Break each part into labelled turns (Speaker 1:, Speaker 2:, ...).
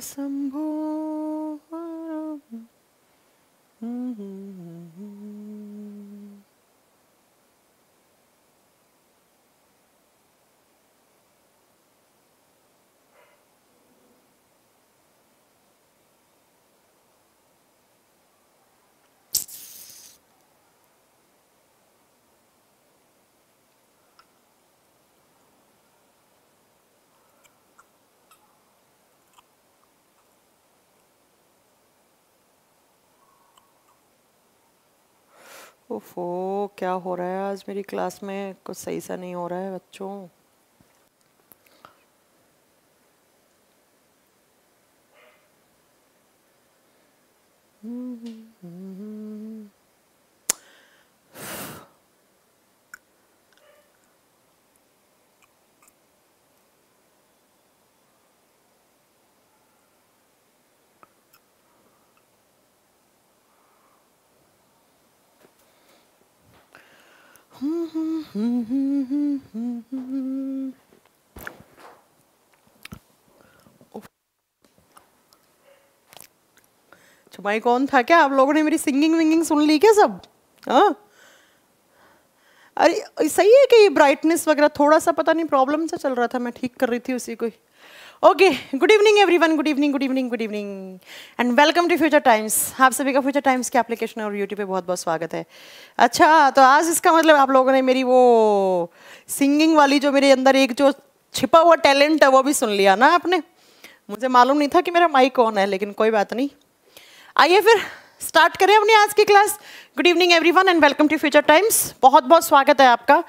Speaker 1: शम्भो ओफो क्या हो रहा है आज मेरी क्लास में कुछ सही सा नहीं हो रहा है बच्चों भाई कौन था क्या आप लोगों ने मेरी सिंगिंग विंगिंग सुन ली क्या सब हाँ अरे सही है कि ये ब्राइटनेस वगैरह थोड़ा सा पता नहीं प्रॉब्लम सा चल रहा था मैं ठीक कर रही थी उसी को okay good evening everyone good evening good evening good evening and welcome to Future Times आप सभी का फ्यूचर टाइम्स के एप्लीकेशन और यूट्यूब पे बहुत बहुत स्वागत है अच्छा तो आज इसका मतलब आप लोगों ने मेरी वो सिंगिंग वाली जो मेरे अंदर एक जो छिपा हुआ टैलेंट है वो भी सुन लिया ना आपने मुझे मालूम नहीं था कि मेरा माइक कौन है लेकिन कोई बात नहीं आइए फिर स्टार्ट करें अपनी आज की class good evening everyone and welcome to Future Times बहुत बहुत स्वागत है आपका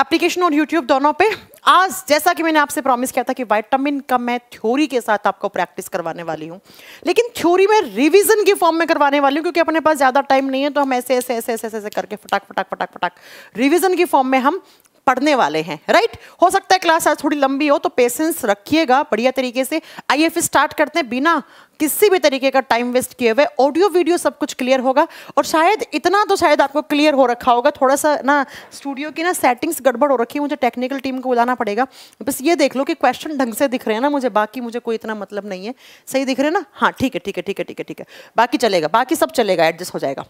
Speaker 1: एप्लीकेशन और यूट्यूब दोनों पे आज जैसा कि मैंने आपसे प्रॉमिस किया था कि वाइटामिन का मैं थ्योरी के साथ आपको प्रैक्टिस करवाने वाली हूँ लेकिन थ्योरी में रिविजन के फॉर्म में करवाने वाली हूँ क्योंकि अपने पास ज़्यादा टाइम नहीं है तो हम ऐसे ऐसे ऐसे ऐसे ऐसे करके फटाक फटाक फटाक फटाक रिविजन के फॉर्म में हम पढ़ने वाले हैं राइट हो सकता है क्लास आज थोड़ी लंबी हो तो पेशेंस रखिएगा बढ़िया तरीके से आइए फिर स्टार्ट करते हैं बिना किसी भी तरीके का टाइम वेस्ट किए हुए ऑडियो वीडियो सब कुछ क्लियर होगा और शायद इतना तो शायद आपको क्लियर हो रखा होगा थोड़ा सा ना स्टूडियो की ना सेटिंग्स गड़बड़ हो रखी है मुझे टेक्निकल टीम को बुलाना पड़ेगा बस ये देख लो कि क्वेश्चन ढंग से दिख रहे हैं ना मुझे बाकी मुझे कोई इतना मतलब नहीं है सही दिख रहे हैं ना हाँ ठीक है ठीक है ठीक है ठीक है ठीक है बाकी चलेगा बाकी सब चलेगा एडजस्ट हो जाएगा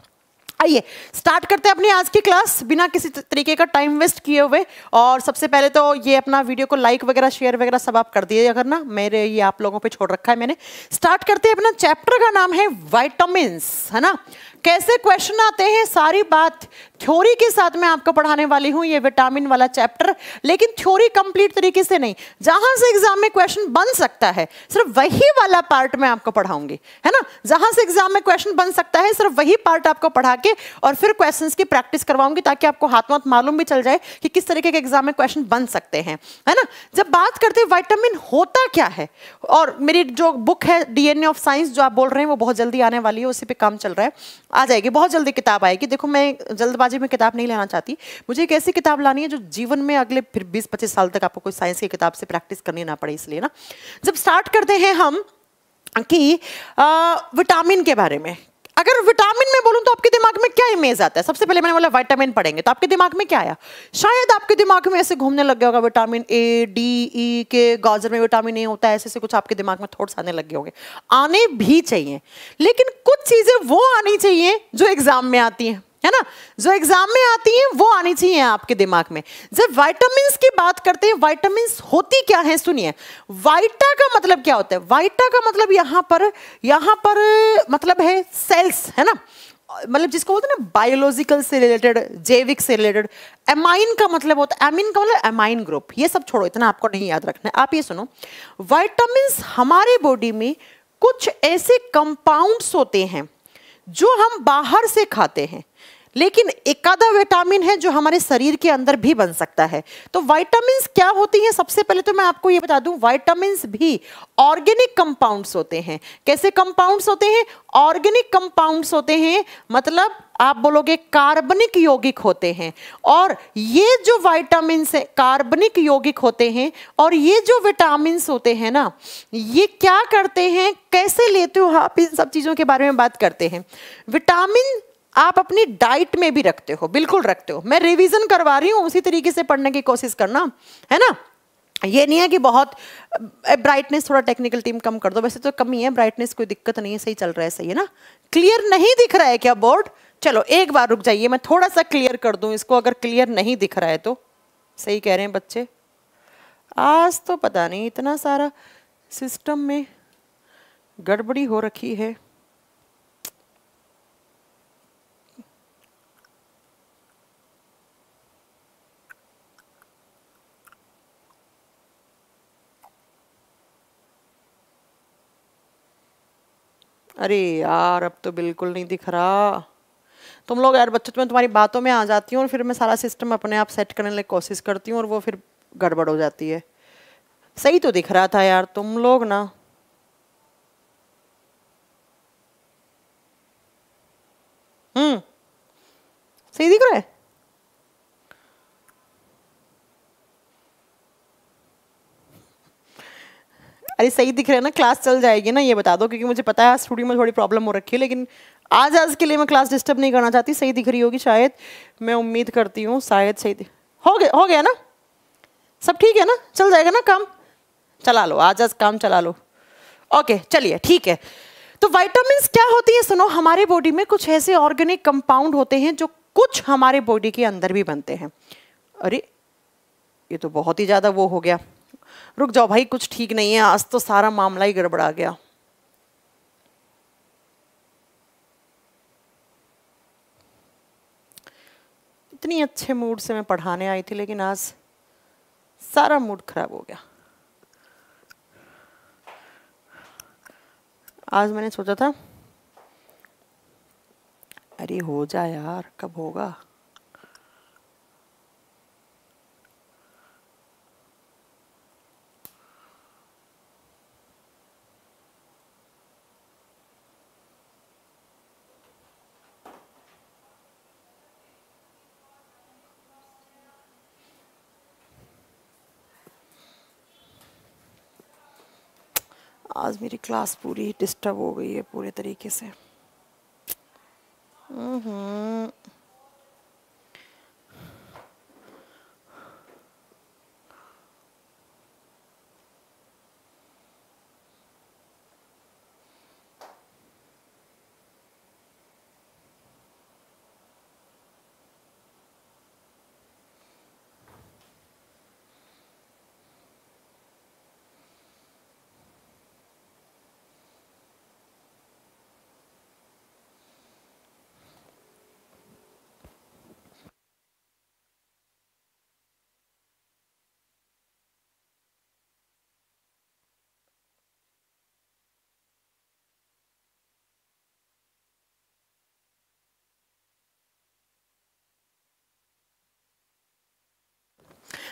Speaker 1: आइए स्टार्ट करते हैं अपनी आज की क्लास बिना किसी तरीके का टाइम वेस्ट किए हुए और सबसे पहले तो ये अपना वीडियो को लाइक वगैरह शेयर वगैरह सब आप कर दिए अगर ना मेरे ये आप लोगों पे छोड़ रखा है मैंने स्टार्ट करते हैं अपना चैप्टर का नाम है वाइटामिन है ना कैसे क्वेश्चन आते हैं सारी बात थ्योरी के साथ मैं आपको पढ़ाने वाली हूँ ये विटामिन वाला चैप्टर लेकिन थ्योरी कंप्लीट तरीके से नहीं जहां से एग्जाम में क्वेश्चन बन सकता है सिर्फ वही वाला पार्ट मैं आपको पढ़ाऊंगी है ना जहां से एग्जाम में क्वेश्चन बन सकता है सिर्फ वही पार्ट आपको पढ़ा के और फिर क्वेश्चन की प्रैक्टिस करवाऊंगी ताकि आपको हाथों हाथ मालूम भी चल जाए कि किस तरीके के एग्जाम में क्वेश्चन बन सकते हैं है ना जब बात करते वाइटामिन होता क्या है और मेरी जो बुक है डीएनए ऑफ साइंस जो आप बोल रहे हैं वो बहुत जल्दी आने वाली है उसी पे काम चल रहा है आ जाएगी बहुत जल्दी किताब आएगी देखो मैं जल्दबाजी में किताब नहीं लेना चाहती मुझे एक ऐसी किताब लानी है जो जीवन में अगले फिर बीस पच्चीस साल तक आपको कोई साइंस की किताब से प्रैक्टिस करनी ना पड़े इसलिए ना जब स्टार्ट करते हैं हम कि विटामिन के बारे में अगर विटामिन में बोलूं तो आपके दिमाग में क्या इमेज आता है सबसे पहले मैंने बोला विटामिन पढ़ेंगे तो आपके दिमाग में क्या आया शायद आपके दिमाग में ऐसे घूमने लग गया होगा विटामिन ए डी ई के गाजर में विटामिन ए होता है ऐसे ऐसे कुछ आपके दिमाग में थोड़े आने लगे होंगे आने भी चाहिए लेकिन कुछ चीज़ें वो आनी चाहिए जो एग्जाम में आती हैं है ना जो एग्जाम में आती हैं वो आनी चाहिए आपके दिमाग में जब वाइटामिन की बात करते हैं वाइटामिन होती क्या है सुनिए वाइटा का मतलब क्या होता है वाइटा का मतलब यहां पर यहां पर मतलब है सेल्स है ना मतलब जिसको बोलते हैं ना बायोलॉजिकल से रिलेटेड जैविक से रिलेटेड एमाइन का मतलब होता है एमिन का मतलब एमाइन ग्रुप ये सब छोड़ो इतना आपको नहीं याद रखना है आप ये सुनो वाइटामिन हमारे बॉडी में कुछ ऐसे कंपाउंड्स होते हैं जो हम बाहर से खाते हैं लेकिन आधा विटामिन है जो हमारे शरीर के अंदर भी बन सकता है तो वाइटामिन क्या होती हैं सबसे पहले तो मैं आपको ये बता दूं वाइटामिन भी ऑर्गेनिक कंपाउंड्स होते हैं कैसे कंपाउंड्स होते हैं ऑर्गेनिक कंपाउंड्स होते हैं मतलब आप बोलोगे कार्बनिक यौगिक होते हैं और ये जो वाइटामिन है कार्बनिक यौगिक होते हैं और ये जो विटामिन होते हैं ना ये क्या करते हैं कैसे लेते हो आप इन सब चीज़ों के बारे में बात करते हैं विटामिन आप अपनी डाइट में भी रखते हो बिल्कुल रखते हो मैं रिवीजन करवा रही हूँ उसी तरीके से पढ़ने की कोशिश करना है ना ये नहीं है कि बहुत ब्राइटनेस थोड़ा टेक्निकल टीम कम कर दो वैसे तो कम ही है ब्राइटनेस कोई दिक्कत नहीं है सही चल रहा है सही है ना क्लियर नहीं दिख रहा है क्या बोर्ड चलो एक बार रुक जाइए मैं थोड़ा सा क्लियर कर दूं इसको अगर क्लियर नहीं दिख रहा है तो सही कह रहे हैं बच्चे आज तो पता नहीं इतना सारा सिस्टम में गड़बड़ी हो रखी है अरे यार अब तो बिल्कुल नहीं दिख रहा तुम लोग यार बच्चों में तुम्हारी बातों में आ जाती हूँ और फिर मैं सारा सिस्टम अपने आप सेट करने की कोशिश करती हूँ और वो फिर गड़बड़ हो जाती है सही तो दिख रहा था यार तुम लोग ना हम्म सही दिख रहा है अरे सही दिख रहा है ना क्लास चल जाएगी ना ये बता दो क्योंकि मुझे पता है स्टूडियो में थोड़ी प्रॉब्लम हो रखी है लेकिन आज आज के लिए मैं क्लास डिस्टर्ब नहीं करना चाहती सही दिख रही होगी शायद मैं उम्मीद करती हूँ शायद सही दिख हो गया हो गया ना सब ठीक है ना चल जाएगा ना काम चला लो आज आज काम चला लो ओके चलिए ठीक है तो वाइटामिन क्या होती है सुनो हमारे बॉडी में कुछ ऐसे ऑर्गेनिक कंपाउंड होते हैं जो कुछ हमारे बॉडी के अंदर भी बनते हैं अरे ये तो बहुत ही ज़्यादा वो हो गया रुक जाओ भाई कुछ ठीक नहीं है आज तो सारा मामला ही गड़बड़ा गया इतनी अच्छे मूड से मैं पढ़ाने आई थी लेकिन आज सारा मूड खराब हो गया आज मैंने सोचा था अरे हो जा यार कब होगा आज मेरी क्लास पूरी डिस्टर्ब हो गई है पूरे तरीके से हम्म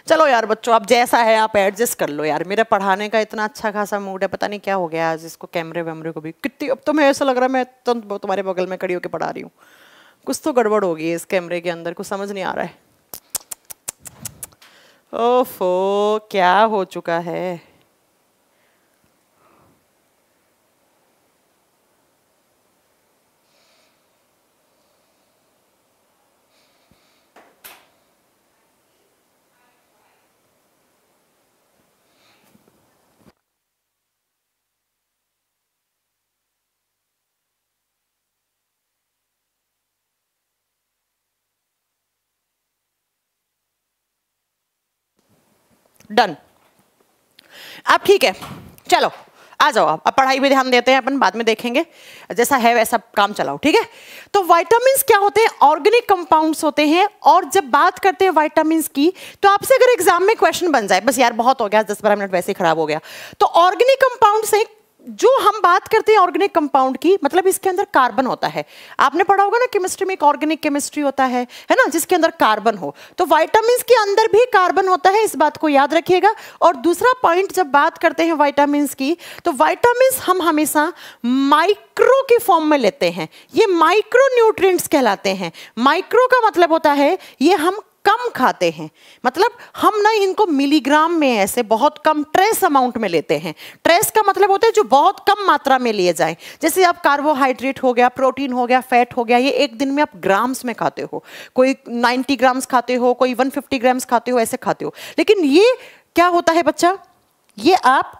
Speaker 1: चलो यार बच्चों आप जैसा है आप एडजस्ट कर लो यार मेरा पढ़ाने का इतना अच्छा खासा मूड है पता नहीं क्या हो गया आज इसको कैमरे वैमरे को भी कितनी अब तो मैं ऐसा लग रहा है मैं तो तुम्हारे बगल में खड़ी होकर पढ़ा रही हूँ कुछ तो गड़बड़ होगी इस कैमरे के अंदर कुछ समझ नहीं आ रहा है ओफो क्या हो चुका है डन अब ठीक है चलो आ जाओ आप अब पढ़ाई भी ध्यान देते हैं अपन बाद में देखेंगे जैसा है वैसा काम चलाओ ठीक है तो वाइटामस क्या होते हैं ऑर्गेनिक कंपाउंड्स होते हैं और जब बात करते हैं वाइटामस की तो आपसे अगर एग्जाम में क्वेश्चन बन जाए बस यार बहुत हो गया दस बारह मिनट वैसे ही खराब हो गया तो ऑर्गेनिक कंपाउंड से जो हम बात करते हैं ऑर्गेनिक कंपाउंड की मतलब इसके अंदर कार्बन होता है आपने पढ़ा होगा ना केमिस्ट्री में एक ऑर्गेनिक केमिस्ट्री होता है है ना जिसके अंदर कार्बन हो तो वाइटामिन के अंदर भी कार्बन होता है इस बात को याद रखिएगा और दूसरा पॉइंट जब बात करते हैं वाइटामिन की तो वाइटामिन हम हमेशा माइक्रो के फॉर्म में लेते हैं ये माइक्रो न्यूट्रिय कहलाते हैं माइक्रो का मतलब होता है ये हम कम खाते हैं मतलब हम ना इनको मिलीग्राम में ऐसे बहुत कम ट्रेस अमाउंट में लेते हैं ट्रेस का मतलब होता है जो बहुत कम मात्रा में लिए जाए जैसे आप कार्बोहाइड्रेट हो गया प्रोटीन हो गया फैट हो गया ये एक दिन में आप ग्राम्स में खाते हो कोई 90 ग्राम्स खाते हो कोई 150 ग्राम्स खाते हो ऐसे खाते हो लेकिन ये क्या होता है बच्चा ये आप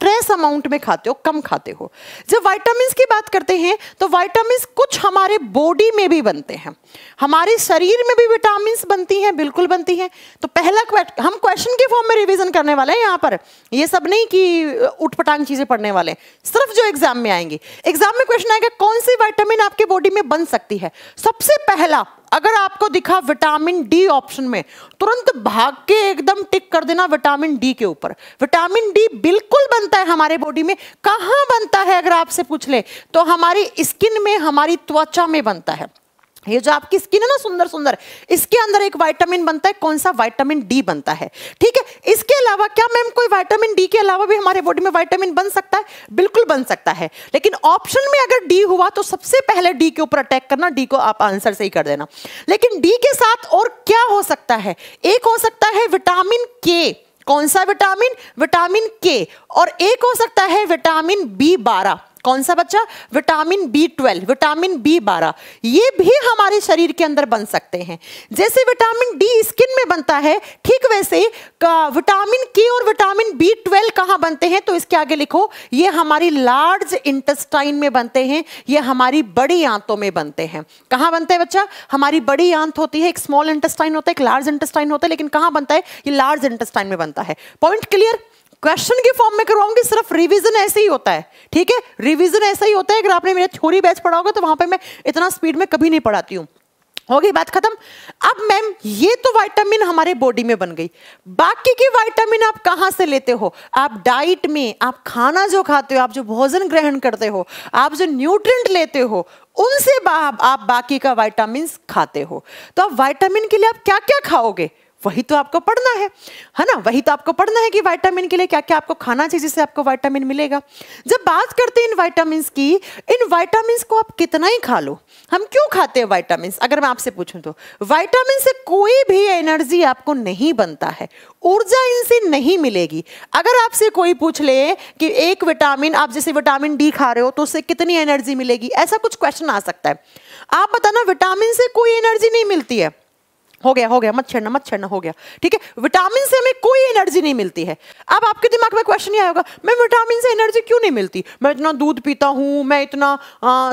Speaker 1: ट्रेस अमाउंट में खाते हो कम खाते हो जब वाइटामिन की बात करते हैं तो वाइटामिन कुछ हमारे बॉडी में भी बनते हैं हमारे शरीर में भी विटामिन बनती हैं बिल्कुल बनती हैं तो पहला हम क्वेश्चन के फॉर्म में रिविजन करने वाले हैं यहाँ पर ये सब नहीं कि उठपटांग चीजें पढ़ने वाले सिर्फ जो एग्जाम में आएंगी एग्जाम में क्वेश्चन आएगा कौन सी वाइटामिन आपके बॉडी में बन सकती है सबसे पहला अगर आपको दिखा विटामिन डी ऑप्शन में तुरंत भाग के एकदम टिक कर देना विटामिन डी के ऊपर विटामिन डी बिल्कुल बनता है हमारे बॉडी में कहाँ बनता है अगर आपसे पूछ ले तो हमारी स्किन में हमारी त्वचा में बनता है ये जो आपकी स्किन है ना सुंदर सुंदर इसके अंदर एक विटामिन बनता है कौन सा विटामिन डी बनता है ठीक है इसके अलावा क्या मैम कोई विटामिन डी के अलावा भी हमारे बॉडी में विटामिन बन सकता है बिल्कुल बन सकता है लेकिन ऑप्शन में अगर डी हुआ तो सबसे पहले डी के ऊपर अटैक करना डी को आप आंसर सही कर देना लेकिन डी के साथ और क्या हो सकता है एक हो सकता है विटामिन के कौन सा विटामिन विटामिन के और एक हो सकता है विटामिन बी बारह कौन सा बच्चा vitamin B twelve vitamin B बारह ये भी हमारे शरीर के अंदर बन सकते हैं जैसे विटामिन डी स्किन में बनता है ठीक वैसे विटामिन के और विटामिन बी ट्वेल्व कहाँ बनते हैं तो इसके आगे लिखो ये हमारी लार्ज इंटेस्टाइन में बनते हैं ये हमारी बड़ी आंतों में बनते हैं कहाँ बनते हैं बच्चा हमारी बड़ी आंत होती है एक स्मॉल इंटेस्टाइन होता है एक लार्ज इंटेस्टाइन होता है लेकिन कहाँ बनता है ये लार्ज इंटेस्टाइन में बनता है पॉइंट क्लियर क्वेश्चन के फॉर्म में करवाऊंगी सिर्फ रिवीजन ऐसे ही होता है ठीक है रिवीजन ऐसा ही होता है अगर आपने मेरा थ्योरी बैच पढ़ा होगा तो वहां पे मैं इतना स्पीड में कभी नहीं पढ़ाती हूँ हो गई बात खत्म अब मैम ये तो विटामिन हमारे बॉडी में बन गई बाकी की विटामिन आप कहाँ से लेते हो आप डाइट में आप खाना जो खाते हो आप जो भोजन ग्रहण करते हो आप जो न्यूट्रिएंट लेते हो उनसे आप, आप बाकी का विटामिन खाते हो तो आप विटामिन के लिए आप क्या क्या खाओगे वही तो आपको पढ़ना है है ना वही तो आपको पढ़ना है कि वाइटामिन के लिए क्या क्या आपको खाना चाहिए जिससे आपको वाइटामिन मिलेगा जब बात करते हैं इन वाइटामिन की इन वाइटामिन को आप कितना ही खा लो हम क्यों खाते हैं वाइटामिन अगर मैं आपसे पूछूं तो वाइटामिन से कोई भी एनर्जी आपको नहीं बनता है ऊर्जा इनसे नहीं मिलेगी अगर आपसे कोई पूछ ले कि एक विटामिन आप जैसे विटामिन डी खा रहे हो तो उससे कितनी एनर्जी मिलेगी ऐसा कुछ क्वेश्चन आ सकता है आप बताना विटामिन से कोई एनर्जी नहीं मिलती है हो गया हो गया मत छेड़ना मत छेड़ना हो गया ठीक है विटामिन से हमें कोई एनर्जी नहीं मिलती है अब आपके दिमाग में क्वेश्चन ये आएगा मैं विटामिन से एनर्जी क्यों नहीं मिलती मैं इतना दूध पीता हूँ मैं इतना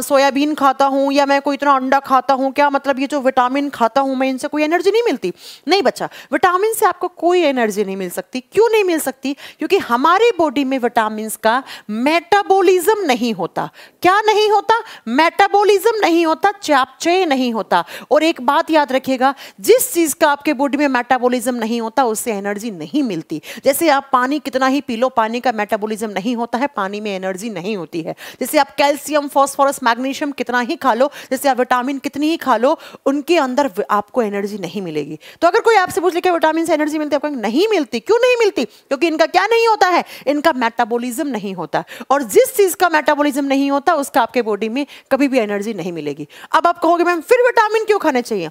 Speaker 1: सोयाबीन खाता हूँ या मैं कोई इतना अंडा खाता हूँ क्या मतलब ये जो विटामिन खाता हूँ मैं इनसे कोई एनर्जी नहीं मिलती नहीं बच्चा विटामिन से आपको कोई एनर्जी नहीं मिल सकती क्यों नहीं मिल सकती क्योंकि हमारी बॉडी में विटामिन का मेटाबोलिज्म नहीं होता क्या नहीं होता मेटाबोलिज्म नहीं होता चापचय नहीं होता और एक बात याद रखिएगा जिस जिस चीज का आपके बॉडी में मेटाबॉलिज्म नहीं होता उससे एनर्जी नहीं मिलती जैसे आप पानी कितना ही पी लो पानी का मेटाबॉलिज्म नहीं होता है पानी में एनर्जी नहीं होती है जैसे आप कैल्शियम फॉस्फोरस मैग्नीशियम कितना ही खा लो जैसे आप विटामिन कितनी ही खा लो उनके अंदर आपको एनर्जी नहीं मिलेगी तो अगर कोई आपसे पूछ लेके विटामिन से एनर्जी मिलती है आपको नहीं मिलती क्यों नहीं मिलती क्योंकि इनका क्या नहीं होता है इनका मेटाबोलिज्म नहीं होता और जिस चीज का मेटाबोलिज्म नहीं होता उसका आपके बॉडी में कभी भी एनर्जी नहीं मिलेगी अब आप कहोगे मैम फिर विटामिन क्यों खाने चाहिए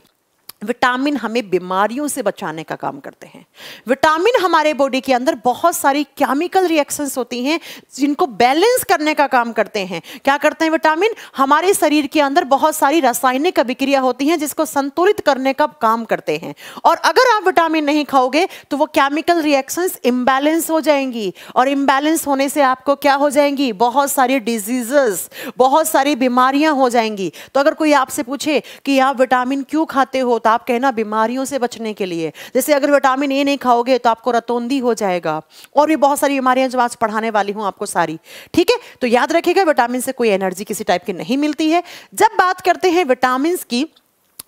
Speaker 1: विटामिन हमें बीमारियों से बचाने का काम करते हैं विटामिन हमारे बॉडी के अंदर बहुत सारी केमिकल रिएक्शंस होती हैं जिनको बैलेंस करने का काम करते हैं क्या करते हैं विटामिन हमारे शरीर के अंदर बहुत सारी रासायनिक अभिक्रिया होती हैं जिसको संतुलित करने का काम करते हैं और अगर आप विटामिन नहीं खाओगे तो वो केमिकल रिएक्शंस इम्बैलेंस हो जाएंगी और इम्बैलेंस होने से आपको क्या हो जाएंगी बहुत सारी डिजीजेस बहुत सारी बीमारियां हो जाएंगी तो अगर कोई आपसे पूछे कि आप विटामिन क्यों खाते हो तो आप कहना बीमारियों से बचने के लिए जैसे अगर विटामिन ए नहीं खाओगे तो आपको रतौंदी हो जाएगा और भी बहुत सारी बीमारियां जो आज पढ़ाने वाली हूँ आपको सारी ठीक है तो याद रखिएगा विटामिन से कोई एनर्जी किसी टाइप की नहीं मिलती है जब बात करते हैं विटामिन की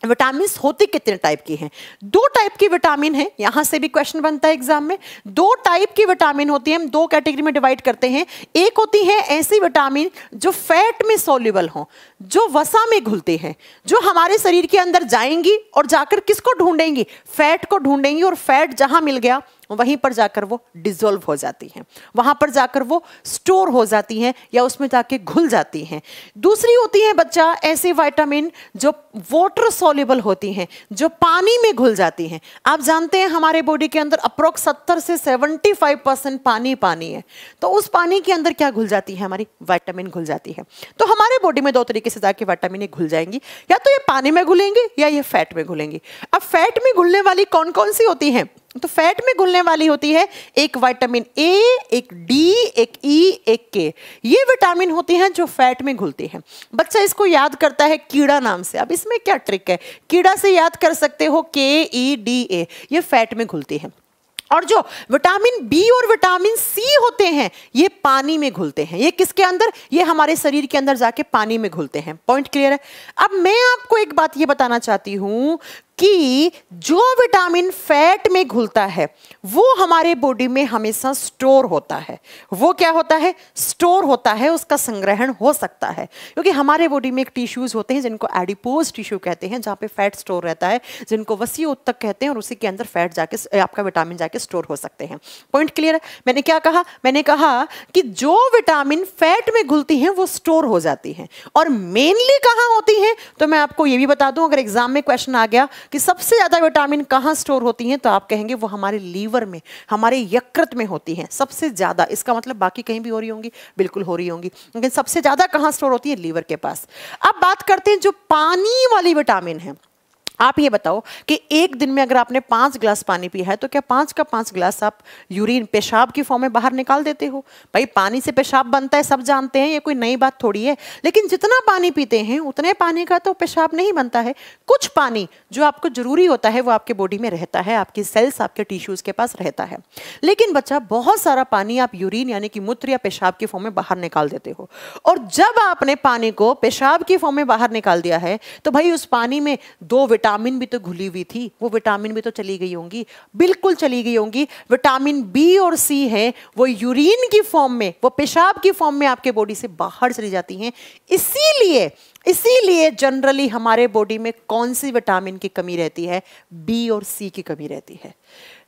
Speaker 1: विटामिन होते कितने टाइप की हैं दो टाइप की विटामिन है यहां से भी क्वेश्चन बनता है एग्जाम में दो टाइप की विटामिन होती है हम दो कैटेगरी में डिवाइड करते हैं एक होती है ऐसी विटामिन जो फैट में सोल्यूबल हो जो वसा में घुलते हैं जो हमारे शरीर के अंदर जाएंगी और जाकर किसको ढूंढेंगी फैट को ढूंढेंगी और फैट जहां मिल गया वहीं पर जाकर वो डिजोल्व हो जाती हैं वहां पर जाकर वो स्टोर हो जाती हैं या उसमें जाके घुल जाती हैं दूसरी होती है बच्चा ऐसे वाइटामिन जो वाटर सोल्यूबल होती हैं जो पानी में घुल जाती हैं आप जानते हैं हमारे बॉडी के अंदर अप्रोक्स सत्तर से सेवेंटी फाइव परसेंट पानी पानी है तो उस पानी के अंदर क्या घुल जाती है हमारी वाइटामिन घुल जाती है तो हमारे बॉडी में दो तरीके से जाके वाइटामिन घुल जाएंगी या तो ये पानी में घुलेंगी या ये फैट में घुलेंगी अब फैट में घुलने वाली कौन कौन सी होती हैं तो फैट में घुलने वाली होती है एक विटामिन ए एक डी एक ई e, एक के ये विटामिन होती हैं जो फैट में घुलती हैं बच्चा इसको याद करता है कीड़ा नाम से अब इसमें क्या ट्रिक है कीड़ा से याद कर सकते हो के ई डी ए ये फैट में घुलती है और जो विटामिन बी और विटामिन सी होते हैं ये पानी में घुलते हैं ये किसके अंदर ये हमारे शरीर के अंदर जाके पानी में घुलते हैं पॉइंट क्लियर है अब मैं आपको एक बात ये बताना चाहती हूँ कि जो विटामिन फैट में घुलता है वो हमारे बॉडी में हमेशा स्टोर होता है वो क्या होता है स्टोर होता है उसका संग्रहण हो सकता है क्योंकि हमारे बॉडी में एक टिश्यूज होते हैं जिनको एडिपोज टिश्यू कहते हैं जहाँ पे फैट स्टोर रहता है जिनको वसी उत्तक कहते हैं और उसी के अंदर फैट जाके आपका विटामिन जाके स्टोर हो सकते हैं पॉइंट क्लियर है मैंने क्या कहा मैंने कहा कि जो विटामिन फैट में घुलती हैं वो स्टोर हो जाती हैं और मेनली कहाँ होती हैं तो मैं आपको ये भी बता दूं अगर एग्जाम में क्वेश्चन आ गया कि सबसे ज़्यादा विटामिन कहाँ स्टोर होती हैं तो आप कहेंगे वो हमारे लीवर में हमारे यकृत में होती हैं सबसे ज़्यादा इसका मतलब बाकी कहीं भी हो रही होंगी बिल्कुल हो रही होंगी लेकिन सबसे ज़्यादा कहाँ स्टोर होती है लीवर के पास अब बात करते हैं जो पानी वाली विटामिन है आप ये बताओ कि एक दिन में अगर आपने पांच गिलास पानी पिया है तो क्या पांच का पांच गिलास आप यूरिन पेशाब की फॉर्म में बाहर निकाल देते हो भाई पानी से पेशाब बनता है सब जानते हैं ये कोई नई बात थोड़ी है लेकिन जितना पानी पीते हैं उतने पानी का तो पेशाब नहीं बनता है कुछ पानी जो आपको ज़रूरी होता है वो आपके बॉडी में रहता है आपकी सेल्स आपके टिश्यूज़ के पास रहता है लेकिन बच्चा बहुत सारा पानी आप यूरिन यानी कि मूत्र या पेशाब की फॉर्म में बाहर निकाल देते हो और जब आपने पानी को पेशाब की फॉर्म में बाहर निकाल दिया है तो भाई उस पानी में दो विटामिन विटामिन भी तो घुली हुई थी वो विटामिन भी तो चली गई होंगी बिल्कुल चली गई होंगी विटामिन बी और सी है वो यूरिन की फॉर्म में वो पेशाब की फॉर्म में आपके बॉडी से बाहर चली जाती हैं इसीलिए इसीलिए जनरली हमारे बॉडी में कौन सी विटामिन की कमी रहती है बी और सी की कमी रहती है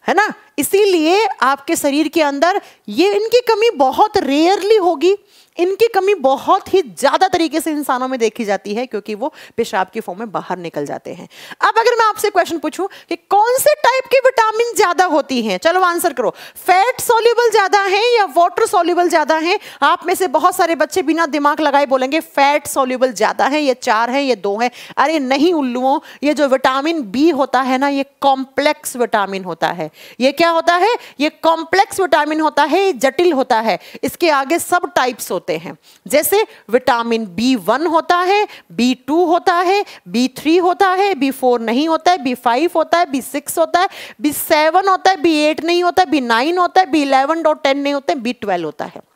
Speaker 1: है ना इसीलिए आपके शरीर के अंदर ये इनकी कमी बहुत रेयरली होगी इनकी कमी बहुत ही ज़्यादा तरीके से इंसानों में देखी जाती है क्योंकि वो पेशाब की फॉर्म में बाहर निकल जाते हैं अब अगर मैं आपसे क्वेश्चन पूछूं कि कौन से टाइप की विटामिन ज़्यादा होती हैं चलो आंसर करो फैट सोल्यूबल ज़्यादा है या वाटर सोल्यूबल ज़्यादा है आप में से बहुत सारे बच्चे बिना दिमाग लगाए बोलेंगे फैट सोल्यूबल ज़्यादा है ये चार है ये दो है अरे नहीं उल्लुओं ये जो विटामिन बी होता है ना ये कॉम्प्लेक्स विटामिन होता है ये क्या होता है ये कॉम्प्लेक्स विटामिन होता है जटिल होता है इसके आगे सब टाइप्स होते होते हैं जैसे विटामिन बी वन होता है बी टू होता है बी थ्री होता है बी फोर नहीं होता है बी फाइव होता है बी सिक्स होता है बी सेवन होता है बी एट नहीं होता है बी नाइन होता है बी इलेवन और टेन नहीं होते बी ट्वेल्व होता है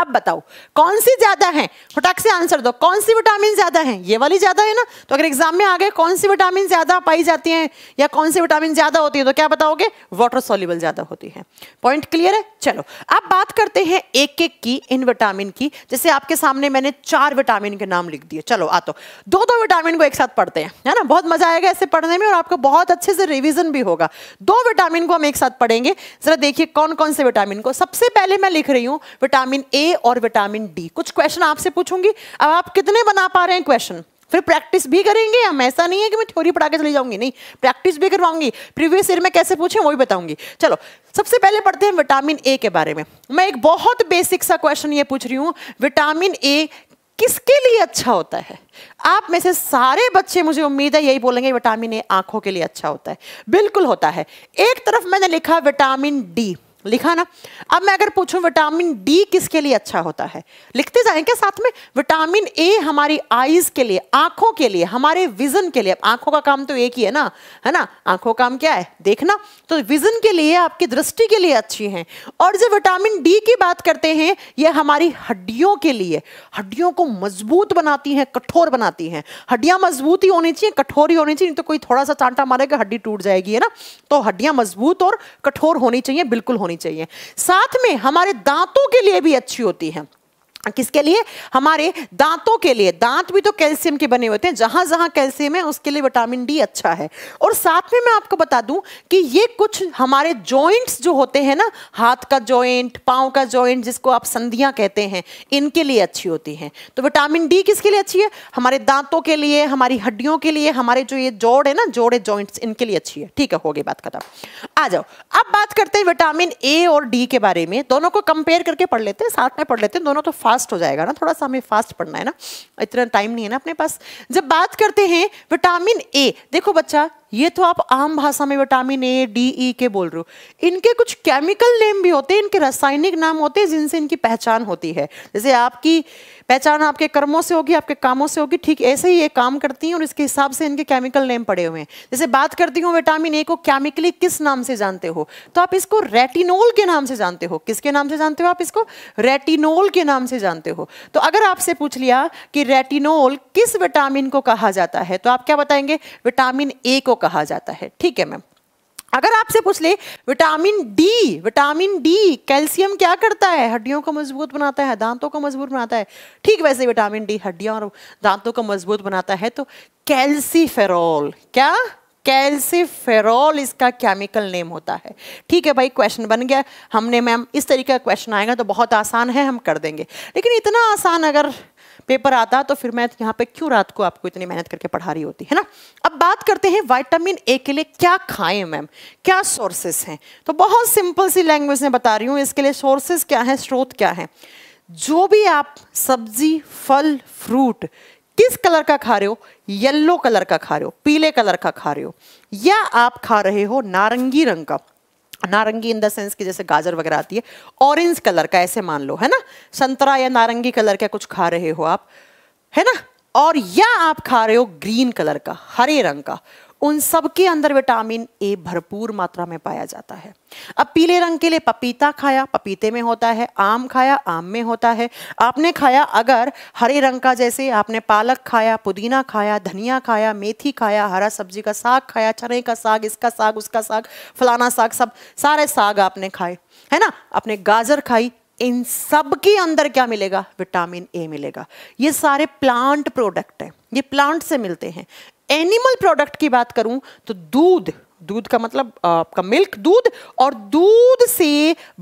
Speaker 1: अब बताओ कौन सी ज्यादा है फटाक से आंसर दो कौन सी विटामिन ज्यादा है ये वाली ज्यादा है ना तो अगर एग्जाम में आ गए कौन सी विटामिन ज्यादा पाई जाती है या कौन सी विटामिन ज्यादा होती है तो क्या बताओगे वाटर सोल्यूबल ज्यादा होती है पॉइंट क्लियर है चलो अब बात करते हैं एक एक की इन विटामिन की जैसे आपके सामने मैंने चार विटामिन के नाम लिख दिए चलो आ तो दो दो विटामिन को एक साथ पढ़ते हैं है ना बहुत मजा आएगा ऐसे पढ़ने में और आपको बहुत अच्छे से रिविजन भी होगा दो विटामिन को हम एक साथ पढ़ेंगे जरा देखिए कौन कौन से विटामिन को सबसे पहले मैं लिख रही हूँ विटामिन ए और विटामिन डी कुछ क्वेश्चन आपसे पूछूंगी अब आप कितने बना पा रहे हैं क्वेश्चन फिर प्रैक्टिस भी करेंगे हम ऐसा नहीं है कि मैं थ्योरी पढ़ा के चली जाऊंगी नहीं प्रैक्टिस भी करवाऊंगी प्रीवियस ईयर में कैसे पूछे वो भी बताऊंगी चलो सबसे पहले पढ़ते हैं विटामिन ए के बारे में मैं एक बहुत बेसिक सा क्वेश्चन ये पूछ रही हूँ विटामिन ए किसके लिए अच्छा होता है आप में से सारे बच्चे मुझे उम्मीद है यही बोलेंगे विटामिन ए आंखों के लिए अच्छा होता है बिल्कुल होता है एक तरफ मैंने लिखा विटामिन डी लिखा ना अब मैं अगर पूछूं विटामिन डी किसके लिए अच्छा होता है लिखते क्या साथ में विटामिन ए हमारी आईज के लिए आंखों के लिए हमारे विजन के लिए आंखों का काम तो एक ही है ना है ना आंखों का काम क्या है देखना तो विजन के लिए आपकी दृष्टि के लिए अच्छी है और जो विटामिन डी की बात करते हैं यह हमारी हड्डियों के लिए हड्डियों को मजबूत बनाती है कठोर बनाती है हड्डियां मजबूत ही होनी चाहिए कठोर ही होनी चाहिए तो कोई थोड़ा सा चांटा मारेगा हड्डी टूट जाएगी है ना तो हड्डियां मजबूत और कठोर होनी चाहिए बिल्कुल होनी होनी चाहिए साथ में हमारे दांतों के लिए भी अच्छी होती है किसके लिए हमारे दांतों के लिए दांत भी तो कैल्शियम के बने होते हैं जहां जहां कैल्शियम है उसके लिए विटामिन डी अच्छा है और साथ में मैं आपको बता दूं कि ये कुछ हमारे जॉइंट्स जो होते हैं ना हाथ का जॉइंट पाँव का जॉइंट जिसको आप संधियां कहते हैं इनके लिए अच्छी होती हैं तो विटामिन डी किसके लिए अच्छी है हमारे दांतों के लिए हमारी हड्डियों के लिए हमारे जो ये जोड़ है ना जोड़े जॉइंट्स इनके लिए अच्छी है ठीक है हो गई बात खत्म आ जाओ अब बात करते हैं विटामिन ए और डी के बारे में दोनों को कंपेयर करके पढ़ लेते हैं साथ में पढ़ लेते हैं दोनों तो फास्ट फास्ट हो जाएगा ना थोड़ा सा हमें फास्ट पढ़ना है ना इतना टाइम नहीं है ना अपने पास जब बात करते हैं विटामिन ए देखो बच्चा ये तो आप आम भाषा में विटामिन ए डी ई के बोल रहे हो इनके कुछ केमिकल नेम भी होते हैं इनके रासायनिक नाम होते हैं जिनसे इनकी पहचान होती है जैसे आपकी पहचान आपके कर्मों से होगी आपके कामों से होगी ठीक ऐसे ही ये काम करती हैं और इसके हिसाब से इनके केमिकल नेम पड़े हुए हैं जैसे बात करती हूँ विटामिन ए को केमिकली किस नाम से जानते हो तो आप इसको रेटिनोल के नाम से जानते हो किसके नाम से जानते हो आप इसको रेटिनोल के नाम से जानते हो तो अगर आपसे पूछ लिया कि रेटिनोल किस विटामिन को कहा जाता है तो आप क्या बताएंगे विटामिन ए को कहा जाता है ठीक है मैम अगर आपसे पूछ ले vitamin D vitamin D calcium क्या करता है हड्डियों को मजबूत बनाता है दांतों को मजबूत बनाता है ठीक वैसे विटामिन डी हड्डियों और दांतों को मजबूत बनाता है तो कैल्सीफेरॉल क्या कैल्सीफेरॉल इसका केमिकल नेम होता है ठीक है भाई क्वेश्चन बन गया हमने मैम इस तरीके का क्वेश्चन आएगा तो बहुत आसान है हम कर देंगे लेकिन इतना आसान अगर पेपर आता तो फिर मैं यहाँ पे क्यों रात को आपको इतनी मेहनत करके पढ़ा रही होती है ना अब बात करते हैं वाइटामिन ए के लिए क्या खाएं मैम क्या सोर्सेस हैं तो बहुत सिंपल सी लैंग्वेज में बता रही हूँ इसके लिए सोर्सेस क्या हैं स्रोत क्या हैं जो भी आप सब्जी फल फ्रूट किस कलर का खा रहे हो येल्लो कलर का खा रहे हो पीले कलर का खा रहे हो या आप खा रहे हो नारंगी रंग का नारंगी इन द सेंस की जैसे गाजर वगैरह आती है ऑरेंज कलर का ऐसे मान लो है ना संतरा या नारंगी कलर का कुछ खा रहे हो आप है ना और या आप खा रहे हो ग्रीन कलर का हरे रंग का उन सब के अंदर विटामिन ए भरपूर मात्रा में पाया जाता है अब पीले रंग के लिए पपीता खाया पपीते में होता है आम खाया आम में होता है आपने खाया अगर हरे रंग का जैसे आपने पालक खाया पुदीना खाया धनिया खाया मेथी खाया हरा सब्जी का साग खाया चने का साग इसका साग उसका साग फलाना साग सब सारे साग आपने खाए है ना आपने गाजर खाई इन सब के अंदर क्या मिलेगा विटामिन ए मिलेगा ये सारे प्लांट प्रोडक्ट हैं ये प्लांट से मिलते हैं एनिमल प्रोडक्ट की बात करूं तो दूध दूध का मतलब आपका मिल्क दूध और दूध से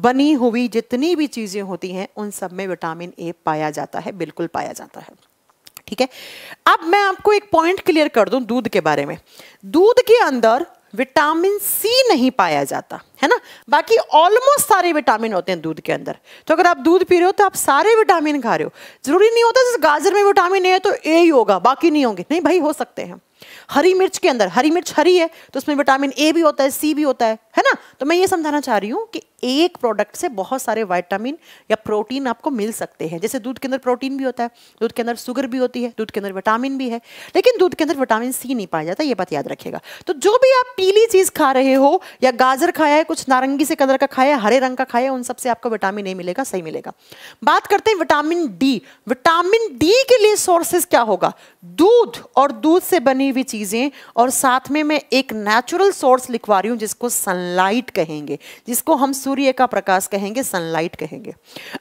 Speaker 1: बनी हुई जितनी भी चीजें होती हैं उन सब में विटामिन ए पाया जाता है बिल्कुल पाया जाता है ठीक है अब मैं आपको एक पॉइंट क्लियर कर दूं दूध के बारे में दूध के अंदर विटामिन सी नहीं पाया जाता है ना बाकी ऑलमोस्ट सारे विटामिन होते हैं दूध के अंदर तो अगर आप दूध पी रहे हो तो आप सारे विटामिन खा रहे हो जरूरी नहीं होता जैसे गाजर में विटामिन ए है तो ए ही होगा बाकी नहीं होंगे नहीं भाई हो सकते हैं हरी मिर्च के अंदर हरी मिर्च हरी है तो उसमें विटामिन ए भी होता है सी भी होता है है ना तो मैं ये समझाना चाह रही हूँ कि एक प्रोडक्ट से बहुत सारे वाइटामिन या प्रोटीन आपको मिल सकते हैं जैसे दूध के अंदर प्रोटीन भी होता है दूध के अंदर शुगर भी होती है दूध के अंदर विटामिन भी है लेकिन दूध के अंदर विटामिन सी नहीं पाया जाता ये बात याद रखेगा तो जो भी आप पीली चीज़ खा रहे हो या गाजर खाया है कुछ नारंगी से कलर का खाया है हरे रंग का खाया है उन सबसे आपको विटामिन नहीं मिलेगा सही मिलेगा बात करते हैं विटामिन डी विटामिन डी के लिए सोर्सेस क्या होगा दूध और दूध से बनी हुई चीज़ें और साथ में मैं एक नेचुरल सोर्स लिखवा रही हूं जिसको सनलाइट कहेंगे जिसको हम सूर्य सूर्य का प्रकाश कहेंगे सनलाइट कहेंगे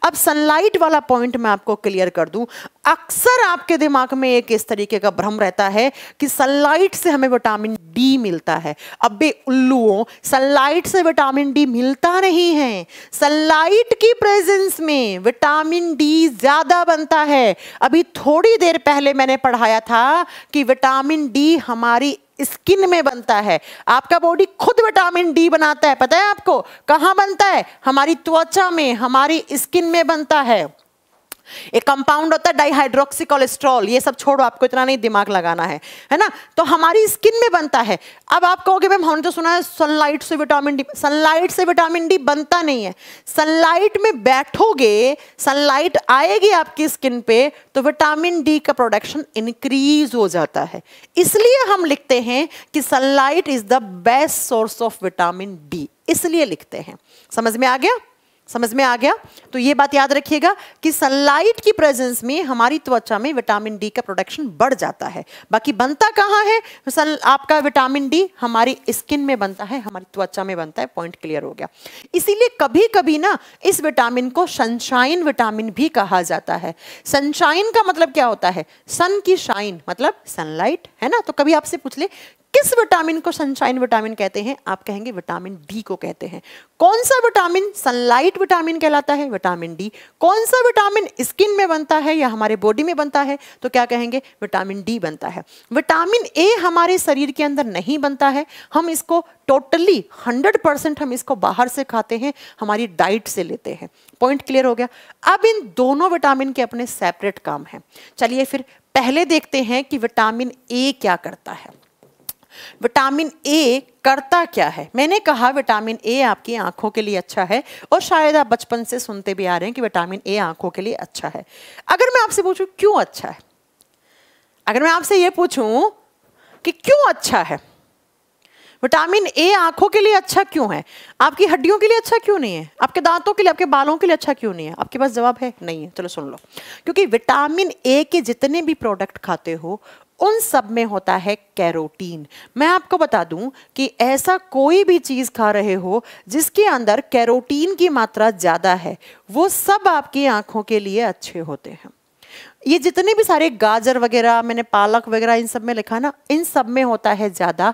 Speaker 1: अब सनलाइट वाला पॉइंट मैं आपको क्लियर कर दूं अक्सर आपके दिमाग में एक इस तरीके का भ्रम रहता है कि सनलाइट से हमें विटामिन डी मिलता है अब बे उल्लुओं सनलाइट से विटामिन डी मिलता नहीं है सनलाइट की प्रेजेंस में विटामिन डी ज्यादा बनता है अभी थोड़ी देर पहले मैंने पढ़ाया था कि विटामिन डी हमारी स्किन में बनता है आपका बॉडी खुद विटामिन डी बनाता है पता है आपको कहाँ बनता है हमारी त्वचा में हमारी स्किन में बनता है एक कंपाउंड होता है डाईहाइड्रोक्सी कोलेस्ट्रॉल ये सब छोड़ो आपको इतना नहीं दिमाग लगाना है है ना तो हमारी स्किन में बनता है अब आप कहोगे मैम हमने तो सुना है सनलाइट से विटामिन डी सनलाइट से विटामिन डी बनता नहीं है सनलाइट में बैठोगे सनलाइट आएगी आपकी स्किन पे तो विटामिन डी का प्रोडक्शन इंक्रीज हो जाता है इसलिए हम लिखते हैं कि sunlight is the best source of vitamin D इसलिए लिखते हैं समझ में आ गया समझ में आ गया तो ये बात याद रखिएगा कि सनलाइट की प्रेजेंस में हमारी त्वचा में विटामिन डी का प्रोडक्शन बढ़ जाता है बाकी बनता कहाँ है सन आपका विटामिन डी हमारी स्किन में बनता है हमारी त्वचा में बनता है पॉइंट क्लियर हो गया इसीलिए कभी कभी ना इस विटामिन को सनशाइन विटामिन भी कहा जाता है सनशाइन का मतलब क्या होता है सन की शाइन मतलब सनलाइट है ना तो कभी आपसे पूछ ले किस विटामिन को सनशाइन विटामिन कहते हैं आप कहेंगे विटामिन डी को कहते हैं कौन सा विटामिन सनलाइट विटामिन कहलाता है विटामिन डी कौन सा विटामिन स्किन में बनता है या हमारे बॉडी में बनता है तो क्या कहेंगे विटामिन डी बनता है विटामिन ए हमारे शरीर के अंदर नहीं बनता है हम इसको टोटली हंड्रेड परसेंट हम इसको बाहर से खाते हैं हमारी डाइट से लेते हैं पॉइंट क्लियर हो गया अब इन दोनों विटामिन के अपने सेपरेट काम हैं चलिए फिर पहले देखते हैं कि विटामिन ए क्या करता है विटामिन ए करता क्या है मैंने कहा विटामिन ए आपकी आंखों के लिए अच्छा है और शायद आप बचपन से सुनते भी आ रहे हैं कि विटामिन ए आंखों के लिए अच्छा है अगर मैं आपसे पूछूं क्यों अच्छा है अगर मैं आपसे ये पूछूं कि क्यों अच्छा है विटामिन ए आंखों के लिए अच्छा क्यों है आपकी हड्डियों के लिए अच्छा क्यों नहीं है आपके दांतों के लिए आपके बालों के लिए अच्छा क्यों नहीं है आपके पास जवाब है नहीं है चलो सुन लो क्योंकि विटामिन ए के जितने भी प्रोडक्ट खाते हो उन सब में होता है कैरोटीन मैं आपको बता दूं कि ऐसा कोई भी चीज़ खा रहे हो जिसके अंदर कैरोटीन की मात्रा ज़्यादा है वो सब आपकी आंखों के लिए अच्छे होते हैं ये जितने भी सारे गाजर वगैरह मैंने पालक वगैरह इन सब में लिखा ना इन सब में होता है ज़्यादा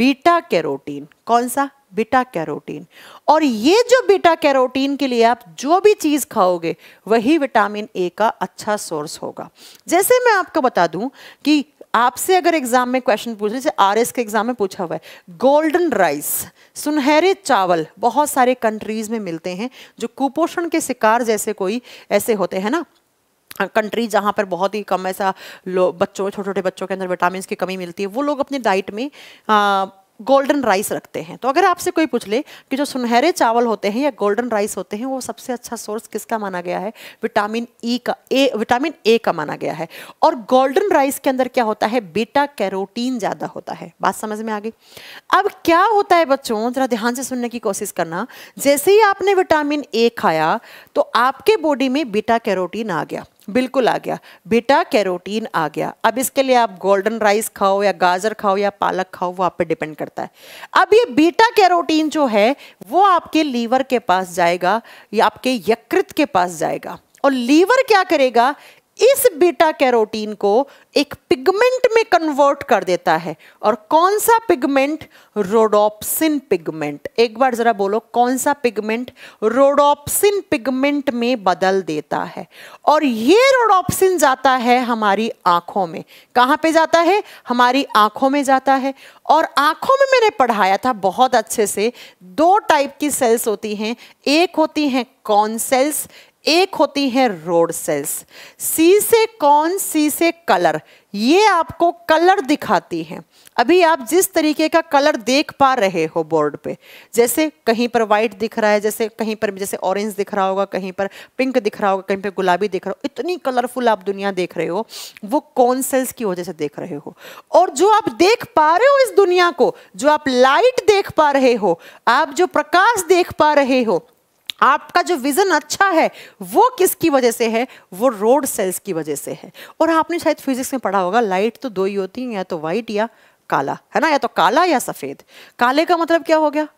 Speaker 1: बीटा कैरोटीन कौन सा बीटा कैरोटीन और ये जो बीटा कैरोटीन के लिए आप जो भी चीज़ खाओगे वही विटामिन ए का अच्छा सोर्स होगा जैसे मैं आपको बता दूं कि आपसे अगर एग्जाम में क्वेश्चन पूछ जैसे आर के एग्जाम में पूछा हुआ है गोल्डन राइस सुनहरे चावल बहुत सारे कंट्रीज में मिलते हैं जो कुपोषण के शिकार जैसे कोई ऐसे होते हैं ना कंट्री जहाँ पर बहुत ही कम ऐसा बच्चों छोटे छोटे बच्चों के अंदर विटामिन की कमी मिलती है वो लोग अपने डाइट में आ, गोल्डन राइस रखते हैं तो अगर आपसे कोई पूछ ले कि जो सुनहरे चावल होते हैं या गोल्डन राइस होते हैं वो सबसे अच्छा सोर्स किसका माना गया है विटामिन ई e का ए विटामिन ए का माना गया है और गोल्डन राइस के अंदर क्या होता है बीटा कैरोटीन ज़्यादा होता है बात समझ में आ गई अब क्या होता है बच्चों ज़रा ध्यान से सुनने की कोशिश करना जैसे ही आपने विटामिन ए खाया तो आपके बॉडी में बीटा कैरोटीन आ गया बिल्कुल आ गया बेटा कैरोटीन आ गया अब इसके लिए आप गोल्डन राइस खाओ या गाजर खाओ या पालक खाओ वो आप पे डिपेंड करता है अब ये बीटा कैरोटीन जो है वो आपके लीवर के पास जाएगा या आपके यकृत के पास जाएगा और लीवर क्या करेगा इस बीटा कैरोटीन को एक पिगमेंट में कन्वर्ट कर देता है और कौन सा पिगमेंट रोडोप्सिन पिगमेंट एक बार जरा बोलो कौन सा पिगमेंट रोडोप्सिन पिगमेंट में बदल देता है और ये रोडोप्सिन जाता है हमारी आंखों में कहां पे जाता है हमारी आंखों में जाता है और आंखों में मैंने पढ़ाया था बहुत अच्छे से दो टाइप की सेल्स होती हैं एक होती हैं कॉन सेल्स एक होती है रोड सेल्स सी से कौन सी से कलर ये आपको कलर दिखाती है अभी आप जिस तरीके का कलर देख पा रहे हो बोर्ड पे जैसे कहीं पर वाइट दिख रहा है जैसे कहीं पर जैसे ऑरेंज दिख रहा होगा कहीं पर पिंक दिख रहा होगा कहीं पर गुलाबी दिख रहा हो इतनी कलरफुल आप दुनिया देख रहे हो वो कौन सेल्स की वजह से देख रहे हो और जो आप देख पा रहे हो इस दुनिया को जो आप लाइट देख पा रहे हो आप जो प्रकाश देख पा रहे हो आपका जो विजन अच्छा है वो किसकी वजह से है वो रोड सेल्स की वजह से है और आपने शायद फिजिक्स में पढ़ा होगा लाइट तो दो ही होती है या तो वाइट या काला है ना या तो काला या सफेद काले का मतलब क्या हो गया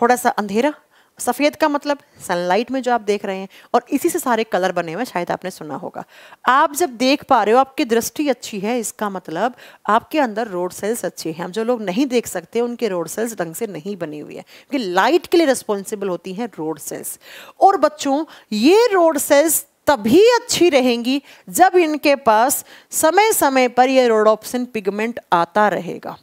Speaker 1: थोड़ा सा अंधेरा सफ़ेद का मतलब सनलाइट में जो आप देख रहे हैं और इसी से सारे कलर बने हुए हैं शायद आपने सुना होगा आप जब देख पा रहे हो आपकी दृष्टि अच्छी है इसका मतलब आपके अंदर रोड सेल्स अच्छी हैं हम जो लोग नहीं देख सकते उनके रोड सेल्स ढंग से नहीं बनी हुई है क्योंकि लाइट के लिए रिस्पॉन्सिबल होती हैं रोड सेल्स और बच्चों ये रोड सेल्स तभी अच्छी रहेंगी जब इनके पास समय समय पर यह रोडोप्सिन पिगमेंट आता रहेगा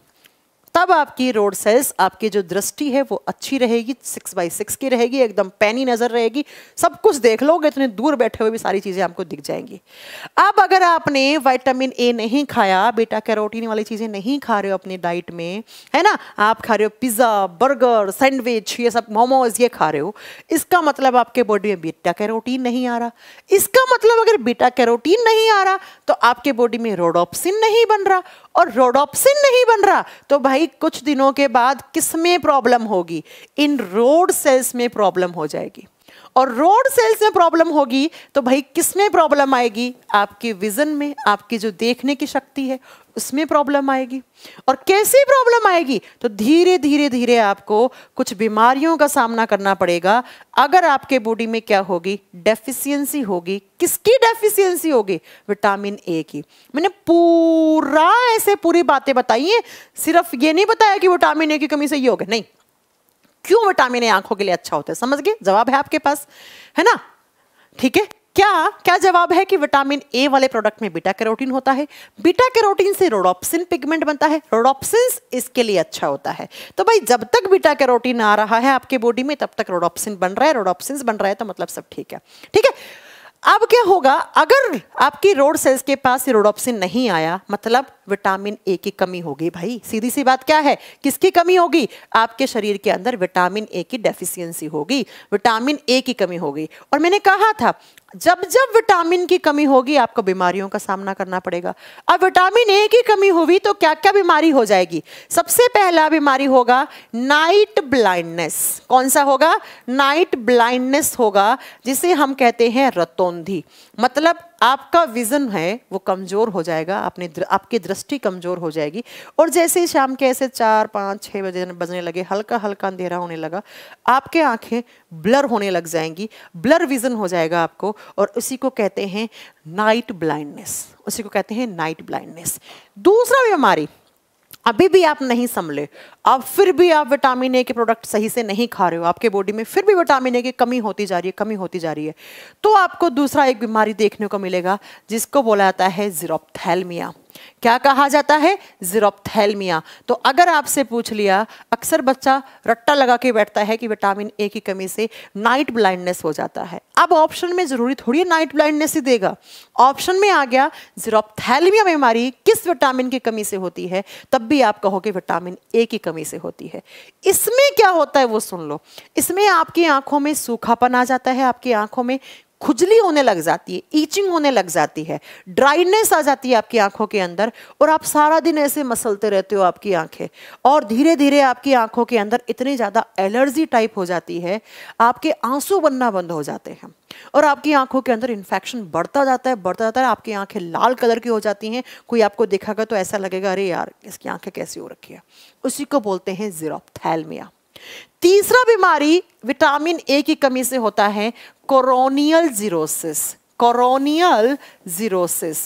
Speaker 1: तब आपकी रोड सेल्स आपकी जो दृष्टि है वो अच्छी रहेगी सिक्स बाई सिक्स की रहेगी एकदम पैनी नज़र रहेगी सब कुछ देख लोगे इतने दूर बैठे हुए भी सारी चीज़ें आपको दिख जाएंगी अब अगर आपने वाइटामिन ए नहीं खाया बेटा कैरोटीन वाली चीज़ें नहीं खा रहे हो अपनी डाइट में है ना आप खा रहे हो पिज़्ज़ा बर्गर सैंडविच ये सब मोमोज ये खा रहे हो इसका मतलब आपके बॉडी में बीटा कैरोटीन नहीं आ रहा इसका मतलब अगर बीटा कैरोटीन नहीं आ रहा तो आपके बॉडी में रोडोप्सिन नहीं बन रहा और रोडोप्सिन नहीं बन रहा तो भाई भाई कुछ दिनों के बाद किस में प्रॉब्लम होगी इन रोड सेल्स में प्रॉब्लम हो जाएगी और रोड सेल्स में प्रॉब्लम होगी तो भाई किस में प्रॉब्लम आएगी आपके विजन में आपकी जो देखने की शक्ति है उसमें प्रॉब्लम आएगी और कैसी प्रॉब्लम आएगी तो धीरे धीरे धीरे आपको कुछ बीमारियों का सामना करना पड़ेगा अगर आपके बॉडी में क्या होगी डेफिशिएंसी होगी किसकी डेफिशिएंसी होगी विटामिन ए की मैंने पूरा ऐसे पूरी बातें बताई हैं सिर्फ ये नहीं बताया कि विटामिन ए की कमी से ये होगा नहीं क्यों विटामिन ए आंखों के लिए अच्छा होता है समझ गए जवाब है आपके पास है ना ठीक है क्या क्या जवाब है कि विटामिन ए वाले प्रोडक्ट में बीटा कैरोटीन होता है बीटा कैरोटीन से रोडोप्सिन पिगमेंट बनता है रोडोप्सिन इसके लिए अच्छा होता है तो भाई जब तक बीटा कैरोटीन आ रहा है आपके बॉडी में तब तक रोडोप्सिन बन रहा है रोडोप्सिन बन रहा है तो मतलब सब ठीक है ठीक है अब क्या होगा अगर आपकी रोड सेल्स के पास रोडोप्सिन नहीं आया मतलब विटामिन ए की कमी होगी भाई सीधी सी बात क्या है किसकी कमी होगी आपके शरीर के अंदर विटामिन ए की डेफिशिएंसी होगी विटामिन ए की कमी होगी और मैंने कहा था जब जब विटामिन की कमी होगी आपको बीमारियों का सामना करना पड़ेगा अब विटामिन ए की कमी होगी तो क्या क्या बीमारी हो जाएगी सबसे पहला बीमारी होगा नाइट ब्लाइंडनेस कौन सा होगा नाइट ब्लाइंडनेस होगा जिसे हम कहते हैं रतौंधी मतलब आपका विजन है वो कमज़ोर हो जाएगा अपने द्र, आपकी दृष्टि कमज़ोर हो जाएगी और जैसे ही शाम के ऐसे चार पाँच छः बजे बजने लगे हल्का हल्का अंधेरा होने लगा आपके आंखें ब्लर होने लग जाएंगी ब्लर विजन हो जाएगा आपको और उसी को कहते हैं नाइट ब्लाइंडनेस उसी को कहते हैं नाइट ब्लाइंडनेस दूसरा बीमारी अभी भी आप नहीं संभले अब फिर भी आप विटामिन ए के प्रोडक्ट सही से नहीं खा रहे हो आपके बॉडी में फिर भी विटामिन ए की कमी होती जा रही है कमी होती जा रही है तो आपको दूसरा एक बीमारी देखने को मिलेगा जिसको बोला जाता है जीरोपथैलमिया क्या कहा जाता है जीरोप्थेलमिया तो अगर आपसे पूछ लिया अक्सर बच्चा रट्टा लगा के बैठता है कि विटामिन ए की कमी से नाइट ब्लाइंडनेस हो जाता है अब ऑप्शन में जरूरी थोड़ी है नाइट ब्लाइंडनेस ही देगा ऑप्शन में आ गया जीरोप्थेलमिया बीमारी किस विटामिन की कमी से होती है तब भी आप कहोगे विटामिन ए की कमी से होती है इसमें क्या होता है वो सुन लो इसमें आपकी आंखों में सूखापन आ जाता है आपकी आंखों में खुजली होने लग जाती है ईचिंग होने लग जाती है ड्राइनेस आ जाती है आपकी आंखों के अंदर और आप सारा दिन ऐसे मसलते रहते हो आपकी आंखें और धीरे धीरे आपकी आंखों के अंदर इतनी ज़्यादा एलर्जी टाइप हो जाती है आपके आंसू बनना बंद हो जाते हैं और आपकी आंखों के अंदर इन्फेक्शन बढ़ता जाता है बढ़ता जाता है आपकी आंखें लाल कलर की हो जाती हैं कोई आपको देखागा तो ऐसा लगेगा अरे यार इसकी आंखें कैसी हो रखी है उसी को बोलते हैं जीरोप्थैल्मिया तीसरा बीमारी विटामिन ए की कमी से होता है कोरोनियल जीरोसिस कोरोनियल जीरोसिस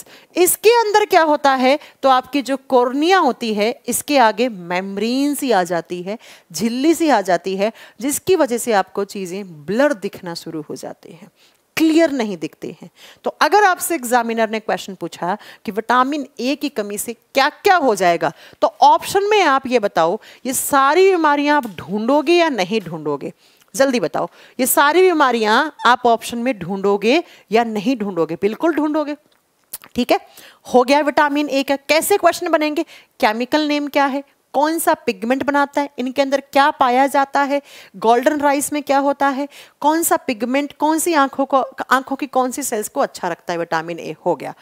Speaker 1: इसके अंदर क्या होता है तो आपकी जो कोर्निया होती है इसके आगे मेम्ब्रेन सी आ जाती है झिल्ली सी आ जाती है जिसकी वजह से आपको चीज़ें ब्लर दिखना शुरू हो जाती हैं क्लियर नहीं दिखते हैं तो अगर आपसे एग्जामिनर ने क्वेश्चन पूछा कि विटामिन ए की कमी से क्या क्या हो जाएगा तो ऑप्शन में आप ये बताओ ये सारी बीमारियां आप ढूंढोगे या नहीं ढूंढोगे जल्दी बताओ ये सारी बीमारियां आप ऑप्शन में ढूंढोगे या नहीं ढूंढोगे बिल्कुल ढूंढोगे ठीक है हो गया विटामिन ए का कैसे क्वेश्चन बनेंगे केमिकल नेम क्या है कौन सा पिगमेंट बनाता है इनके अंदर क्या पाया जाता है गोल्डन राइस में क्या होता है कौन सा पिगमेंट कौन सी आंखों को आंखों की कौन सी सेल्स को अच्छा रखता है विटामिन ए हो गया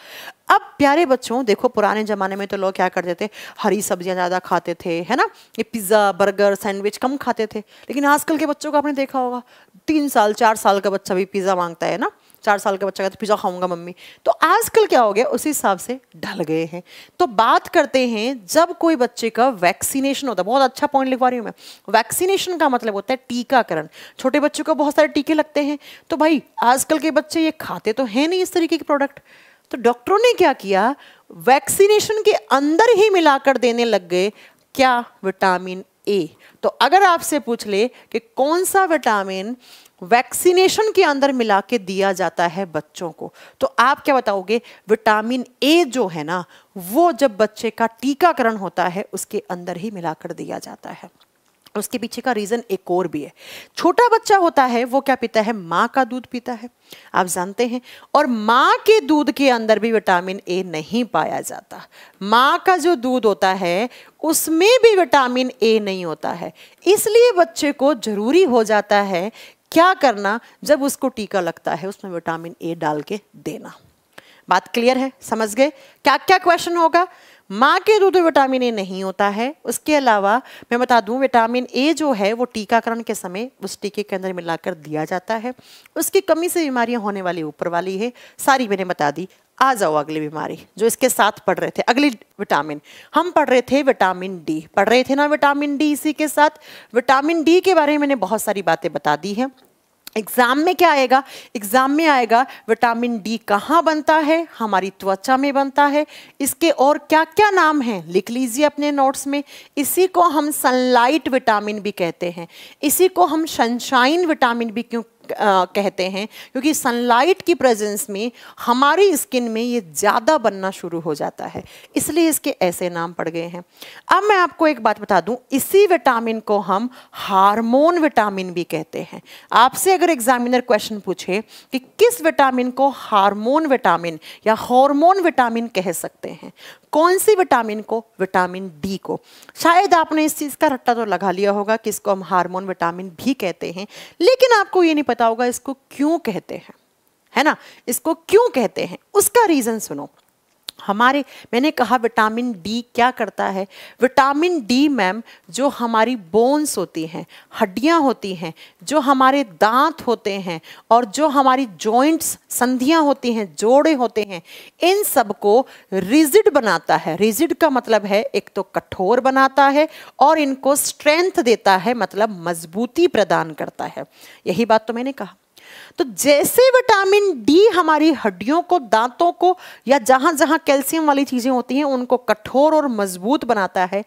Speaker 1: अब प्यारे बच्चों देखो पुराने ज़माने में तो लोग क्या करते थे हरी सब्जियां ज़्यादा खाते थे है ना ये पिज़्ज़ा बर्गर सैंडविच कम खाते थे लेकिन आजकल के बच्चों को आपने देखा होगा तीन साल चार साल का बच्चा भी पिज़्ज़ा मांगता है ना चार साल का बच्चा कहता तो पिज़्ज़ा खाऊंगा मम्मी तो आजकल क्या हो गया उसी हिसाब से ढल गए हैं तो बात करते हैं जब कोई बच्चे का वैक्सीनेशन होता है बहुत अच्छा पॉइंट लिखवा रही हूँ मैं वैक्सीनेशन का मतलब होता है टीकाकरण छोटे बच्चों को बहुत सारे टीके लगते हैं तो भाई आजकल के बच्चे ये खाते तो हैं नहीं इस तरीके के प्रोडक्ट तो डॉक्टरों ने क्या किया वैक्सीनेशन के अंदर ही मिलाकर देने लग गए क्या विटामिन ए तो अगर आपसे पूछ ले कि कौन सा विटामिन वैक्सीनेशन के अंदर मिला के दिया जाता है बच्चों को तो आप क्या बताओगे विटामिन ए जो है ना वो जब बच्चे का टीकाकरण होता है उसके अंदर ही मिलाकर दिया जाता है उसके पीछे का रीज़न एक और भी है छोटा बच्चा होता है वो क्या पीता है माँ का दूध पीता है आप जानते हैं और माँ के दूध के अंदर भी विटामिन ए नहीं पाया जाता माँ का जो दूध होता है उसमें भी विटामिन ए नहीं होता है इसलिए बच्चे को ज़रूरी हो जाता है क्या करना जब उसको टीका लगता है उसमें विटामिन ए डाल के देना बात क्लियर है समझ गए क्या क्या क्वेश्चन होगा माँ के दूध में विटामिन ए नहीं होता है उसके अलावा मैं बता दूं विटामिन ए जो है वो टीकाकरण के समय उस टीके के अंदर मिलाकर दिया जाता है उसकी कमी से बीमारियां होने वाली ऊपर वाली है सारी मैंने बता दी आ जाओ अगली बीमारी जो इसके साथ पढ़ रहे थे अगली विटामिन हम पढ़ रहे थे विटामिन डी पढ़ रहे थे ना विटामिन डी इसी के साथ विटामिन डी के बारे में मैंने बहुत सारी बातें बता दी हैं एग्ज़ाम में क्या आएगा एग्ज़ाम में आएगा विटामिन डी कहाँ बनता है हमारी त्वचा में बनता है इसके और क्या क्या नाम हैं लिख लीजिए अपने नोट्स में इसी को हम सनलाइट विटामिन भी कहते हैं इसी को हम सनशाइन विटामिन भी क्यों कहते हैं क्योंकि सनलाइट की प्रेजेंस में हमारी स्किन में ये ज़्यादा बनना शुरू हो जाता है इसलिए इसके ऐसे नाम पड़ गए हैं अब मैं आपको एक बात बता दूं इसी विटामिन को हम हार्मोन विटामिन भी कहते हैं आपसे अगर एग्जामिनर क्वेश्चन पूछे कि किस विटामिन को हारमोन विटामिन या हॉर्मोन विटामिन कह सकते हैं कौन सी विटामिन को विटामिन डी को शायद आपने इस चीज़ का रट्टा तो लगा लिया होगा कि इसको हम हार्मोन विटामिन भी कहते हैं लेकिन आपको ये नहीं पता होगा इसको क्यों कहते हैं है ना इसको क्यों कहते हैं उसका रीज़न सुनो हमारे मैंने कहा विटामिन डी क्या करता है विटामिन डी मैम जो हमारी बोन्स होती हैं हड्डियां होती हैं जो हमारे दांत होते हैं और जो हमारी जॉइंट्स संधियां होती हैं जोड़े होते हैं इन सब को रिजिड बनाता है रिजिड का मतलब है एक तो कठोर बनाता है और इनको स्ट्रेंथ देता है मतलब मजबूती प्रदान करता है यही बात तो मैंने कहा तो जैसे विटामिन डी हमारी हड्डियों को दांतों को या जहां जहां कैल्शियम वाली चीजें होती हैं उनको कठोर और मजबूत बनाता है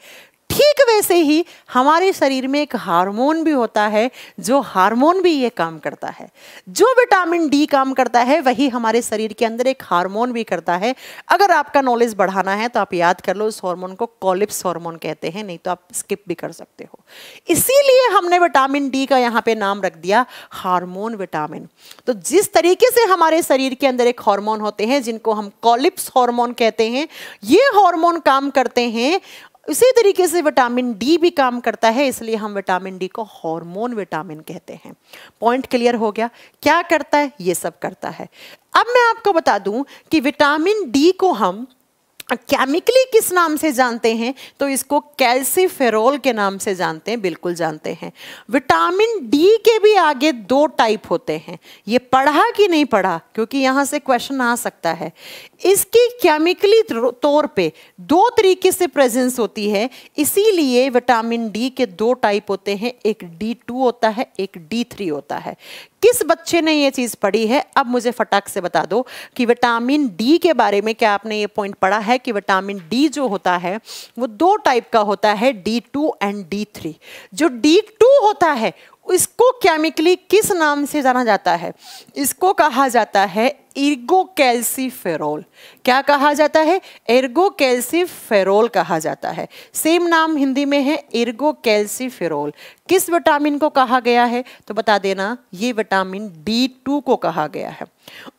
Speaker 1: ठीक वैसे ही हमारे शरीर में एक हार्मोन भी होता है जो हार्मोन भी ये काम करता है जो विटामिन डी काम करता है वही हमारे शरीर के अंदर एक हार्मोन भी करता है अगर आपका नॉलेज बढ़ाना है तो आप याद कर लो उस हार्मोन को कॉलिप्स हार्मोन कहते हैं नहीं तो आप स्किप भी कर सकते हो इसीलिए हमने विटामिन डी का यहाँ पे नाम रख दिया हारमोन विटामिन तो जिस तरीके से हमारे शरीर के अंदर एक हॉर्मोन होते हैं जिनको हम कॉलिप्स हॉर्मोन कहते हैं ये हॉर्मोन काम करते हैं इसी तरीके से विटामिन डी भी काम करता है इसलिए हम विटामिन डी को हार्मोन विटामिन कहते हैं पॉइंट क्लियर हो गया क्या करता है ये सब करता है अब मैं आपको बता दूं कि विटामिन डी को हम केमिकली किस नाम से जानते हैं तो इसको कैल्सीफेरोल के नाम से जानते हैं बिल्कुल जानते हैं विटामिन डी के भी आगे दो टाइप होते हैं ये पढ़ा कि नहीं पढ़ा क्योंकि यहाँ से क्वेश्चन आ सकता है इसकी केमिकली तौर पे दो तरीके से प्रेजेंस होती है इसीलिए विटामिन डी के दो टाइप होते हैं एक डी होता है एक डी होता है किस बच्चे ने ये चीज़ पढ़ी है अब मुझे फटाक से बता दो कि विटामिन डी के बारे में क्या आपने ये पॉइंट पढ़ा है कि विटामिन डी जो होता है वो दो टाइप का होता है D two and D three जो डी टू होता है इसको केमिकली किस नाम से जाना जाता है इसको कहा जाता है इर्गो इर्गोकैल्सीफेरोल क्या कहा जाता है इर्गो एर्गोकैल्सीफेरोल कहा जाता है सेम नाम हिंदी में है इर्गो इर्गोकैल्सीफेरोल किस विटामिन को कहा गया है तो बता देना ये विटामिन डी टू को कहा गया है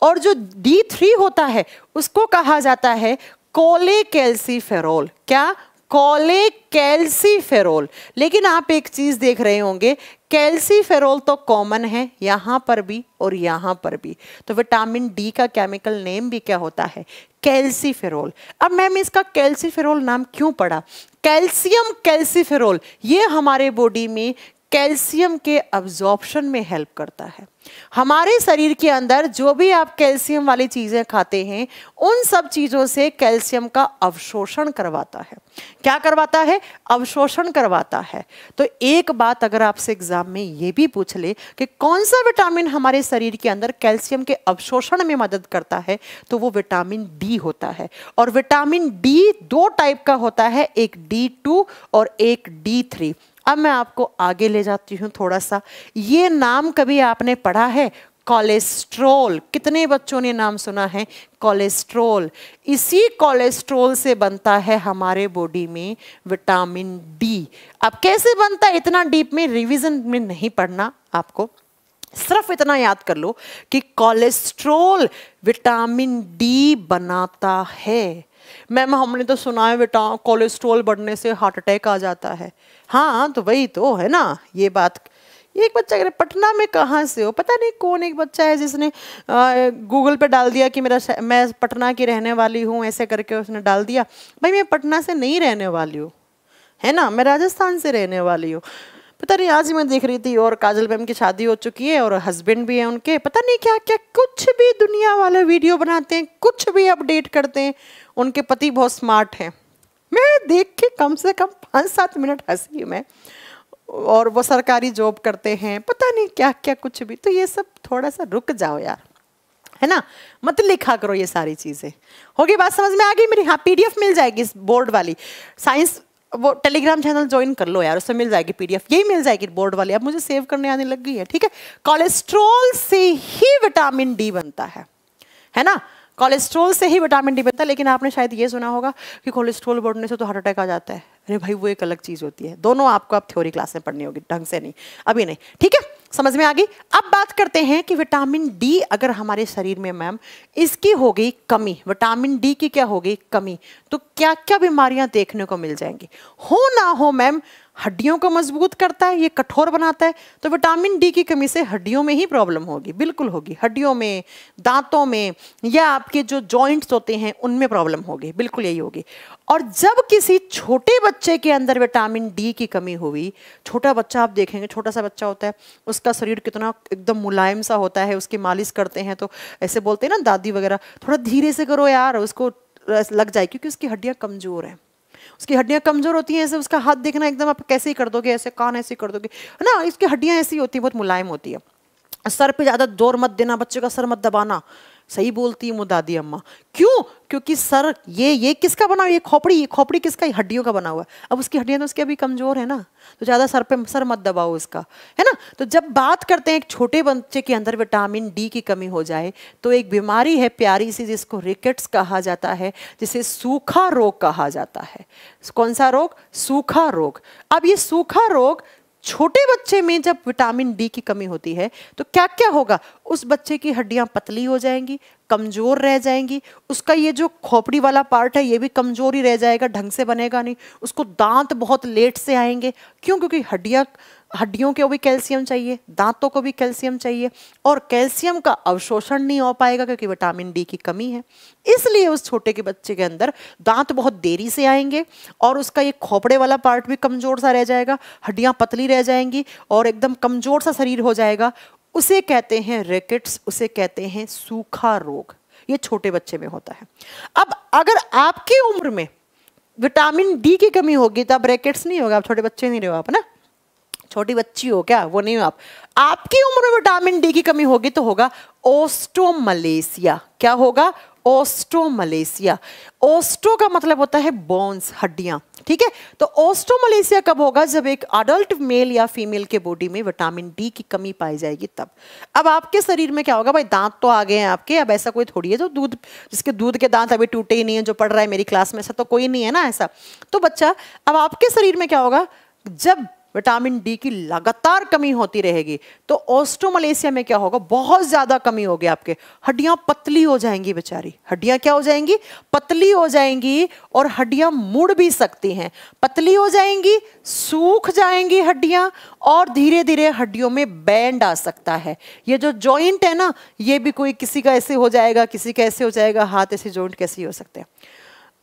Speaker 1: और जो डी थ्री होता है उसको कहा जाता है कोले कैल्सीफेरोल क्या कोले कैल्सीफेरोल लेकिन आप एक चीज देख रहे होंगे फेरोल तो कॉमन है यहाँ पर भी और यहाँ पर भी तो विटामिन डी का केमिकल नेम भी क्या होता है कैल्सी फेरोल अब मैम इसका कैल्सी फेरोल नाम क्यों पड़ा कैल्शियम फेरोल ये हमारे बॉडी में कैल्शियम के अब्जॉर्प्शन में हेल्प करता है हमारे शरीर के अंदर जो भी आप कैल्शियम वाली चीज़ें खाते हैं उन सब चीज़ों से कैल्शियम का अवशोषण करवाता है क्या करवाता है अवशोषण करवाता है तो एक बात अगर आपसे एग्जाम में ये भी पूछ ले कि कौन सा विटामिन हमारे शरीर के अंदर कैल्शियम के अवशोषण में मदद करता है तो वो विटामिन डी होता है और विटामिन डी दो टाइप का होता है एक डी टू और एक डी थ्री अब मैं आपको आगे ले जाती हूँ थोड़ा सा ये नाम कभी आपने पढ़ा है कोलेस्ट्रोल कितने बच्चों ने नाम सुना है कोलेस्ट्रोल इसी कोलेस्ट्रोल से बनता है हमारे बॉडी में विटामिन डी अब कैसे बनता है इतना डीप में रिवीजन में नहीं पढ़ना आपको सिर्फ इतना याद कर लो कि कोलेस्ट्रोल विटामिन डी बनाता है मैम हमने तो सुना है बेटा कोलेस्ट्रॉल बढ़ने से हार्ट अटैक आ जाता है हाँ तो वही तो है ना ये बात एक बच्चा कह पटना में कहाँ से हो पता नहीं कौन एक बच्चा है जिसने गूगल पे डाल दिया कि मेरा मैं पटना की रहने वाली हूँ ऐसे करके उसने डाल दिया भाई मैं पटना से नहीं रहने वाली हूँ है ना मैं राजस्थान से रहने वाली हूँ पता नहीं आज मैं देख रही थी और काजल मैम की शादी हो चुकी है और हस्बैंड भी है उनके पता नहीं क्या क्या कुछ भी दुनिया वाले वीडियो बनाते हैं कुछ भी अपडेट करते हैं उनके पति बहुत स्मार्ट हैं मैं देख के कम से कम पाँच सात मिनट हंसी मैं और वो सरकारी जॉब करते हैं पता नहीं क्या क्या कुछ भी तो ये सब थोड़ा सा रुक जाओ यार है ना मत लिखा करो ये सारी चीज़ें होगी बात समझ में आ गई मेरी हाँ पी मिल जाएगी इस बोर्ड वाली साइंस वो टेलीग्राम चैनल ज्वाइन कर लो यार उससे मिल जाएगी पीडीएफ यही मिल जाएगी बोर्ड वाली अब मुझे सेव करने आने लग गई है ठीक है कोलेस्ट्रॉल से ही विटामिन डी बनता है है ना कोलेस्ट्रोल से ही विटामिन डी बनता है लेकिन आपने शायद ये सुना होगा कि कोलेस्ट्रोल बढ़ने से तो हार्ट अटैक आ जाता है अरे भाई वो एक अलग चीज़ होती है दोनों आपको अब थ्योरी क्लास में पढ़नी होगी ढंग से नहीं अभी नहीं ठीक है समझ में आ गई अब बात करते हैं कि विटामिन डी अगर हमारे शरीर में मैम इसकी हो गई कमी विटामिन डी की क्या हो गई कमी तो क्या क्या बीमारियां देखने को मिल जाएंगी हो ना हो मैम हड्डियों को मजबूत करता है ये कठोर बनाता है तो विटामिन डी की कमी से हड्डियों में ही प्रॉब्लम होगी बिल्कुल होगी हड्डियों में दांतों में या आपके जो जॉइंट्स होते हैं उनमें प्रॉब्लम होगी बिल्कुल यही होगी और जब किसी छोटे बच्चे के अंदर विटामिन डी की कमी हुई छोटा बच्चा आप देखेंगे छोटा सा बच्चा होता है उसका शरीर कितना एकदम मुलायम सा होता है उसकी मालिश करते हैं तो ऐसे बोलते हैं ना दादी वगैरह थोड़ा धीरे से करो यार उसको लग जाए क्योंकि उसकी हड्डियाँ कमज़ोर हैं उसकी हड्डियाँ कमज़ोर होती हैं ऐसे उसका हाथ देखना एकदम आप कैसे ही कर दोगे ऐसे कान ऐसे कर दोगे है ना इसकी हड्डियाँ ऐसी होती हैं बहुत मुलायम होती है सर पे ज़्यादा जोर मत देना बच्चे का सर मत दबाना सही बोलती है वो दादी अम्मा क्यों क्योंकि सर ये ये किसका बना हुआ ये खोपड़ी ये खोपड़ी किसका हड्डियों का बना हुआ है अब उसकी हड्डियां तो उसके अभी कमजोर है ना तो ज़्यादा सर पे सर मत दबाओ उसका है ना तो जब बात करते हैं एक छोटे बच्चे के अंदर विटामिन डी की कमी हो जाए तो एक बीमारी है प्यारी सी जिसको रिकेट्स कहा जाता है जिसे सूखा रोग कहा जाता है कौन सा रोग सूखा रोग अब ये सूखा रोग छोटे बच्चे में जब विटामिन डी की कमी होती है तो क्या क्या होगा उस बच्चे की हड्डियां पतली हो जाएंगी कमजोर रह जाएंगी उसका ये जो खोपड़ी वाला पार्ट है ये भी कमजोर ही रह जाएगा ढंग से बनेगा नहीं उसको दांत बहुत लेट से आएंगे क्यों क्योंकि हड्डियां हड्डियों को भी कैल्शियम चाहिए दांतों को भी कैल्शियम चाहिए और कैल्शियम का अवशोषण नहीं हो पाएगा क्योंकि विटामिन डी की कमी है इसलिए उस छोटे के बच्चे के अंदर दांत बहुत देरी से आएंगे और उसका ये खोपड़े वाला पार्ट भी कमज़ोर सा रह जाएगा हड्डियाँ पतली रह जाएंगी और एकदम कमज़ोर सा शरीर हो जाएगा उसे कहते हैं रेकेट्स उसे कहते हैं सूखा रोग ये छोटे बच्चे में होता है अब अगर आपकी उम्र में विटामिन डी की कमी होगी तो आप रैकेट्स नहीं होगा आप छोटे बच्चे नहीं रहे हो आप ना छोटी बच्ची हो क्या वो नहीं हो आप आपकी उम्र में विटामिन डी की कमी होगी तो होगा ओस्टोमलेसिया क्या होगा ओस्टोमलेसिया ओस्टो का मतलब होता है बोन्स हड्डियां ठीक है तो ओस्टोमलेसिया कब होगा जब एक अडल्ट मेल या फीमेल के बॉडी में विटामिन डी की कमी पाई जाएगी तब अब आपके शरीर में क्या होगा भाई दांत तो आ गए हैं आपके अब ऐसा कोई थोड़ी है जो दूध जिसके दूध के दांत अभी टूटे ही नहीं है जो पढ़ रहा है मेरी क्लास में ऐसा तो कोई नहीं है ना ऐसा तो बच्चा अब आपके शरीर में क्या होगा जब विटामिन डी की लगातार कमी होती रहेगी तो ऑस्ट्रोमलेशिया में क्या होगा बहुत ज़्यादा कमी होगी आपके हड्डियां पतली हो जाएंगी बेचारी हड्डियाँ क्या हो जाएंगी पतली हो जाएंगी और हड्डियाँ मुड़ भी सकती हैं पतली हो जाएंगी सूख जाएंगी हड्डियां और धीरे धीरे हड्डियों में बैंड आ सकता है ये जो जॉइंट है ना ये भी कोई किसी का ऐसे हो जाएगा किसी का ऐसे हो जाएगा हाथ ऐसे जॉइंट कैसे हो सकते हैं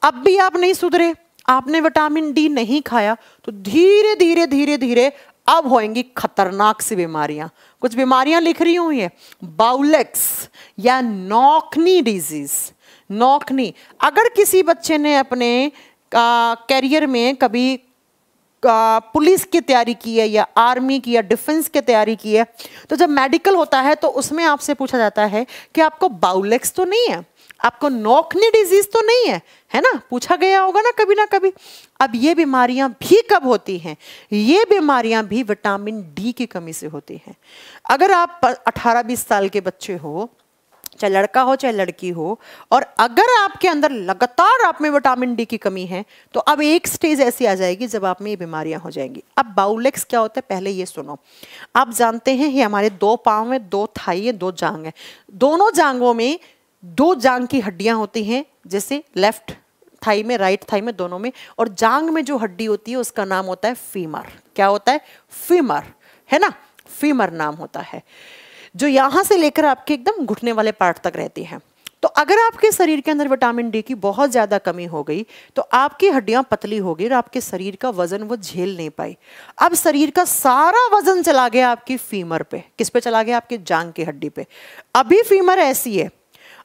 Speaker 1: अब भी आप नहीं सुधरे आपने विटामिन डी नहीं खाया तो धीरे धीरे धीरे धीरे अब होएंगी खतरनाक सी बीमारियां कुछ बीमारियां लिख रही हूं ये बाउलेक्स या नोकनी डिजीज नोकनी अगर किसी बच्चे ने अपने कैरियर में कभी पुलिस की तैयारी की है या आर्मी की या डिफेंस की तैयारी की है तो जब मेडिकल होता है तो उसमें आपसे पूछा जाता है कि आपको बाउलेक्स तो नहीं है आपको नोकनी डिजीज तो नहीं है है ना पूछा गया होगा ना कभी ना कभी अब ये बीमारियां भी कब होती हैं ये बीमारियां भी विटामिन डी की कमी से होती हैं अगर आप 18-20 साल के बच्चे हो चाहे लड़का हो चाहे लड़की हो और अगर आपके अंदर लगातार आप में विटामिन डी की कमी है तो अब एक स्टेज ऐसी आ जाएगी जब आप में ये बीमारियां हो जाएंगी अब बाउलेक्स क्या होता है पहले ये सुनो आप जानते हैं ये हमारे दो पाँव हैं दो थाई है दो जांग है दोनों जांगों में दो जांग की हड्डियां होती हैं जैसे लेफ्ट थाई में राइट थाई में दोनों में और जांग में जो हड्डी होती है उसका नाम होता है फीमर क्या होता है फीमर है ना फीमर नाम होता है जो यहां से लेकर आपके एकदम घुटने वाले पार्ट तक रहती है तो अगर आपके शरीर के अंदर विटामिन डी की बहुत ज़्यादा कमी हो गई तो आपकी हड्डियां पतली हो गई और आपके शरीर का वजन वो झेल नहीं पाई अब शरीर का सारा वजन चला गया आपकी फीमर पे किस पे चला गया आपके जांग की हड्डी पे अभी फीमर ऐसी है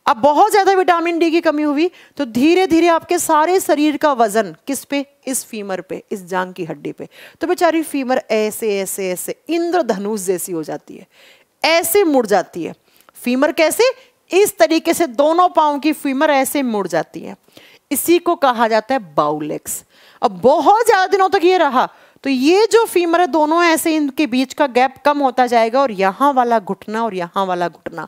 Speaker 1: अब बहुत ज़्यादा विटामिन डी की कमी हुई तो धीरे धीरे आपके सारे शरीर का वजन किस पे इस फीमर पे इस जांग की हड्डी पे तो बेचारी फीमर ऐसे ऐसे ऐसे इंद्रधनुष जैसी हो जाती है ऐसे मुड़ जाती है फीमर कैसे इस तरीके से दोनों पाँव की फीमर ऐसे मुड़ जाती है इसी को कहा जाता है बाउलेक्स अब बहुत ज़्यादा दिनों तक ये रहा तो ये जो फीमर है दोनों ऐसे इनके बीच का गैप कम होता जाएगा और यहाँ वाला घुटना और यहाँ वाला घुटना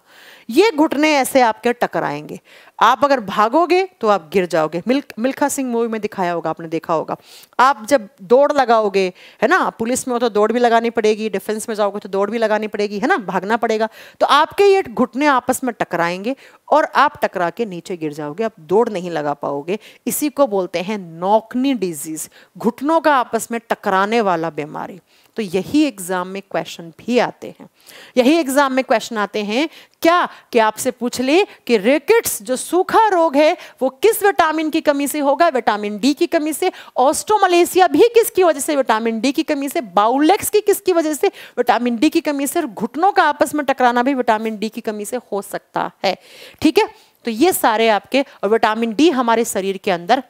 Speaker 1: ये घुटने ऐसे आपके टकराएंगे आप अगर भागोगे तो आप गिर जाओगे मिल मिल्खा सिंह मूवी में दिखाया होगा आपने देखा होगा आप जब दौड़ लगाओगे है ना पुलिस में हो तो दौड़ भी लगानी पड़ेगी डिफेंस में जाओगे तो दौड़ भी लगानी पड़ेगी है ना भागना पड़ेगा तो आपके ये घुटने आपस में टकराएंगे और आप टकरा के नीचे गिर जाओगे आप दौड़ नहीं लगा पाओगे इसी को बोलते हैं नौकनी डिजीज घुटनों का आपस में टकराने वाला बीमारी तो यही एग्जाम में क्वेश्चन भी आते हैं यही एग्जाम में क्वेश्चन आते हैं क्या कि आपसे पूछ ले कि रेकेट्स जो सूखा रोग है वो किस विटामिन की कमी से होगा विटामिन डी की कमी से ऑस्ट्रोमलेशिया भी किसकी वजह से विटामिन डी की कमी से बाउलेक्स की किसकी वजह से विटामिन डी की कमी से घुटनों का आपस में टकराना भी विटामिन डी की कमी से हो सकता है ठीक है तो ये सारे आपके और विटामिन डी हमारे शरीर के अंदर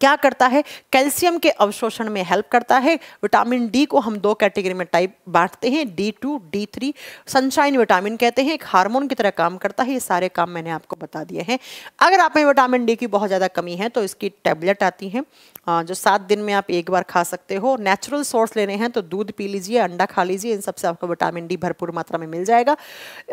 Speaker 1: क्या करता है कैल्शियम के अवशोषण में हेल्प करता है विटामिन डी को हम दो कैटेगरी में टाइप बांटते हैं D two D three sunshine vitamin कहते हैं एक हार्मोन की तरह काम करता है ये सारे काम मैंने आपको बता दिए हैं अगर आप में विटामिन डी की बहुत ज़्यादा कमी है तो इसकी टैबलेट आती हैं जो सात दिन में आप एक बार खा सकते हो नेचुरल सोर्स लेने हैं तो दूध पी लीजिए अंडा खा लीजिए इन सबसे आपको विटामिन डी भरपूर मात्रा में मिल जाएगा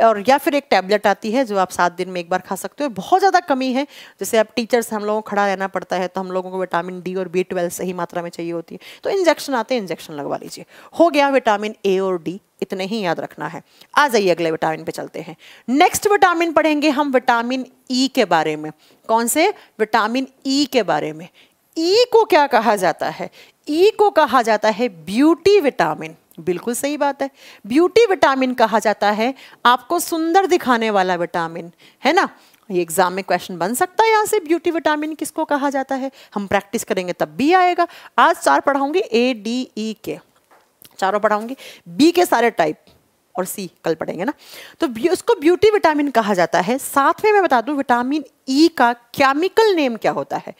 Speaker 1: और या फिर एक टैबलेट आती है जो आप सात दिन में एक बार खा सकते हो बहुत ज़्यादा कमी है जैसे आप टीचर से हम लोगों को खड़ा रहना पड़ता है तो हम लोग लोगों को विटामिन डी और बी ट्वेल्व सही मात्रा में चाहिए होती है तो इंजेक्शन आते हैं इंजेक्शन लगवा लीजिए हो गया विटामिन ए और डी इतने ही याद रखना है आ जाइए अगले विटामिन पे चलते हैं नेक्स्ट विटामिन पढ़ेंगे हम विटामिन ई e के बारे में कौन से विटामिन ई e के बारे में ई e को क्या कहा जाता है ई e को कहा जाता है ब्यूटी विटामिन बिल्कुल सही बात है ब्यूटी विटामिन कहा जाता है आपको सुंदर दिखाने वाला विटामिन है ना ये एग्जाम में क्वेश्चन बन सकता है यहाँ से ब्यूटी विटामिन किसको कहा जाता है हम प्रैक्टिस करेंगे तब भी आएगा आज चार पढ़ाऊंगी ए डी ई के चारों पढ़ाऊंगी बी के सारे टाइप और सी कल पढ़ेंगे ना तो उसको ब्यूटी विटामिन कहा जाता है साथ में मैं बता दूं विटामिन ई e का केमिकल नेम क्या होता है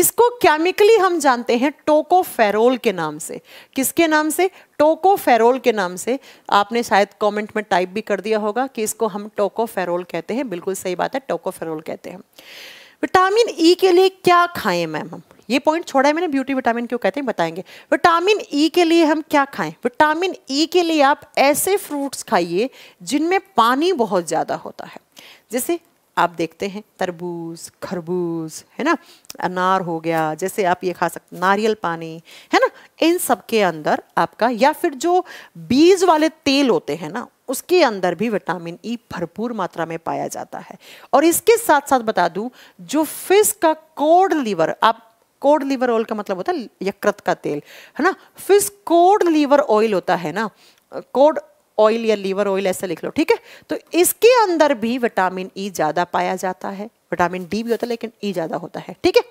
Speaker 1: इसको केमिकली हम जानते हैं टोकोफेरोल के नाम से किसके नाम से टोकोफेरोल के नाम से आपने शायद कमेंट में टाइप भी कर दिया होगा कि इसको हम टोकोफेरोल कहते हैं बिल्कुल सही बात है टोकोफेरोल कहते हैं विटामिन ई e के लिए क्या खाएं मैम हम ये पॉइंट छोड़ा है मैंने ब्यूटी विटामिन क्यों कहते हैं बताएंगे विटामिन ई e के लिए हम क्या खाएं विटामिन ई e के लिए आप ऐसे फ्रूट्स खाइए जिनमें पानी बहुत ज़्यादा होता है जैसे आप देखते हैं तरबूज खरबूज है ना अनार हो गया जैसे आप ये खा सकते नारियल पानी है ना इन सब के अंदर आपका या फिर जो बीज वाले तेल होते हैं ना उसके अंदर भी विटामिन ई e भरपूर मात्रा में पाया जाता है और इसके साथ साथ बता दूं जो फिश का कोड लीवर आप कोड लीवर ऑयल का मतलब होता है यकृत का तेल है ना फिर कोड लीवर ऑयल होता है ना कोड ऑयल या लीवर ऑयल ऐसा लिख लो ठीक है तो इसके अंदर भी विटामिन ई e ज़्यादा पाया जाता है विटामिन डी भी होता है लेकिन ई e ज़्यादा होता है ठीक है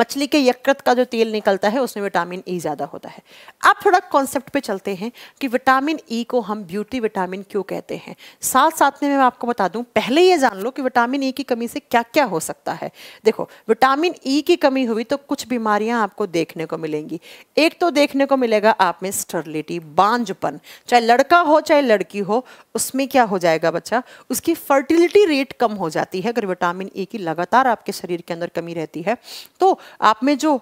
Speaker 1: मछली के यकृत का जो तेल निकलता है उसमें विटामिन ई e ज़्यादा होता है अब थोड़ा कॉन्सेप्ट पे चलते हैं कि विटामिन ई e को हम ब्यूटी विटामिन क्यों कहते हैं साथ साथ में मैं आपको बता दूं पहले ये जान लो कि विटामिन ई e की कमी से क्या क्या हो सकता है देखो विटामिन ई e की कमी हुई तो कुछ बीमारियाँ आपको देखने को मिलेंगी एक तो देखने को मिलेगा आप में स्टर्लिटी बांझपन चाहे लड़का हो चाहे लड़की हो उसमें क्या हो जाएगा बच्चा उसकी फर्टिलिटी रेट कम हो जाती है अगर विटामिन ई e की लगातार आपके शरीर के अंदर कमी रहती है तो आप में जो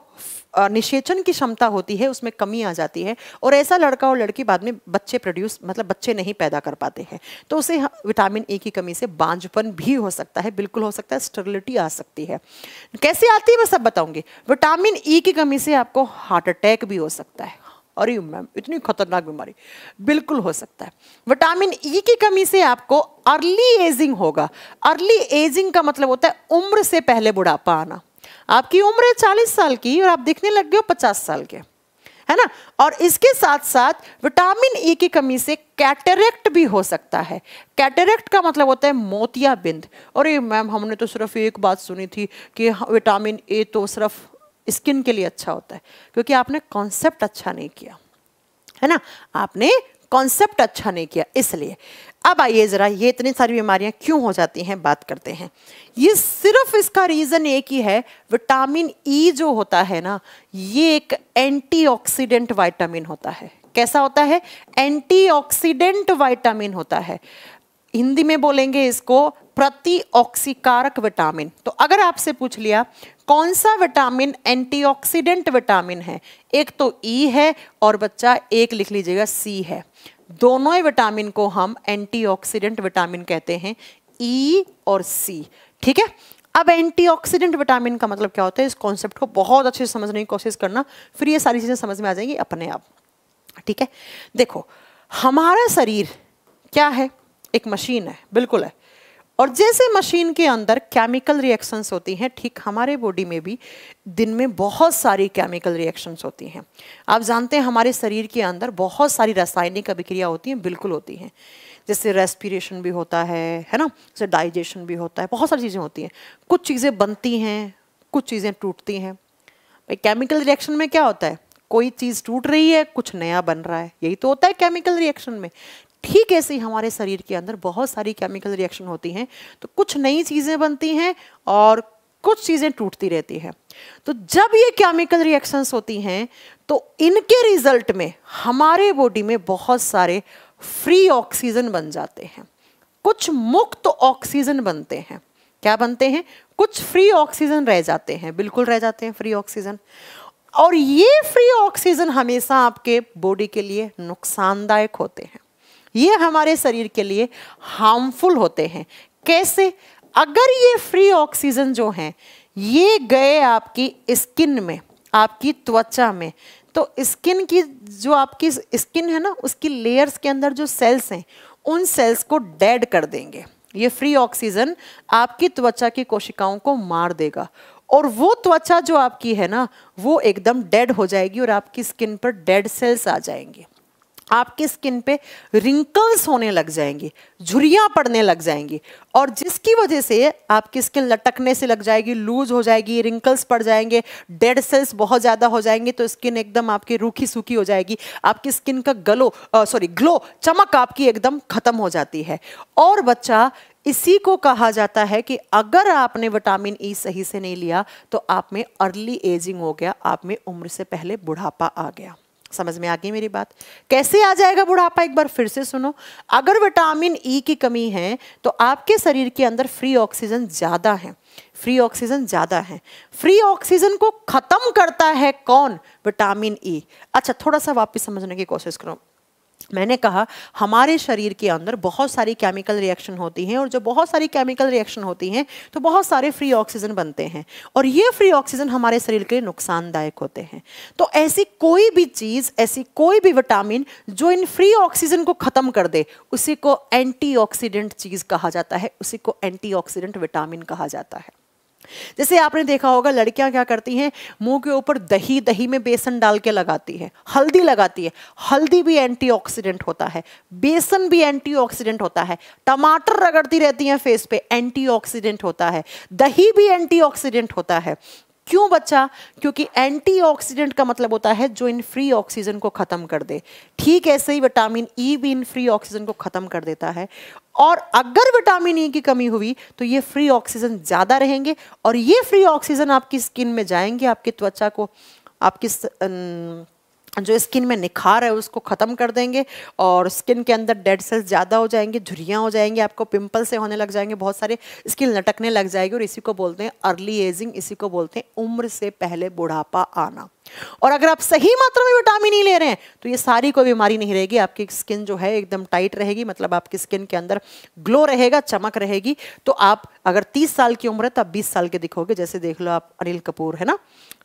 Speaker 1: निषेचन की क्षमता होती है उसमें कमी आ जाती है और ऐसा लड़का और लड़की बाद में बच्चे प्रोड्यूस मतलब बच्चे नहीं पैदा कर पाते हैं तो उसे विटामिन ए की कमी से बांझपन भी हो सकता है बिल्कुल हो सकता है स्टेबिलिटी आ सकती है कैसे आती है मैं सब बताऊंगी विटामिन ई e की कमी से आपको हार्ट अटैक भी हो सकता है अरे मैम इतनी खतरनाक बीमारी बिल्कुल हो सकता है विटामिन ई e की कमी से आपको अर्ली एजिंग होगा अर्ली एजिंग का मतलब होता है उम्र से पहले बुढ़ापा आना आपकी उम्र है चालीस साल की और आप दिखने लग गए हो पचास साल के है ना और इसके साथ साथ विटामिन ई e की कमी से कैटरेक्ट भी हो सकता है कैटरेक्ट का मतलब होता है मोतियाबिंद और ये मैम हमने तो सिर्फ एक बात सुनी थी कि विटामिन ए तो सिर्फ स्किन के लिए अच्छा होता है क्योंकि आपने कॉन्सेप्ट अच्छा नहीं किया है ना आपने कॉन्सेप्ट अच्छा नहीं किया इसलिए अब आइए ज़रा ये इतनी सारी बीमारियां क्यों हो जाती हैं बात करते हैं ये सिर्फ इसका रीज़न एक ही है विटामिन ई e जो होता है ना ये एक एंटीऑक्सीडेंट विटामिन होता है कैसा होता है एंटीऑक्सीडेंट विटामिन होता है हिंदी में बोलेंगे इसको प्रतिऑक्सीकारक विटामिन तो अगर आपसे पूछ लिया कौन सा विटामिन एंटीऑक्सीडेंट विटामिन है एक तो ई e है और बच्चा एक लिख लीजिएगा सी है दोनों ही विटामिन को हम एंटीऑक्सीडेंट विटामिन कहते हैं ई e और सी ठीक है अब एंटीऑक्सीडेंट विटामिन का मतलब क्या होता है इस कॉन्सेप्ट को बहुत अच्छे से समझने की कोशिश करना फिर ये सारी चीज़ें समझ में आ जाएंगी अपने आप ठीक है देखो हमारा शरीर क्या है एक मशीन है बिल्कुल है और जैसे मशीन के अंदर केमिकल रिएक्शंस होती हैं ठीक हमारे बॉडी में भी दिन में बहुत सारी केमिकल रिएक्शंस होती हैं आप जानते हैं हमारे शरीर के अंदर बहुत सारी रासायनिक अभिक्रिया होती हैं बिल्कुल होती हैं जैसे रेस्पिरेशन भी होता है है ना जैसे डाइजेशन भी होता है बहुत सारी चीज़ें होती हैं कुछ चीज़ें बनती हैं कुछ चीज़ें टूटती हैं भाई केमिकल रिएक्शन में क्या होता है कोई चीज़ टूट रही है कुछ नया बन रहा है यही तो होता है केमिकल रिएक्शन में ठीक ऐसे ही हमारे शरीर के अंदर बहुत सारी केमिकल रिएक्शन होती हैं तो कुछ नई चीज़ें बनती हैं और कुछ चीज़ें टूटती रहती हैं तो जब ये केमिकल रिएक्शंस होती हैं तो इनके रिजल्ट में हमारे बॉडी में बहुत सारे फ्री ऑक्सीजन बन जाते हैं कुछ मुक्त ऑक्सीजन बनते हैं क्या बनते हैं कुछ फ्री ऑक्सीजन रह जाते हैं बिल्कुल रह जाते हैं फ्री ऑक्सीजन और ये फ्री ऑक्सीजन हमेशा आपके बॉडी के लिए नुकसानदायक होते हैं ये हमारे शरीर के लिए हार्मफुल होते हैं कैसे अगर ये फ्री ऑक्सीजन जो हैं ये गए आपकी स्किन में आपकी त्वचा में तो स्किन की जो आपकी स्किन है ना उसकी लेयर्स के अंदर जो सेल्स हैं उन सेल्स को डेड कर देंगे ये फ्री ऑक्सीजन आपकी त्वचा की कोशिकाओं को मार देगा और वो त्वचा जो आपकी है ना वो एकदम डेड हो जाएगी और आपकी स्किन पर डेड सेल्स आ जाएंगे आपकी स्किन पे रिंकल्स होने लग जाएंगी झुरियाँ पड़ने लग जाएंगी और जिसकी वजह से आपकी स्किन लटकने से लग जाएगी लूज हो जाएगी रिंकल्स पड़ जाएंगे डेड सेल्स बहुत ज़्यादा हो जाएंगे तो स्किन एकदम आपकी रूखी सूखी हो जाएगी आपकी स्किन का गलो सॉरी ग्लो चमक आपकी एकदम ख़त्म हो जाती है और बच्चा इसी को कहा जाता है कि अगर आपने विटामिन ई e सही से नहीं लिया तो आप में अर्ली एजिंग हो गया आप में उम्र से पहले बुढ़ापा आ गया समझ में आ गई मेरी बात कैसे आ जाएगा बुढ़ापा एक बार फिर से सुनो अगर विटामिन ई e की कमी है तो आपके शरीर के अंदर फ्री ऑक्सीजन ज़्यादा है फ्री ऑक्सीजन ज़्यादा है फ्री ऑक्सीजन को ख़त्म करता है कौन विटामिन ई e. अच्छा थोड़ा सा वापस समझने की कोशिश करो मैंने कहा हमारे शरीर के अंदर बहुत सारी केमिकल रिएक्शन होती हैं और जब बहुत सारी केमिकल रिएक्शन होती हैं तो बहुत सारे फ्री ऑक्सीजन बनते हैं और ये फ्री ऑक्सीजन हमारे शरीर के लिए नुकसानदायक होते हैं तो ऐसी कोई भी चीज़ ऐसी कोई भी विटामिन जो इन फ्री ऑक्सीजन को ख़त्म कर दे उसी को एंटी चीज़ कहा जाता है उसी को एंटी विटामिन कहा जाता है जैसे आपने देखा होगा लड़कियां क्या करती हैं मुंह के ऊपर दही दही में बेसन डाल के लगाती है हल्दी लगाती है हल्दी भी एंटीऑक्सीडेंट होता है बेसन भी एंटीऑक्सीडेंट होता है टमाटर रगड़ती रहती हैं फेस पे एंटीऑक्सीडेंट होता है दही भी एंटीऑक्सीडेंट होता है क्यों बच्चा क्योंकि एंटीऑक्सीडेंट का मतलब होता है जो इन फ्री ऑक्सीजन को ख़त्म कर दे ठीक ऐसे ही विटामिन ई e भी इन फ्री ऑक्सीजन को ख़त्म कर देता है और अगर विटामिन ई e की कमी हुई तो ये फ्री ऑक्सीजन ज़्यादा रहेंगे और ये फ्री ऑक्सीजन आपकी स्किन में जाएंगे आपकी त्वचा को आपकी स, न, जो स्किन में निखार है उसको ख़त्म कर देंगे और स्किन के अंदर डेड सेल्स ज़्यादा हो जाएंगे झुरियाँ हो जाएंगी आपको पिंपल से होने लग जाएंगे बहुत सारे स्किन लटकने लग जाएगी और इसी को बोलते हैं अर्ली एजिंग इसी को बोलते हैं उम्र से पहले बुढ़ापा आना और अगर आप सही मात्रा में विटामिन ई ले रहे हैं तो ये सारी कोई बीमारी नहीं रहेगी आपकी स्किन जो है एकदम टाइट रहेगी मतलब आपकी स्किन के अंदर ग्लो रहेगा चमक रहेगी तो आप अगर 30 साल की उम्र है तो आप बीस साल के दिखोगे जैसे देख लो आप अनिल कपूर है ना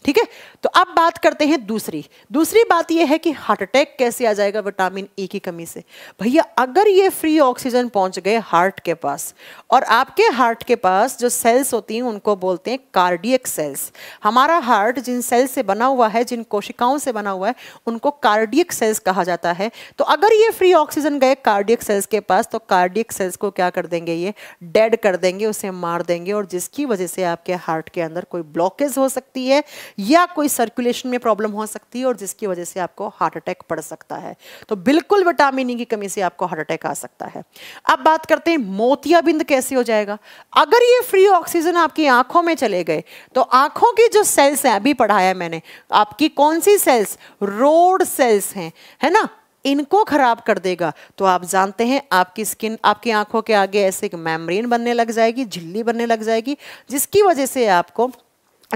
Speaker 1: ठीक है तो अब बात करते हैं दूसरी दूसरी बात यह है कि हार्ट अटैक कैसे आ जाएगा विटामिन ई e की कमी से भैया अगर ये फ्री ऑक्सीजन पहुंच गए हार्ट के पास और आपके हार्ट के पास जो सेल्स होती हैं उनको बोलते हैं कार्डियक सेल्स हमारा हार्ट जिन सेल्स से बना हुआ है जिन कोशिकाओं से बना हुआ है उनको कार्डियक सेल्स कहा जाता है तो अगर ये फ्री ऑक्सीजन गए कार्डियक सेल्स के पास तो कार्डियक सेल्स को क्या कर देंगे ये डेड कर देंगे उसे मार देंगे और जिसकी वजह से आपके हार्ट के अंदर कोई ब्लॉकेज हो सकती है या कोई सर्कुलेशन में प्रॉब्लम हो सकती है और जिसकी वजह से आपको हार्ट अटैक पड़ सकता है तो बिल्कुल विटामिन ई e की कमी से आपको हार्ट अटैक आ सकता है अब बात करते हैं मोतियाबिंद कैसे हो जाएगा अगर ये फ्री ऑक्सीजन आपकी आंखों में चले गए तो आंखों की जो सेल्स हैं अभी पढ़ाया मैंने आपकी कौन सी सेल्स रोड सेल्स हैं है ना इनको खराब कर देगा तो आप जानते हैं आपकी स्किन आपकी आंखों के आगे ऐसे एक मैमरीन बनने लग जाएगी झिल्ली बनने लग जाएगी जिसकी वजह से आपको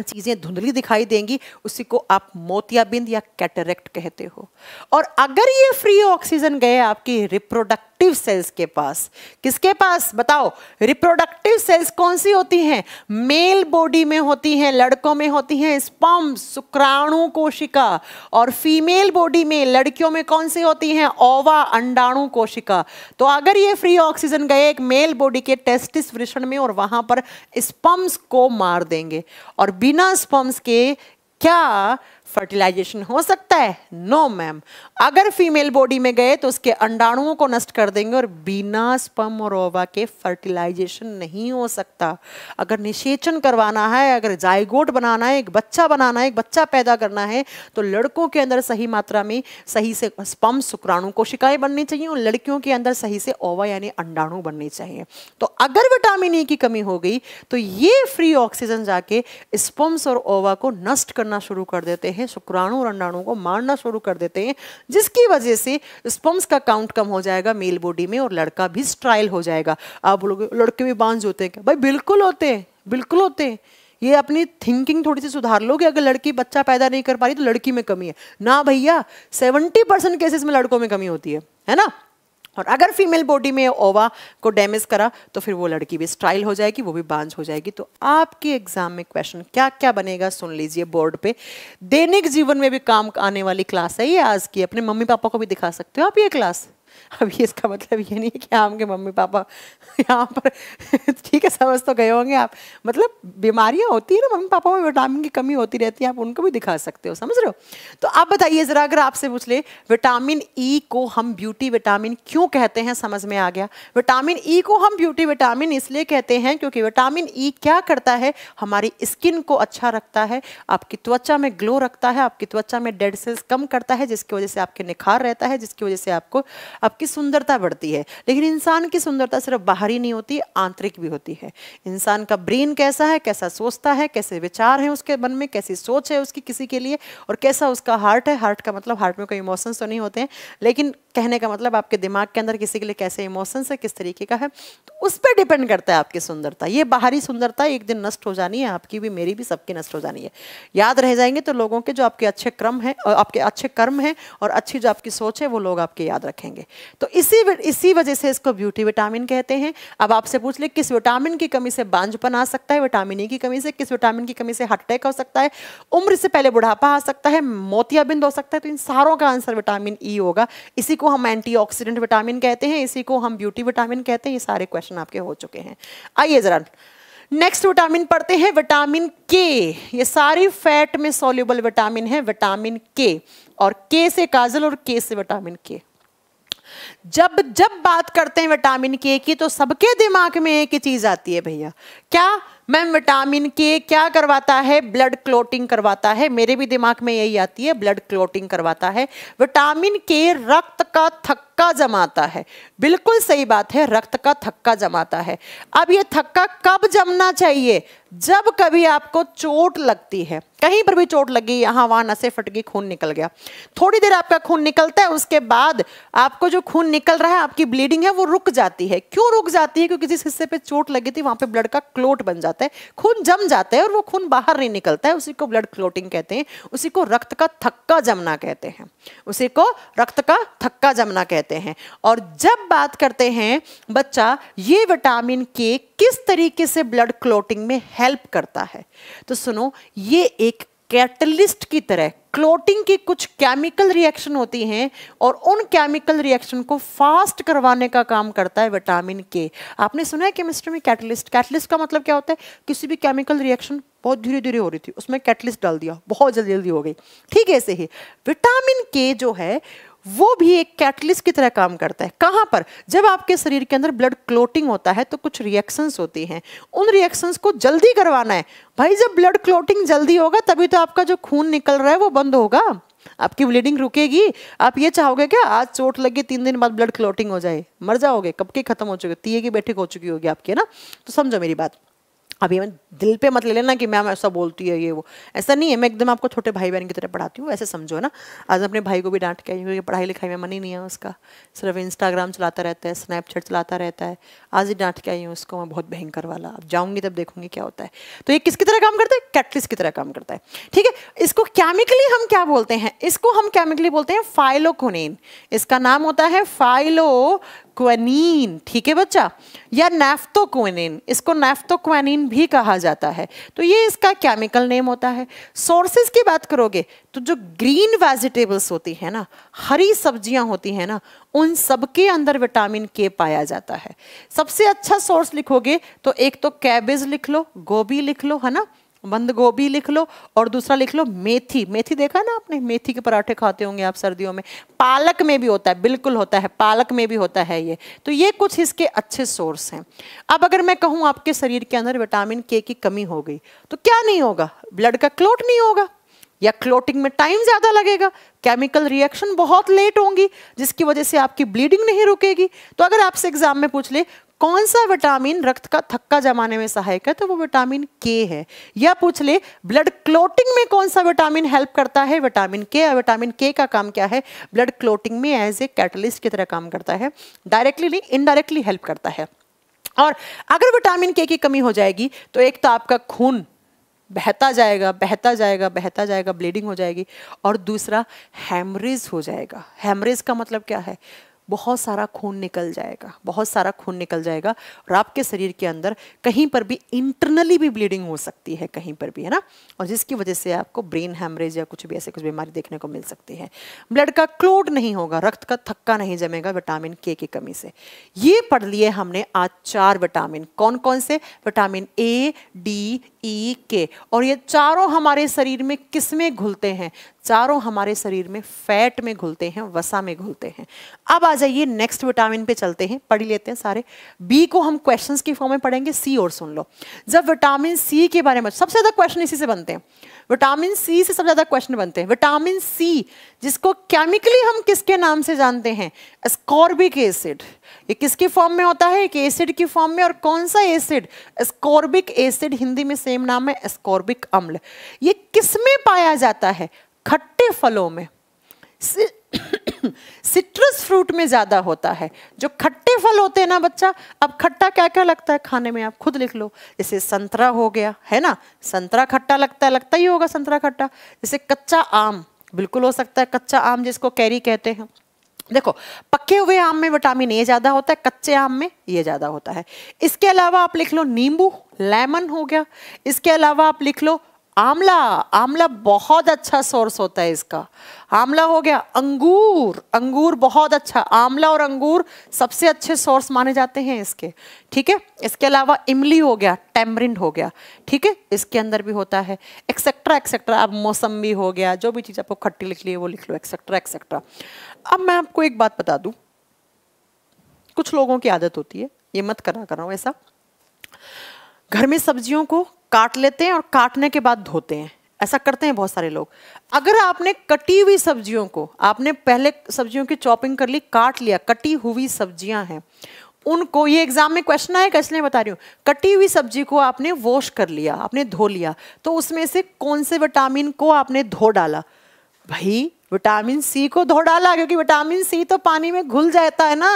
Speaker 1: चीज़ें धुंधली दिखाई देंगी उसी को आप मोतियाबिंद या कैटरेक्ट कहते हो और अगर ये फ्री ऑक्सीजन गए आपकी रिप्रोडक्ट रिप्रोडक्टिव सेल्स के पास किसके पास बताओ रिप्रोडक्टिव सेल्स कौन सी होती हैं मेल बॉडी में होती हैं लड़कों में होती हैं स्पम शुक्राणु कोशिका और फीमेल बॉडी में लड़कियों में कौन सी होती हैं ओवा अंडाणु कोशिका तो अगर ये फ्री ऑक्सीजन गए एक मेल बॉडी के टेस्टिस वृषण में और वहां पर स्पम्स को मार देंगे और बिना स्पम्स के क्या फर्टिलाइजेशन हो सकता है नो no, मैम अगर फीमेल बॉडी में गए तो उसके अंडाणुओं को नष्ट कर देंगे और बिना स्पम और ओवा के फर्टिलाइजेशन नहीं हो सकता अगर निषेचन करवाना है अगर जायगोट बनाना है एक बच्चा बनाना है एक बच्चा पैदा करना है तो लड़कों के अंदर सही मात्रा में सही से स्पम शुक्राणु कोशिकाएं बननी चाहिए और लड़कियों के अंदर सही से ओवा यानी अंडाणु बननी चाहिए तो अगर विटामिन ई e की कमी हो गई तो ये फ्री ऑक्सीजन जाके स्पम्स और ओवा को नष्ट करना शुरू कर देते हैं हैं शुक्राणु और अंडाणु को मारना शुरू कर देते हैं जिसकी वजह से स्पम्स का काउंट कम हो जाएगा मेल बॉडी में और लड़का भी स्ट्राइल हो जाएगा आप लोग लड़के भी बांझ होते हैं भाई बिल्कुल होते हैं बिल्कुल होते हैं ये अपनी थिंकिंग थोड़ी सी सुधार लो कि अगर लड़की बच्चा पैदा नहीं कर पा रही तो लड़की में कमी है ना भैया सेवेंटी परसेंट केसेस में लड़कों में कमी होती है है ना और अगर फीमेल बॉडी में ओवा को डैमेज करा तो फिर वो लड़की भी स्ट्राइल हो जाएगी वो भी बांझ हो जाएगी तो आपके एग्जाम में क्वेश्चन क्या क्या बनेगा सुन लीजिए बोर्ड पे दैनिक जीवन में भी काम आने वाली क्लास है ये आज की अपने मम्मी पापा को भी दिखा सकते हो आप ये क्लास अभी इसका मतलब ये नहीं है कि आम के मम्मी पापा यहाँ पर ठीक है समझ तो गए होंगे आप मतलब बीमारियाँ होती है ना मम्मी पापा में विटामिन की कमी होती रहती है आप उनको भी दिखा सकते हो समझ रहे हो तो आप बताइए ज़रा अगर आपसे पूछ ले विटामिन ई e को हम ब्यूटी विटामिन क्यों कहते हैं समझ में आ गया विटामिन ई e को हम ब्यूटी विटामिन इसलिए कहते हैं क्योंकि विटामिन ई e क्या करता है हमारी स्किन को अच्छा रखता है आपकी त्वचा में ग्लो रखता है आपकी त्वचा में डेड सेल्स कम करता है जिसकी वजह से आपके निखार रहता है जिसकी वजह से आपको आप आपकी सुंदरता बढ़ती है लेकिन इंसान की सुंदरता सिर्फ बाहरी नहीं होती आंतरिक भी होती है इंसान का ब्रेन कैसा है कैसा सोचता है कैसे विचार हैं उसके मन में कैसी सोच है उसकी किसी के लिए और कैसा उसका हार्ट है हार्ट का मतलब हार्ट में कोई इमोशंस तो नहीं होते हैं लेकिन कहने का मतलब आपके दिमाग के अंदर किसी के लिए कैसे इमोशंस है किस तरीके का है तो उस पर डिपेंड करता है आपकी सुंदरता ये बाहरी सुंदरता एक दिन नष्ट हो जानी है आपकी भी मेरी भी सबकी नष्ट हो जानी है याद रह जाएंगे तो लोगों के जो आपके अच्छे क्रम हैं आपके अच्छे कर्म हैं और अच्छी जो आपकी सोच है वो लोग आपके याद रखेंगे तो इसी इसी वजह से इसको ब्यूटी विटामिन कहते हैं अब आपसे पूछ ले किस विटामिन की कमी से बांझपन आ सकता है विटामिन ई e की कमी से किस विटामिन की कमी से हार्ट अटैक हो सकता है उम्र से पहले बुढ़ापा आ सकता है मोतियाबिंद हो सकता है तो इन सारों का आंसर विटामिन ई होगा इसी को हम एंटी विटामिन कहते हैं इसी को हम ब्यूटी विटामिन कहते हैं ये सारे क्वेश्चन आपके हो चुके हैं आइए जरा नेक्स्ट विटामिन पढ़ते हैं विटामिन के ये सारी फैट में सोल्यूबल विटामिन है विटामिन के और के से काजल और के से विटामिन के जब जब बात करते हैं विटामिन के की तो सबके दिमाग में एक ही चीज आती है भैया क्या मैम विटामिन के क्या करवाता है ब्लड क्लोटिंग करवाता है मेरे भी दिमाग में यही आती है ब्लड क्लोटिंग करवाता है विटामिन के रक्त का थक्का जमाता है बिल्कुल सही बात है रक्त का थक्का जमाता है अब ये थक्का कब जमना चाहिए जब कभी आपको चोट लगती है कहीं पर भी चोट लगी यहां वहां नसें फट गई खून निकल गया थोड़ी देर आपका खून निकलता है उसके बाद आपको जो खून निकल रहा है आपकी ब्लीडिंग है वो रुक जाती है क्यों रुक जाती है क्योंकि जिस हिस्से पे चोट लगी थी वहां पे ब्लड का क्लोट बन जाता है खून जम जाता है और वो खून बाहर नहीं निकलता है उसी को ब्लड क्लोटिंग कहते हैं उसी को रक्त का थक्का जमना कहते हैं उसी को रक्त का थक्का जमना कहते हैं और जब बात करते हैं बच्चा ये विटामिन के किस तरीके से ब्लड क्लोटिंग में हेल्प करता है तो सुनो ये एक कैटलिस्ट की तरह क्लोटिंग की कुछ केमिकल रिएक्शन होती हैं और उन केमिकल रिएक्शन को फास्ट करवाने का काम करता है विटामिन के आपने सुना है केमिस्ट्री में कैटलिस्ट कैटलिस्ट का मतलब क्या होता है किसी भी केमिकल रिएक्शन बहुत धीरे धीरे हो रही थी उसमें कैटलिस्ट डाल दिया बहुत जल्दी जल्दी हो गई ठीक है ऐसे ही विटामिन के जो है वो भी एक कैटलिस्ट की तरह काम करता है कहाँ पर जब आपके शरीर के अंदर ब्लड क्लोटिंग होता है तो कुछ रिएक्शंस होती हैं उन रिएक्शंस को जल्दी करवाना है भाई जब ब्लड क्लोटिंग जल्दी होगा तभी तो आपका जो खून निकल रहा है वो बंद होगा आपकी ब्लीडिंग रुकेगी आप ये चाहोगे क्या आज चोट लगी तीन दिन बाद ब्लड क्लोटिंग हो जाए मर जाओगे कब के खत्म हो चुके तीए की बैठक हो चुकी होगी आपकी है ना तो समझो मेरी बात अब ये दिल पे मत ले लेना कि मैम ऐसा बोलती है ये वो ऐसा नहीं है मैं एकदम आपको छोटे भाई बहन की तरह पढ़ाती हूँ ऐसे समझो ना आज अपने भाई को भी डांट के आई पढ़ाई लिखाई में मन ही नहीं है उसका सिर्फ इंस्टाग्राम चलाता रहता है स्नैपचैट चलाता रहता है आज ही डांट के आई हूँ उसको मैं बहुत भयंकर वाला अब जाऊँगी तब देखूंगी क्या होता है तो ये किसकी तरह काम करता है कैटलिस की तरह काम करता है ठीक है इसको केमिकली हम क्या बोलते हैं इसको हम केमिकली बोलते हैं फाइलोकोनेन इसका नाम होता है फाइलो क्वेनिन ठीक है बच्चा या क्वेनिन इसको क्वेनिन भी कहा जाता है तो ये इसका केमिकल नेम होता है सोर्सेज की बात करोगे तो जो ग्रीन वेजिटेबल्स होती है ना हरी सब्जियां होती हैं ना उन सबके अंदर विटामिन के पाया जाता है सबसे अच्छा सोर्स लिखोगे तो एक तो कैबेज लिख लो गोभी लिख लो है ना बंद गोभी लिख लो और दूसरा लिख लो मेथी मेथी देखा ना आपने मेथी के पराठे खाते होंगे आप सर्दियों में पालक में भी होता है बिल्कुल होता है पालक में भी होता है ये तो ये कुछ इसके अच्छे सोर्स हैं अब अगर मैं कहूँ आपके शरीर के अंदर विटामिन के की कमी हो गई तो क्या नहीं होगा ब्लड का क्लोट नहीं होगा या क्लोटिंग में टाइम ज़्यादा लगेगा केमिकल रिएक्शन बहुत लेट होंगी जिसकी वजह से आपकी ब्लीडिंग नहीं रुकेगी तो अगर आपसे एग्जाम में पूछ ले कौन सा विटामिन रक्त का थक्का जमाने में सहायक है तो वो विटामिन के है या पूछ ले ब्लड क्लोटिंग में कौन सा विटामिन हेल्प करता है विटामिन के और विटामिन के का काम क्या है ब्लड क्लोटिंग में एज ए कैटलिस्ट की तरह काम करता है डायरेक्टली नहीं इनडायरेक्टली हेल्प करता है और अगर विटामिन के की कमी हो जाएगी तो एक तो आपका खून बहता जाएगा बहता जाएगा बहता जाएगा ब्लीडिंग हो जाएगी और दूसरा हेमरेज हो जाएगा हेमरेज का मतलब क्या है बहुत सारा खून निकल जाएगा बहुत सारा खून निकल जाएगा और आपके शरीर के अंदर कहीं पर भी इंटरनली भी ब्लीडिंग हो सकती है कहीं पर भी है ना और जिसकी वजह से आपको ब्रेन हैमरेज या कुछ भी ऐसे कुछ बीमारी देखने को मिल सकती है ब्लड का क्लोड नहीं होगा रक्त का थक्का नहीं जमेगा विटामिन के की कमी से ये पढ़ लिए हमने आज चार विटामिन कौन कौन से विटामिन ए डी ई के और ये चारों हमारे शरीर में किस में घुलते हैं चारों हमारे शरीर में फैट में घुलते हैं वसा में घुलते हैं अब आज जाइए नेक्स्ट विटामिन पे चलते हैं पढ़ी लेते हैं सारे बी को हम क्वेश्चंस की फॉर्म में पढ़ेंगे सी और सुन लो जब विटामिन सी के बारे में सबसे ज़्यादा क्वेश्चन इसी से बनते हैं विटामिन सी से सबसे ज़्यादा क्वेश्चन बनते हैं विटामिन सी जिसको केमिकली हम किसके नाम से जानते हैं स्कॉर्बिक एसिड ये किसके फॉर्म में होता है एक एसिड की फॉर्म में और कौन सा एसिड स्कॉर्बिक एसिड हिंदी में सेम नाम है स्कॉर्बिक अम्ल ये किसमें पाया जाता है खट्टे फलों में सिट्रस फ्रूट में ज़्यादा होता है जो खट्टे फल होते हैं ना बच्चा अब खट्टा क्या क्या लगता है खाने में आप खुद लिख लो जैसे संतरा हो गया है ना संतरा खट्टा लगता है लगता ही होगा संतरा खट्टा जैसे कच्चा आम बिल्कुल हो सकता है कच्चा आम जिसको कैरी कहते हैं देखो पके हुए आम में विटामिन ए ज़्यादा होता है कच्चे आम में ये ज़्यादा होता है इसके अलावा आप लिख लो नींबू लेमन हो गया इसके अलावा आप लिख लो आंवला आमला बहुत अच्छा सोर्स होता है इसका आंवला हो गया अंगूर अंगूर बहुत अच्छा आंवला और अंगूर सबसे अच्छे सोर्स माने जाते हैं इसके ठीक है इसके अलावा इमली हो गया टेमरिंड हो गया ठीक है इसके अंदर भी होता है एक्सेट्रा एक्सेट्रा अब मौसमी हो गया जो भी चीज़ आपको खट्टी लिख ली है वो लिख लो एक्सेट्रा एक्सेट्रा अब मैं आपको एक बात बता दूँ कुछ लोगों की आदत होती है ये मत करा कर रहा हूँ ऐसा घर में सब्जियों को काट लेते हैं और काटने के बाद धोते हैं ऐसा करते हैं बहुत सारे लोग अगर आपने कटी हुई सब्जियों को आपने पहले सब्जियों की चॉपिंग कर ली काट लिया कटी हुई सब्जियां हैं उनको ये एग्जाम में क्वेश्चन आएगा इसलिए बता रही हूँ कटी हुई सब्जी को आपने वॉश कर लिया आपने धो लिया तो उसमें से कौन से विटामिन को आपने धो डाला भाई विटामिन सी को धो डाला क्योंकि विटामिन सी तो पानी में घुल जाता है ना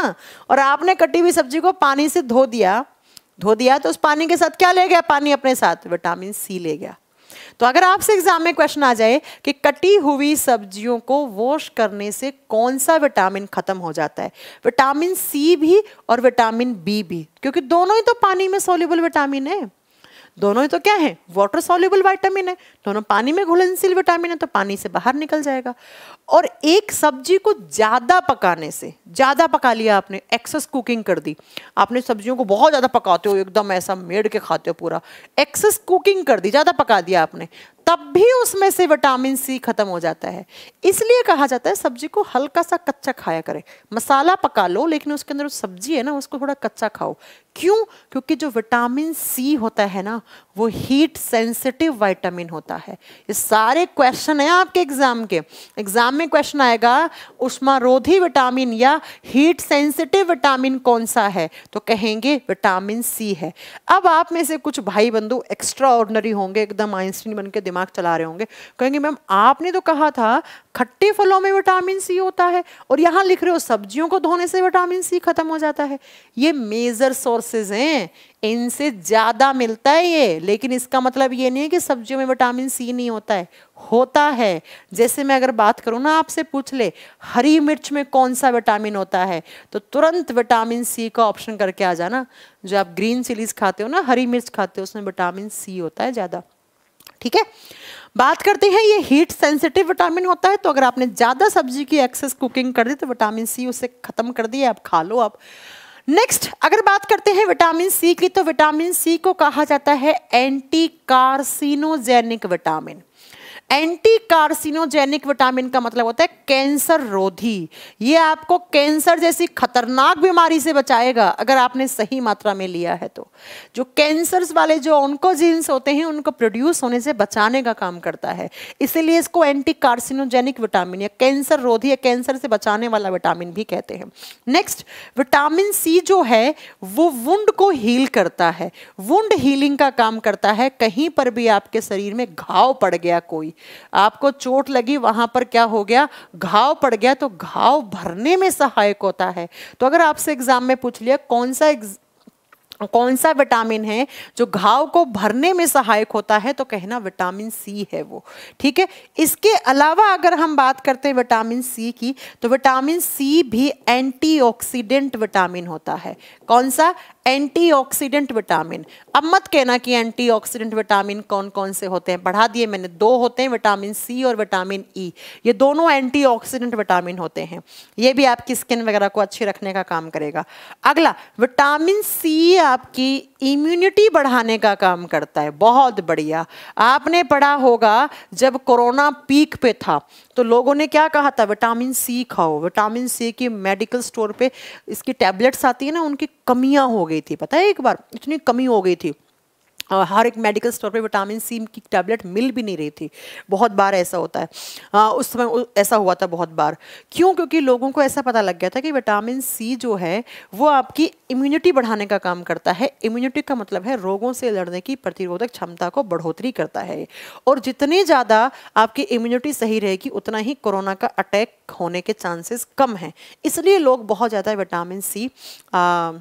Speaker 1: और आपने कटी हुई सब्जी को पानी से धो दिया धो दिया तो उस पानी के साथ क्या ले गया पानी अपने साथ विटामिन सी ले गया तो अगर आपसे एग्जाम में क्वेश्चन आ जाए कि कटी हुई सब्जियों को वॉश करने से कौन सा विटामिन खत्म हो जाता है विटामिन सी भी और विटामिन बी भी क्योंकि दोनों ही तो पानी में सोल्यूबल विटामिन है दोनों ही तो क्या है वाटर सॉल्यूबल विटामिन है दोनों पानी में घुलनशील विटामिन है तो पानी से बाहर निकल जाएगा और एक सब्जी को ज़्यादा पकाने से ज़्यादा पका लिया आपने एक्सेस कुकिंग कर दी आपने सब्जियों को बहुत ज़्यादा पकाते हो एकदम ऐसा मेड़ के खाते हो पूरा एक्सेस कुकिंग कर दी ज़्यादा पका दिया आपने तब भी उसमें से विटामिन सी खत्म हो जाता है इसलिए कहा जाता है सब्जी को हल्का सा कच्चा खाया करें मसाला पका लो लेकिन उसके अंदर सब्जी है ना उसको थोड़ा कच्चा खाओ क्यों क्योंकि जो विटामिन सी होता है ना वो हीट सेंसिटिव विटामिन होता है ये सारे क्वेश्चन हैं आपके एग्जाम के एग्जाम में क्वेश्चन आएगा उष्मा रोधी विटामिन या हीट सेंसिटिव विटामिन कौन सा है तो कहेंगे विटामिन सी है अब आप में से कुछ भाई बंधु एक्स्ट्रा ऑर्डनरी होंगे एकदम आइंस्टीन बन के दिमाग चला रहे होंगे कहेंगे मैम आपने तो कहा था खट्टे फलों में विटामिन सी होता है और यहाँ लिख रहे हो सब्जियों को धोने से विटामिन सी खत्म हो जाता है ये मेजर सोर्सेज हैं इनसे ज़्यादा मिलता है ये लेकिन इसका मतलब ये नहीं है कि सब्जियों में विटामिन सी नहीं होता है होता है जैसे मैं अगर बात करूँ ना आपसे पूछ ले हरी मिर्च में कौन सा विटामिन होता है तो तुरंत विटामिन सी का ऑप्शन करके आ जाना जो आप ग्रीन चिलीज खाते हो ना हरी मिर्च खाते हो उसमें विटामिन सी होता है ज़्यादा ठीक है बात करते हैं ये हीट सेंसिटिव विटामिन होता है तो अगर आपने ज़्यादा सब्जी की एक्सेस कुकिंग कर दी तो विटामिन सी उसे ख़त्म कर दिया आप खा लो आप नेक्स्ट अगर बात करते हैं विटामिन सी की तो विटामिन सी को कहा जाता है anti carcinogenic vitamin anti carcinogenic vitamin का मतलब होता है कैंसर रोधी ये आपको कैंसर जैसी खतरनाक बीमारी से बचाएगा अगर आपने सही मात्रा में लिया है तो जो कैंसर्स वाले जो जीन्स होते हैं उनको प्रोड्यूस होने से बचाने का काम करता है इसीलिए इसको एंटी कार्सिनोजेनिक विटामिन या कैंसर रोधी या कैंसर से बचाने वाला विटामिन भी कहते हैं नेक्स्ट विटामिन सी जो है वो वुंड को हील करता है वुंड हीलिंग का काम करता है कहीं पर भी आपके शरीर में घाव पड़ गया कोई आपको चोट लगी वहां पर क्या हो गया घाव पड़ गया तो घाव भरने में सहायक होता है तो अगर आपसे एग्जाम में पूछ लिया कौन सा कौन सा विटामिन है जो घाव को भरने में सहायक होता है तो कहना विटामिन सी है वो ठीक है इसके अलावा अगर हम बात करते हैं विटामिन सी की तो विटामिन सी भी एंटीऑक्सीडेंट विटामिन होता है कौन सा एंटीऑक्सीडेंट विटामिन अब मत कहना कि एंटीऑक्सीडेंट विटामिन कौन कौन से होते हैं पढ़ा दिए मैंने दो होते हैं विटामिन सी और विटामिन ई e. ये दोनों एंटीऑक्सीडेंट विटामिन होते हैं ये भी आपकी स्किन वगैरह को अच्छी रखने का काम करेगा अगला विटामिन सी आपकी इम्यूनिटी बढ़ाने का काम करता है बहुत बढ़िया आपने पढ़ा होगा जब कोरोना पीक पे था तो लोगों ने क्या कहा था विटामिन सी खाओ विटामिन सी की मेडिकल स्टोर पे इसकी टैबलेट्स आती है ना उनकी कमियाँ हो गई थी पता है एक बार इतनी कमी हो गई थी हर एक मेडिकल स्टोर पे विटामिन सी की टैबलेट मिल भी नहीं रही थी बहुत बार ऐसा होता है आ, हाँ, उस समय ऐसा हुआ था बहुत बार क्यों क्योंकि लोगों को ऐसा पता लग गया था कि विटामिन सी जो है वो आपकी इम्यूनिटी बढ़ाने का काम करता है इम्यूनिटी का मतलब है रोगों से लड़ने की प्रतिरोधक क्षमता को बढ़ोतरी करता है और जितने ज़्यादा आपकी इम्यूनिटी सही रहेगी उतना ही कोरोना का अटैक होने के चांसेस कम हैं इसलिए लोग बहुत ज़्यादा विटामिन सी आ,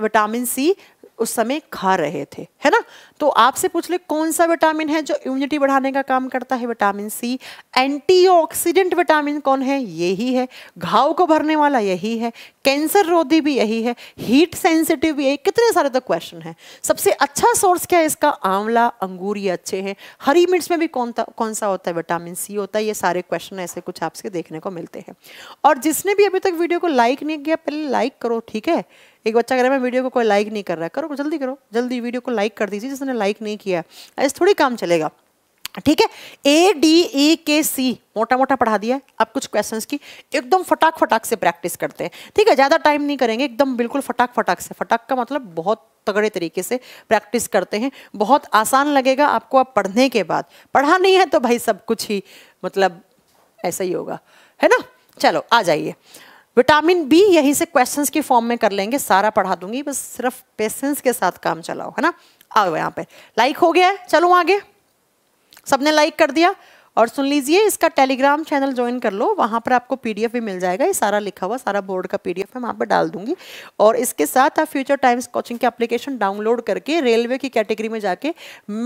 Speaker 1: विटामिन सी उस समय खा रहे थे है ना तो आपसे पूछ ले कौन सा विटामिन है जो इम्यूनिटी बढ़ाने का काम करता है विटामिन सी एंटीऑक्सीडेंट विटामिन कौन है यही है घाव को भरने वाला यही है कैंसर रोधी भी यही है हीट सेंसिटिव भी यही कितने सारे तो क्वेश्चन है सबसे अच्छा सोर्स क्या है इसका आंवला अंगूर ये अच्छे हैं हरी मिर्च में भी कौन कौन सा होता है विटामिन सी होता है ये सारे क्वेश्चन ऐसे कुछ आपसे देखने को मिलते हैं और जिसने भी अभी तक वीडियो को लाइक नहीं किया पहले लाइक करो ठीक है एक बच्चा कह रहा है मैं वीडियो को कोई लाइक नहीं कर रहा करो जल्दी करो जल्दी वीडियो को लाइक कर दीजिए जिसने लाइक नहीं किया है ऐसे थोड़ी काम चलेगा ठीक है ए डी ए e, के सी मोटा मोटा पढ़ा दिया अब कुछ क्वेश्चंस की एकदम फटाक फटाक से प्रैक्टिस करते हैं ठीक है ज़्यादा टाइम नहीं करेंगे एकदम बिल्कुल फटाक फटाक से फटाक का मतलब बहुत तगड़े तरीके से प्रैक्टिस करते हैं बहुत आसान लगेगा आपको आप पढ़ने के बाद पढ़ा नहीं है तो भाई सब कुछ ही मतलब ऐसा ही होगा है ना चलो आ जाइए विटामिन बी यहीं से क्वेश्चंस के फॉर्म में कर लेंगे सारा पढ़ा दूंगी बस सिर्फ पेशेंस के साथ काम चलाओ है ना आओ यहाँ पे लाइक हो गया है चलो आगे सबने लाइक कर दिया और सुन लीजिए इसका टेलीग्राम चैनल ज्वाइन कर लो वहाँ पर आपको पीडीएफ भी मिल जाएगा ये सारा लिखा हुआ सारा बोर्ड का पीडीएफ डी वहाँ पर डाल दूंगी और इसके साथ आप फ्यूचर टाइम्स कोचिंग के एप्लीकेशन डाउनलोड करके रेलवे की कैटेगरी में जाके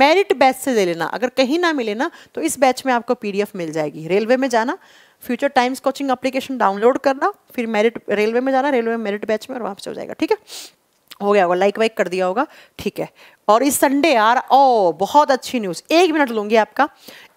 Speaker 1: मेरिट बैच से ले लेना अगर कहीं ना मिले ना तो इस बैच में आपको पी मिल जाएगी रेलवे में जाना Future Times coaching application download करना फिर मेरिट रेलवे में जाना रेलवे में मेरिट बैच में और वहाँ से हो जाएगा ठीक है हो गया होगा लाइक वाइक कर दिया होगा ठीक है और इस संडे यार ओ oh, बहुत अच्छी न्यूज़ एक मिनट लूँगी आपका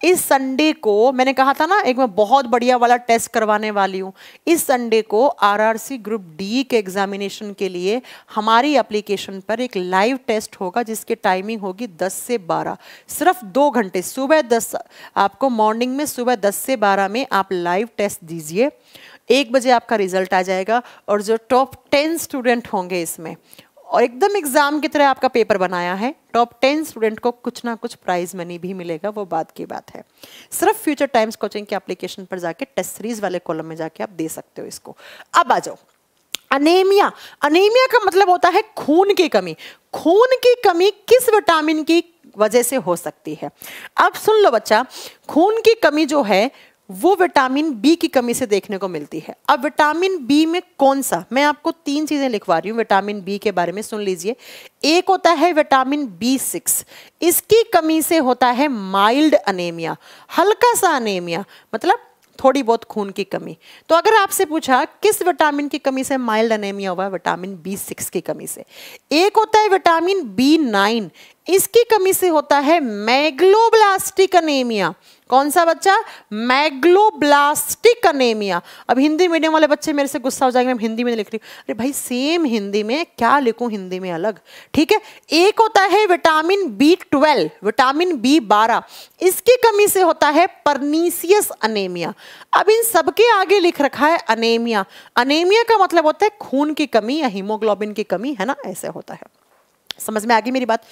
Speaker 1: इस संडे को मैंने कहा था ना एक मैं बहुत बढ़िया वाला टेस्ट करवाने वाली हूँ इस संडे को आरआरसी ग्रुप डी के एग्जामिनेशन के लिए हमारी एप्लीकेशन पर एक लाइव टेस्ट होगा जिसकी टाइमिंग होगी 10 से 12 सिर्फ दो घंटे सुबह 10 आपको मॉर्निंग में सुबह 10 से 12 में आप लाइव टेस्ट दीजिए एक बजे आपका रिजल्ट आ जाएगा और जो टॉप टेन स्टूडेंट होंगे इसमें और एकदम एग्जाम की तरह आपका पेपर बनाया है टॉप टेन स्टूडेंट को कुछ ना कुछ प्राइज मनी भी मिलेगा वो बात की बात है सिर्फ फ्यूचर टाइम्स कोचिंग के एप्लीकेशन पर जाके टेस्ट सीरीज वाले कॉलम में जाके आप दे सकते हो इसको अब आ जाओ अनेमिया अनेमिया का मतलब होता है खून की कमी खून की कमी किस विटामिन की वजह से हो सकती है अब सुन लो बच्चा खून की कमी जो है वो विटामिन बी की कमी से देखने को मिलती है अब विटामिन बी में कौन सा मैं आपको तीन चीज़ें लिखवा रही हूँ विटामिन बी के बारे में सुन लीजिए एक होता है विटामिन बी सिक्स इसकी कमी से होता है माइल्ड अनेमिया हल्का सा अनेमिया मतलब थोड़ी बहुत खून की कमी तो अगर आपसे पूछा किस विटामिन की कमी से माइल्ड अनेमिया हुआ विटामिन बी सिक्स की कमी से एक होता है विटामिन बी नाइन इसकी कमी से होता है मैग्लोब्लास्टिक अनेमिया कौन सा बच्चा मैग्लोब्लास्टिक अनेमिया अब हिंदी मीडियम वाले बच्चे मेरे से गुस्सा हो जाएंगे मैं हिंदी में लिख रही हूँ अरे भाई सेम हिंदी में क्या लिखूँ हिंदी में अलग ठीक है एक होता है vitamin B twelve vitamin B बारह इसकी कमी से होता है परनीसियस अनेमिया अब इन सबके आगे लिख रखा है अनेमिया अनेमिया का मतलब होता है खून की कमी या हीमोग्लोबिन की कमी है ना ऐसे होता है समझ में आ गई मेरी बात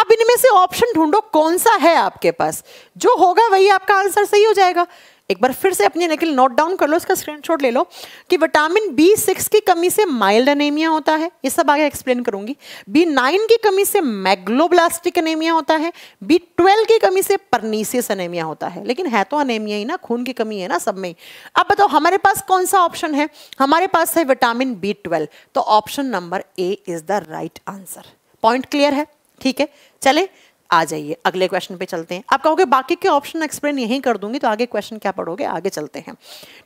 Speaker 1: अब इनमें से ऑप्शन ढूंढो कौन सा है आपके पास जो होगा वही आपका आंसर सही हो जाएगा एक बार फिर से अपनी नकल नोट डाउन कर लो इसका स्क्रीनशॉट ले लो कि विटामिन बी सिक्स की कमी से माइल्ड अनेमिया होता है ये सब आगे एक्सप्लेन करूंगी बी नाइन की कमी से मैग्लोब्लास्टिक अनेमिया होता है बी ट्वेल्व की कमी से परनीसियस अनेमिया होता है लेकिन है तो अनेमिया ही ना खून की कमी है ना सब में अब बताओ हमारे पास कौन सा ऑप्शन है हमारे पास है विटामिन बी ट्वेल्व तो option number A is the right answer point clear है ठीक है चले आ जाइए अगले क्वेश्चन पे चलते हैं आप कहोगे बाकी के ऑप्शन एक्सप्लेन यहीं कर दूंगी तो आगे क्वेश्चन क्या पढ़ोगे आगे चलते हैं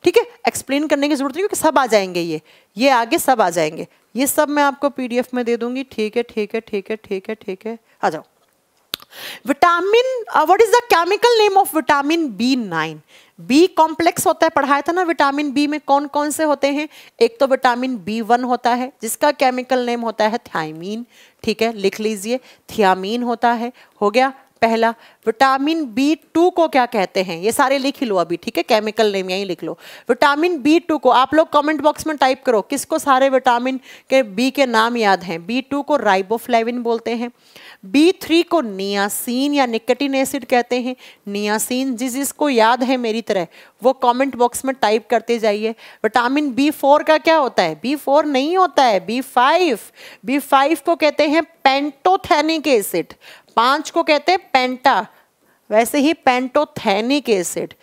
Speaker 1: ठीक है एक्सप्लेन करने की जरूरत नहीं क्योंकि सब आ जाएंगे ये ये आगे सब आ जाएंगे ये सब मैं आपको पीडीएफ में दे दूंगी ठीक है ठीक है ठीक है ठीक है ठीक है आ जाओ vitamin what is the chemical name of vitamin B nine B complex होता है पढ़ाया था ना विटामिन बी में कौन कौन से होते हैं एक तो विटामिन बी वन होता है जिसका केमिकल नेम होता है थायमीन ठीक है लिख लीजिए थियामीन होता है हो गया पहला विटामिन बी टू को क्या कहते हैं ये सारे लिख ही लो अभी ठीक है केमिकल नेम यही लिख लो विटामिन बी टू को आप लोग कमेंट बॉक्स में टाइप करो किसको सारे विटामिन के बी के नाम याद हैं बी टू को राइबोफ्लेविन बोलते हैं बी थ्री को नियासीन या निकटिन एसिड कहते हैं नियासीन जिस जिसको याद है मेरी तरह वो कमेंट बॉक्स में टाइप करते जाइए विटामिन बी फोर का क्या होता है बी फोर नहीं होता है बी फाइव बी फाइव को कहते हैं पेंटोथेनिक एसिड पांच को कहते हैं पेंटा वैसे ही पेंटोथेनिक एसिड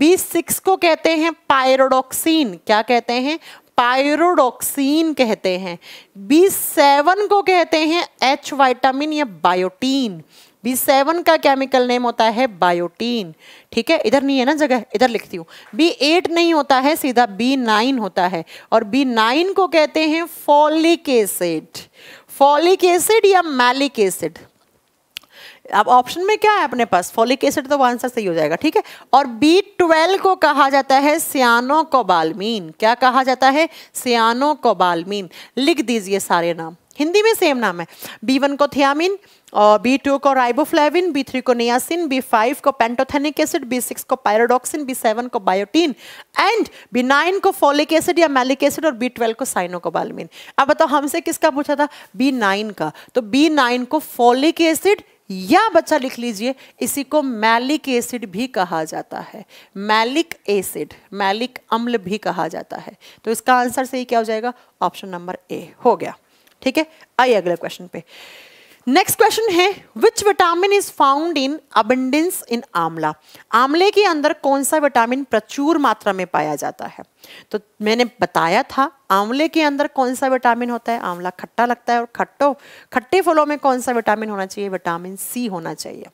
Speaker 1: बी सिक्स को कहते हैं पायरोडोक्सीन क्या कहते हैं पायरोडोक्सीन कहते हैं बी सेवन को कहते हैं एच वाइटामिन या बायोटीन बी सेवन का केमिकल नेम होता है बायोटीन ठीक है इधर नहीं है ना जगह इधर लिखती हूँ बी एट नहीं होता है सीधा बी नाइन होता है और बी नाइन को कहते हैं फॉलिक एसिड फॉलिक एसिड या मैलिक एसिड अब ऑप्शन में क्या है अपने पास फॉलिक एसिड तो आंसर सही हो जाएगा ठीक है और बी ट्वेल्व को कहा जाता है सियानो कोबालमीन क्या कहा जाता है सियानो कोबालमीन लिख दीजिए सारे नाम हिंदी में सेम नाम है बी वन को थियामिन और बी टू को राइबोफ्लेविन बी थ्री को नियासिन बी फाइव को पेंटोथेनिक एसिड बी सिक्स को पायरोडॉक्सिन बी सेवन को बायोटीन एंड बी नाइन को फोलिक एसिड या मैलिक एसिड और बी ट्वेल्व को साइनोकोबालमिन अब बताओ हमसे किसका पूछा था बी नाइन का तो बी नाइन को फोलिक एसिड या बच्चा लिख लीजिए इसी को मैलिक एसिड भी कहा जाता है मैलिक एसिड मैलिक अम्ल भी कहा जाता है तो इसका आंसर सही क्या हो जाएगा ऑप्शन नंबर ए हो गया ठीक है आइए अगले क्वेश्चन पे नेक्स्ट क्वेश्चन है which vitamin is found in abundance in amla आमले के अंदर कौन सा विटामिन प्रचुर मात्रा में पाया जाता है तो मैंने बताया था आंवले के अंदर कौन सा विटामिन होता है आंवला खट्टा लगता है और खट्टो खट्टे फलों में कौन सा विटामिन होना चाहिए विटामिन सी होना चाहिए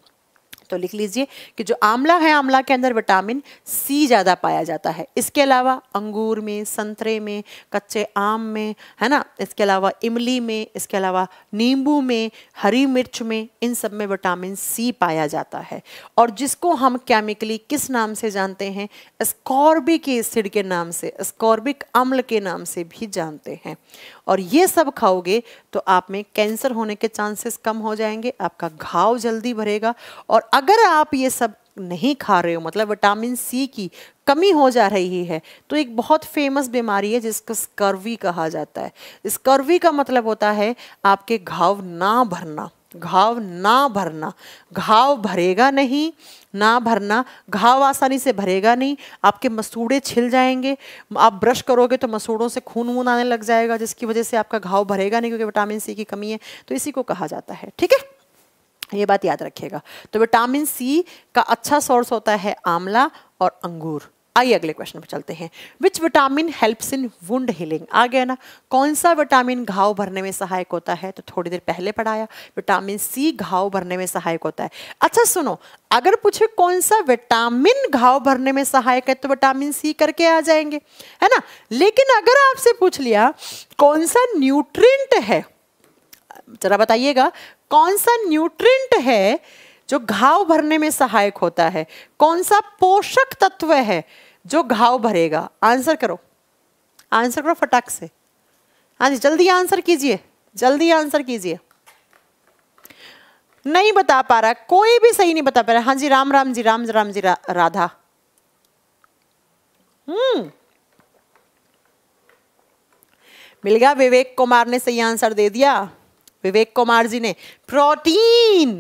Speaker 1: तो लिख लीजिए कि जो आंवला है आंवला के अंदर विटामिन सी ज़्यादा पाया जाता है इसके अलावा अंगूर में संतरे में कच्चे आम में है ना इसके अलावा इमली में इसके अलावा नींबू में हरी मिर्च में इन सब में विटामिन सी पाया जाता है और जिसको हम केमिकली किस नाम से जानते हैं स्कॉर्बिक एसिड के नाम से स्कॉर्बिक अम्ल के नाम से भी जानते हैं और ये सब खाओगे तो आप में कैंसर होने के चांसेस कम हो जाएंगे आपका घाव जल्दी भरेगा और अगर आप ये सब नहीं खा रहे हो मतलब विटामिन सी की कमी हो जा रही है तो एक बहुत फेमस बीमारी है जिसको स्कर्वी कहा जाता है स्कर्वी का मतलब होता है आपके घाव ना भरना घाव ना भरना घाव भरेगा नहीं ना भरना घाव आसानी से भरेगा नहीं आपके मसूड़े छिल जाएंगे आप ब्रश करोगे तो मसूड़ों से खून वून आने लग जाएगा जिसकी वजह से आपका घाव भरेगा नहीं क्योंकि विटामिन सी की कमी है तो इसी को कहा जाता है ठीक है ये बात याद रखिएगा तो विटामिन सी का अच्छा सोर्स होता है आंवला और अंगूर आइए अगले क्वेश्चन पर चलते हैं which vitamin helps in wound healing आ गया ना कौन सा विटामिन घाव भरने में सहायक होता है तो थोड़ी देर पहले पढ़ाया विटामिन सी घाव भरने में सहायक होता है अच्छा सुनो अगर पूछे कौन सा विटामिन घाव भरने में सहायक है तो विटामिन सी करके आ जाएंगे है ना लेकिन अगर आपसे पूछ लिया कौन सा न्यूट्रिंट है जरा बताइएगा कौन सा न्यूट्रिएंट है जो घाव भरने में सहायक होता है कौन सा पोषक तत्व है जो घाव भरेगा आंसर करो आंसर करो फटाक से हाँ जी जल्दी आंसर कीजिए जल्दी आंसर कीजिए नहीं बता पा रहा कोई भी सही नहीं बता पा रहा हाँ जी राम राम जी राम राम जी रा, राधा हम्म मिल गया विवेक कुमार ने सही आंसर दे दिया विवेक कुमार जी ने प्रोटीन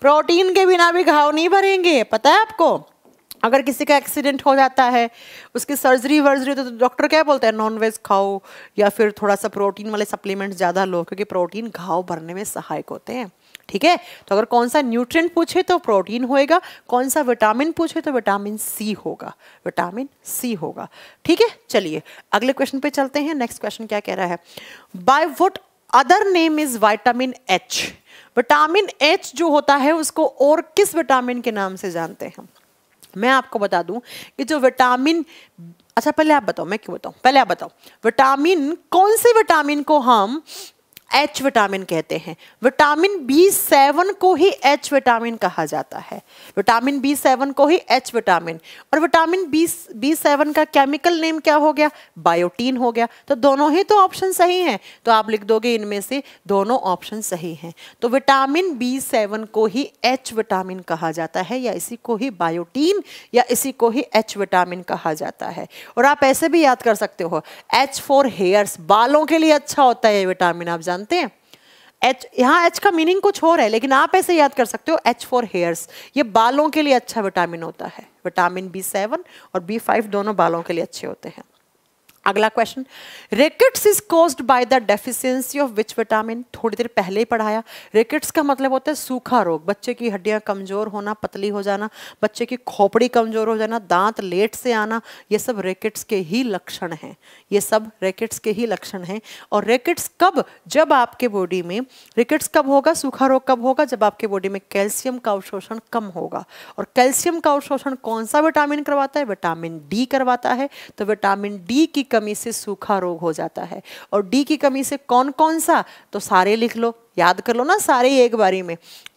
Speaker 1: प्रोटीन के बिना भी घाव नहीं भरेंगे पता है आपको अगर किसी का एक्सीडेंट हो जाता है उसकी सर्जरी वर्जरी तो डॉक्टर क्या बोलते हैं नॉनवेज खाओ या फिर थोड़ा सा प्रोटीन वाले सप्लीमेंट्स ज़्यादा लो क्योंकि प्रोटीन घाव भरने में सहायक होते हैं ठीक है तो अगर कौन सा न्यूट्रिएंट पूछे तो प्रोटीन होएगा कौन सा विटामिन पूछे तो विटामिन सी होगा विटामिन सी होगा ठीक है चलिए अगले क्वेश्चन पे चलते हैं नेक्स्ट क्वेश्चन क्या कह रहा है by what other name is vitamin H vitamin H जो होता है उसको और किस विटामिन के नाम से जानते हैं मैं आपको बता दूं कि जो विटामिन अच्छा पहले आप बताओ मैं क्यों बताऊं पहले आप बताओ विटामिन कौन से विटामिन को हम एच विटामिन कहते हैं विटामिन बी सेवन को ही एच विटामिन कहा जाता है विटामिन बी सेवन को ही एच विटामिन और विटामिन बी बी सेवन का केमिकल नेम क्या हो गया बायोटीन हो गया तो दोनों ही तो ऑप्शन सही हैं तो आप लिख दोगे इनमें से दोनों ऑप्शन सही हैं तो विटामिन बी सेवन को ही एच विटामिन कहा जाता है या इसी को ही बायोटीन या इसी को ही एच विटामिन कहा जाता है और आप ऐसे भी याद कर सकते हो एच फॉर हेयर्स बालों के लिए अच्छा होता है ये विटामिन आप जानते जानते हैं एच यहाँ एच का मीनिंग कुछ और है लेकिन आप ऐसे याद कर सकते हो एच फॉर हेयर्स ये बालों के लिए अच्छा विटामिन होता है विटामिन बी सेवन और बी फाइव दोनों बालों के लिए अच्छे होते हैं अगला question rickets is caused by the deficiency of which vitamin थोड़ी देर पहले ही पढ़ाया रिकेट्स का मतलब होता है सूखा रोग बच्चे की हड्डियां कमजोर होना पतली हो जाना बच्चे की खोपड़ी कमजोर हो जाना दांत लेट से आना ये सब रेकेट्स के ही लक्षण हैं ये सब रेकेट्स के ही लक्षण हैं और रेकेट्स कब जब आपके बॉडी में रिकेट्स कब होगा सूखा रोग कब होगा जब आपके बॉडी में कैल्शियम का अवशोषण कम होगा और कैल्शियम का अवशोषण कौन सा विटामिन करवाता है विटामिन डी करवाता है तो विटामिन डी की कमी से सूखा रोग हो जाता है और डी की कमी से कौन कौन सा तो सारे लिख लो याद कर लो ना सारे एक बारी में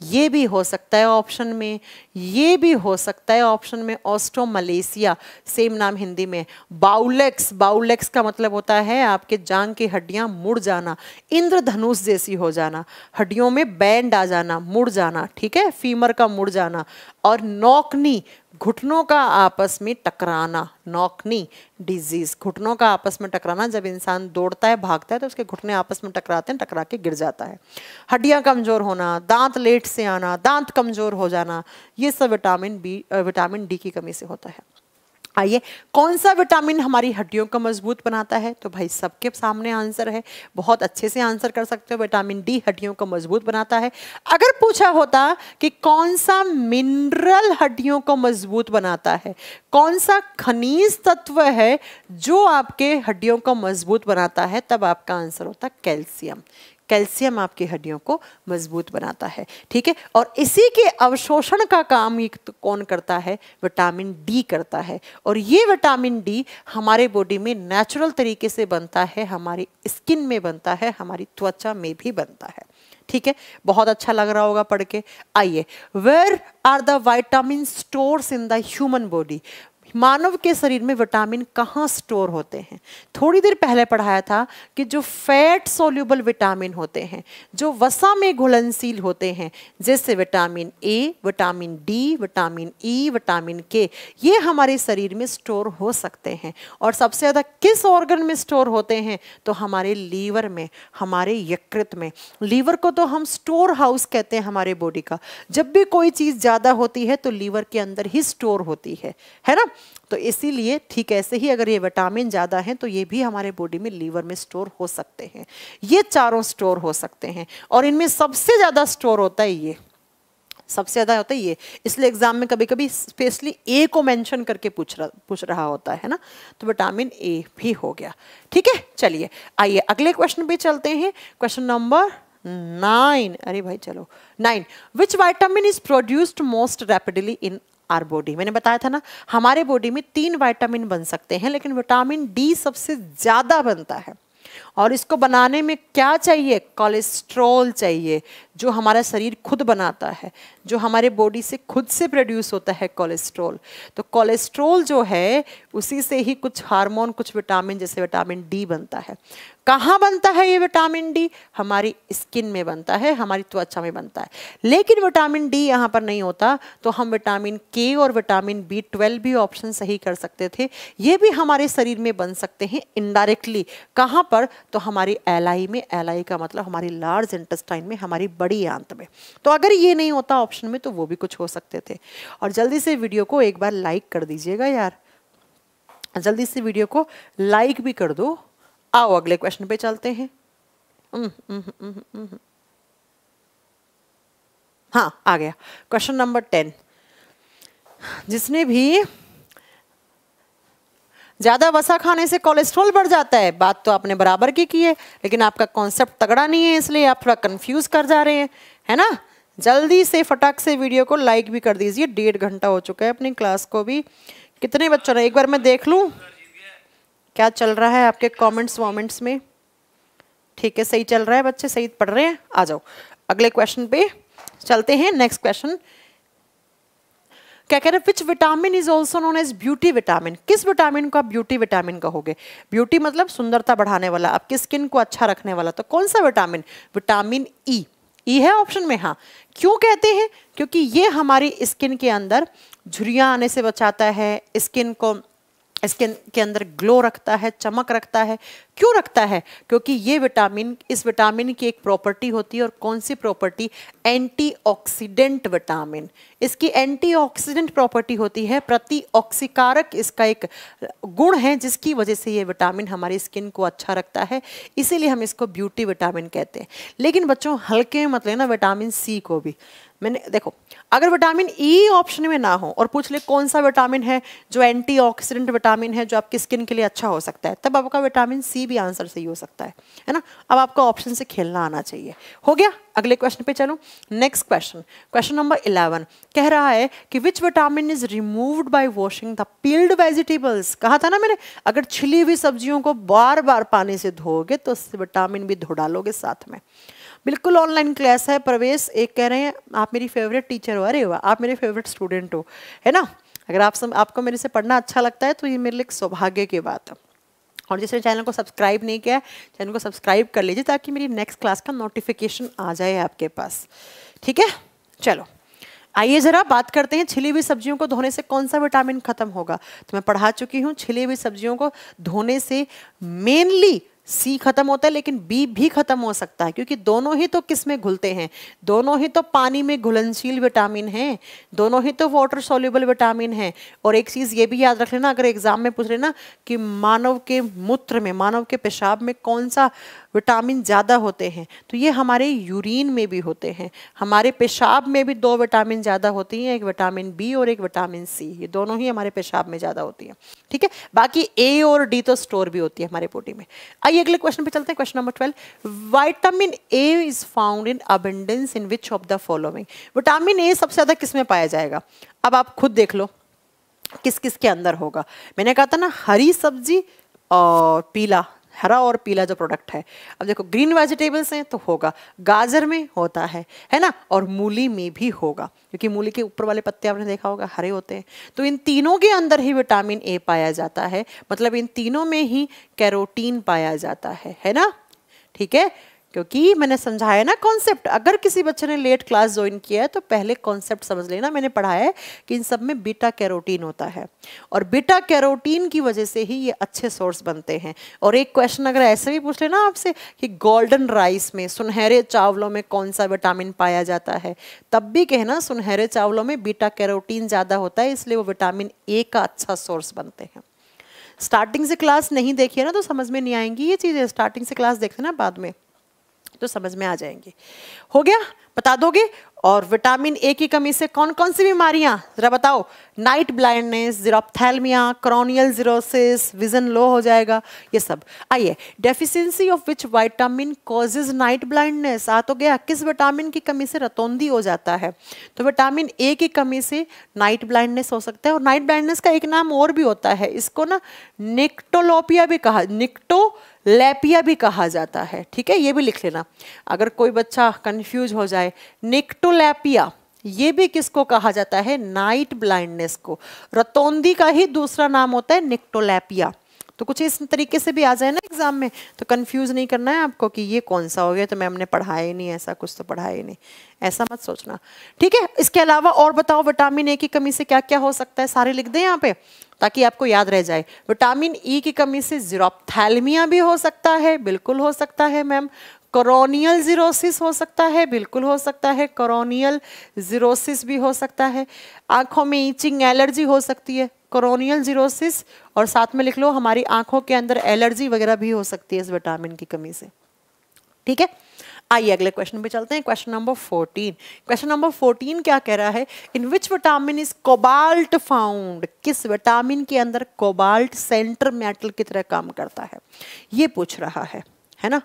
Speaker 1: ये भी हो सकता है ऑप्शन में ये भी हो सकता है ऑप्शन में ऑस्ट्रो मलेशिया सेम नाम हिंदी में बाउलेक्स बाउलेक्स का मतलब होता है आपके जांग की हड्डियां मुड़ जाना इंद्रधनुष जैसी हो जाना हड्डियों में बैंड आ जाना मुड़ जाना ठीक है फीमर का मुड़ जाना और नौकनी घुटनों का आपस में टकराना नौकनी डिजीज घुटनों का आपस में टकराना जब इंसान दौड़ता है भागता है तो उसके घुटने आपस में टकराते हैं टकरा के गिर जाता है हड्डियाँ कमज़ोर होना दांत लेट से आना दांत कमज़ोर हो जाना ये सब विटामिन बी विटामिन डी की कमी से होता है आइए कौन सा विटामिन हमारी हड्डियों को मजबूत बनाता है तो भाई सबके सामने आंसर है बहुत अच्छे से आंसर कर सकते हो विटामिन डी हड्डियों को मजबूत बनाता है अगर पूछा होता कि कौन सा मिनरल हड्डियों को मजबूत बनाता है कौन सा खनिज तत्व है जो आपके हड्डियों को मजबूत बनाता है तब आपका आंसर होता कैल्शियम कैल्शियम आपकी हड्डियों को मजबूत बनाता है ठीक है और इसी के अवशोषण का काम तो कौन करता है विटामिन डी करता है और ये विटामिन डी हमारे बॉडी में नेचुरल तरीके से बनता है हमारी स्किन में बनता है हमारी त्वचा में भी बनता है ठीक है बहुत अच्छा लग रहा होगा पढ़ के आइए where are the vitamin stores in the human body मानव के शरीर में विटामिन कहाँ स्टोर होते हैं थोड़ी देर पहले पढ़ाया था कि जो फैट सोल्यूबल विटामिन होते हैं जो वसा में घुलनशील होते हैं जैसे vitamin A vitamin D vitamin E e, vitamin K ये हमारे शरीर में स्टोर हो सकते हैं और सबसे ज़्यादा किस ऑर्गन में स्टोर होते हैं तो हमारे लीवर में हमारे यकृत में लीवर को तो हम स्टोर हाउस कहते हैं हमारे बॉडी का जब भी कोई चीज़ ज़्यादा होती है तो लीवर के अंदर ही स्टोर होती है है ना तो इसीलिए ठीक ऐसे ही अगर ये विटामिन ज़्यादा हैं तो ये भी हमारे बॉडी में लीवर में स्टोर हो सकते हैं ये चारों स्टोर हो सकते हैं और इनमें सबसे ज़्यादा स्टोर होता है ये सबसे ज़्यादा होता है ये इसलिए एग्जाम में कभी कभी स्पेशली ए को मेंशन करके पूछ रहा पूछ रहा होता है ना तो विटामिन ए भी हो गया ठीक है चलिए आइए अगले क्वेश्चन पे चलते हैं क्वेश्चन नंबर नाइन अरे भाई चलो nine which vitamin is produced most rapidly in our body मैंने बताया था ना हमारे बॉडी में तीन वाइटामिन बन सकते हैं लेकिन विटामिन डी सबसे ज़्यादा बनता है और इसको बनाने में क्या चाहिए कोलेस्ट्रॉल चाहिए जो हमारा शरीर खुद बनाता है जो हमारे बॉडी से खुद से प्रोड्यूस होता है कोलेस्ट्रॉल तो कोलेस्ट्रॉल जो है उसी से ही कुछ हार्मोन कुछ विटामिन जैसे विटामिन डी बनता है कहाँ बनता है ये विटामिन डी हमारी स्किन में बनता है हमारी त्वचा में बनता है लेकिन विटामिन डी यहाँ पर नहीं होता तो हम विटामिन के और विटामिन बी ट्वेल्व भी ऑप्शन सही कर सकते थे ये भी हमारे शरीर में बन सकते हैं इनडायरेक्टली कहाँ पर तो हमारी एलाई में एलाई का मतलब हमारी लार्ज इंटेस्टाइन में हमारी बड़ी आंत में तो अगर ये नहीं होता ऑप्शन में तो वो भी कुछ हो सकते थे और जल्दी से वीडियो को एक बार लाइक कर दीजिएगा यार जल्दी से वीडियो को लाइक भी कर दो आओ अगले क्वेश्चन पे चलते हैं हाँ आ गया क्वेश्चन नंबर टेन जिसने भी ज़्यादा वसा खाने से कोलेस्ट्रॉल बढ़ जाता है बात तो आपने बराबर की की है लेकिन आपका कॉन्सेप्ट तगड़ा नहीं है इसलिए आप थोड़ा कंफ्यूज कर जा रहे हैं है ना जल्दी से फटाक से वीडियो को लाइक भी कर दीजिए डेढ़ घंटा हो चुका है अपनी क्लास को भी कितने बच्चों ने एक बार मैं देख लूँ क्या चल रहा है आपके कमेंट्स वॉमेंट्स में ठीक है सही चल रहा है बच्चे सही पढ़ रहे हैं आ जाओ अगले क्वेश्चन पे चलते हैं नेक्स्ट क्वेश्चन क्या कह रहे हैं which vitamin is also known as beauty vitamin किस विटामिन को आप ब्यूटी विटामिन कहोगे ब्यूटी मतलब सुंदरता बढ़ाने वाला आपकी स्किन को अच्छा रखने वाला तो कौन सा vitamin vitamin E e. E e है ऑप्शन में हाँ क्यों कहते हैं क्योंकि ये हमारी स्किन के अंदर झुरियाँ आने से बचाता है स्किन को इसके के अंदर ग्लो रखता है चमक रखता है क्यों रखता है क्योंकि ये विटामिन इस विटामिन की एक प्रॉपर्टी होती है और कौन सी प्रॉपर्टी एंटीऑक्सीडेंट विटामिन इसकी एंटीऑक्सीडेंट प्रॉपर्टी होती है प्रतिऑक्सीकारक इसका एक गुण है जिसकी वजह से ये विटामिन हमारी स्किन को अच्छा रखता है इसीलिए हम इसको ब्यूटी विटामिन कहते हैं लेकिन बच्चों हल्के मत लेना विटामिन सी को भी मैंने देखो अगर विटामिन ई e ऑप्शन में ना हो और पूछ ले कौन सा विटामिन है जो एंटीऑक्सीडेंट विटामिन है जो आपकी स्किन के लिए अच्छा हो सकता है तब आपका विटामिन सी भी आंसर सही हो सकता है है ना अब आपको ऑप्शन से खेलना आना चाहिए हो गया अगले क्वेश्चन पे चलो next question question number eleven कह रहा है कि which vitamin is removed by washing the peeled vegetables कहा था ना मैंने अगर छिली हुई सब्जियों को बार बार पानी से धोगे तो उससे विटामिन भी धो डालोगे साथ में बिल्कुल ऑनलाइन क्लास है प्रवेश एक कह रहे हैं आप मेरी फेवरेट टीचर हो अरे वाह आप मेरे फेवरेट स्टूडेंट हो है ना अगर आप सब आपको मेरे से पढ़ना अच्छा लगता है तो ये मेरे लिए एक सौभाग्य की बात है और जिसने चैनल को सब्सक्राइब नहीं किया चैनल को सब्सक्राइब कर लीजिए ताकि मेरी नेक्स्ट क्लास का नोटिफिकेशन आ जाए आपके पास ठीक है चलो आइए ज़रा बात करते हैं छिली हुई सब्जियों को धोने से कौन सा विटामिन खत्म होगा तो मैं पढ़ा चुकी हूँ छिली हुई सब्जियों को धोने से मेनली सी खत्म होता है लेकिन बी भी खत्म हो सकता है क्योंकि दोनों ही तो किस में घुलते हैं दोनों ही तो पानी में घुलनशील विटामिन हैं दोनों ही तो वाटर सोल्यूबल विटामिन हैं और एक चीज़ ये भी याद रख लेना अगर एग्जाम में पूछ लेना कि मानव के मूत्र में मानव के पेशाब में कौन सा विटामिन ज़्यादा होते हैं तो ये हमारे यूरिन में भी होते हैं हमारे पेशाब में भी दो विटामिन ज़्यादा होती हैं एक विटामिन बी और एक विटामिन सी ये दोनों ही हमारे पेशाब में ज़्यादा होती हैं ठीक है बाकी ए और डी तो स्टोर भी होती है हमारे बॉडी में आइए अगले क्वेश्चन पे चलते हैं question number twelve vitamin A is found in abundance in which of the following vitamin A सबसे ज़्यादा किस में पाया जाएगा अब आप खुद देख लो किस किस के अंदर होगा मैंने कहा था ना हरी सब्जी और पीला हरा और पीला जो प्रोडक्ट है अब देखो ग्रीन वेजिटेबल्स हैं तो होगा गाजर में होता है है ना और मूली में भी होगा क्योंकि मूली के ऊपर वाले पत्ते आपने देखा होगा हरे होते हैं तो इन तीनों के अंदर ही विटामिन ए पाया जाता है मतलब इन तीनों में ही कैरोटीन पाया जाता है है ना ठीक है क्योंकि मैंने समझाया ना कॉन्सेप्ट अगर किसी बच्चे ने लेट क्लास ज्वाइन किया है तो पहले कॉन्सेप्ट समझ लेना मैंने पढ़ा है कि इन सब में बीटा कैरोटीन होता है और बीटा कैरोटीन की वजह से ही ये अच्छे सोर्स बनते हैं और एक क्वेश्चन अगर ऐसे भी पूछ लेना आपसे कि गोल्डन राइस में सुनहरे चावलों में कौन सा विटामिन पाया जाता है तब भी कहना सुनहरे चावलों में बीटा कैरोटीन ज़्यादा होता है इसलिए वो विटामिन ए का अच्छा सोर्स बनते हैं स्टार्टिंग से क्लास नहीं देखिए ना तो समझ में नहीं आएंगी ये चीज़ें स्टार्टिंग से क्लास देखते ना बाद में तो समझ में आ जाएंगे हो गया बता दोगे और विटामिन ए की कमी से कौन कौन सी बीमारियां जरा बताओ night blindness xerophthalmia corneal xerosis vision low हो जाएगा ये सब आइए deficiency of which vitamin causes night blindness आ तो गया किस विटामिन की कमी से रतौंदी हो जाता है तो विटामिन ए की कमी से नाइट ब्लाइंडनेस हो सकता है और नाइट ब्लाइंडनेस का एक नाम और भी होता है इसको ना निक्टोलोपिया भी कहा निक्टो लेपिया भी कहा जाता है ठीक है ये भी लिख लेना अगर कोई बच्चा कंफ्यूज हो जाए निक्टोलैपिया ये भी किसको कहा जाता है नाइट ब्लाइंडनेस को रतौंदी का ही दूसरा नाम होता है निक्टोलैपिया तो कुछ इस तरीके से भी आ जाए ना एग्ज़ाम में तो कन्फ्यूज़ नहीं करना है आपको कि ये कौन सा हो गया तो मैम ने पढ़ाया ही नहीं ऐसा कुछ तो पढ़ाया ही नहीं ऐसा मत सोचना ठीक है इसके अलावा और बताओ विटामिन ए की कमी से क्या क्या हो सकता है सारे लिख दें यहाँ पे ताकि आपको याद रह जाए विटामिन ई e की कमी से जीरोपथैलमिया भी हो सकता है बिल्कुल हो सकता है मैम करोनियल जीरोसिस हो सकता है बिल्कुल हो सकता है करोनियल जीरोसिस भी हो सकता है आंखों में ईचिंग एलर्जी हो सकती है करोनियल जीरोसिस और साथ में लिख लो हमारी आंखों के अंदर एलर्जी वगैरह भी हो सकती है इस विटामिन की कमी से ठीक है आइए अगले क्वेश्चन पे चलते हैं क्वेश्चन नंबर 14 क्वेश्चन नंबर 14 क्या कह रहा है in which vitamin is cobalt found किस विटामिन के अंदर कोबाल्ट सेंटर मेटल की तरह काम करता है ये पूछ रहा है है ना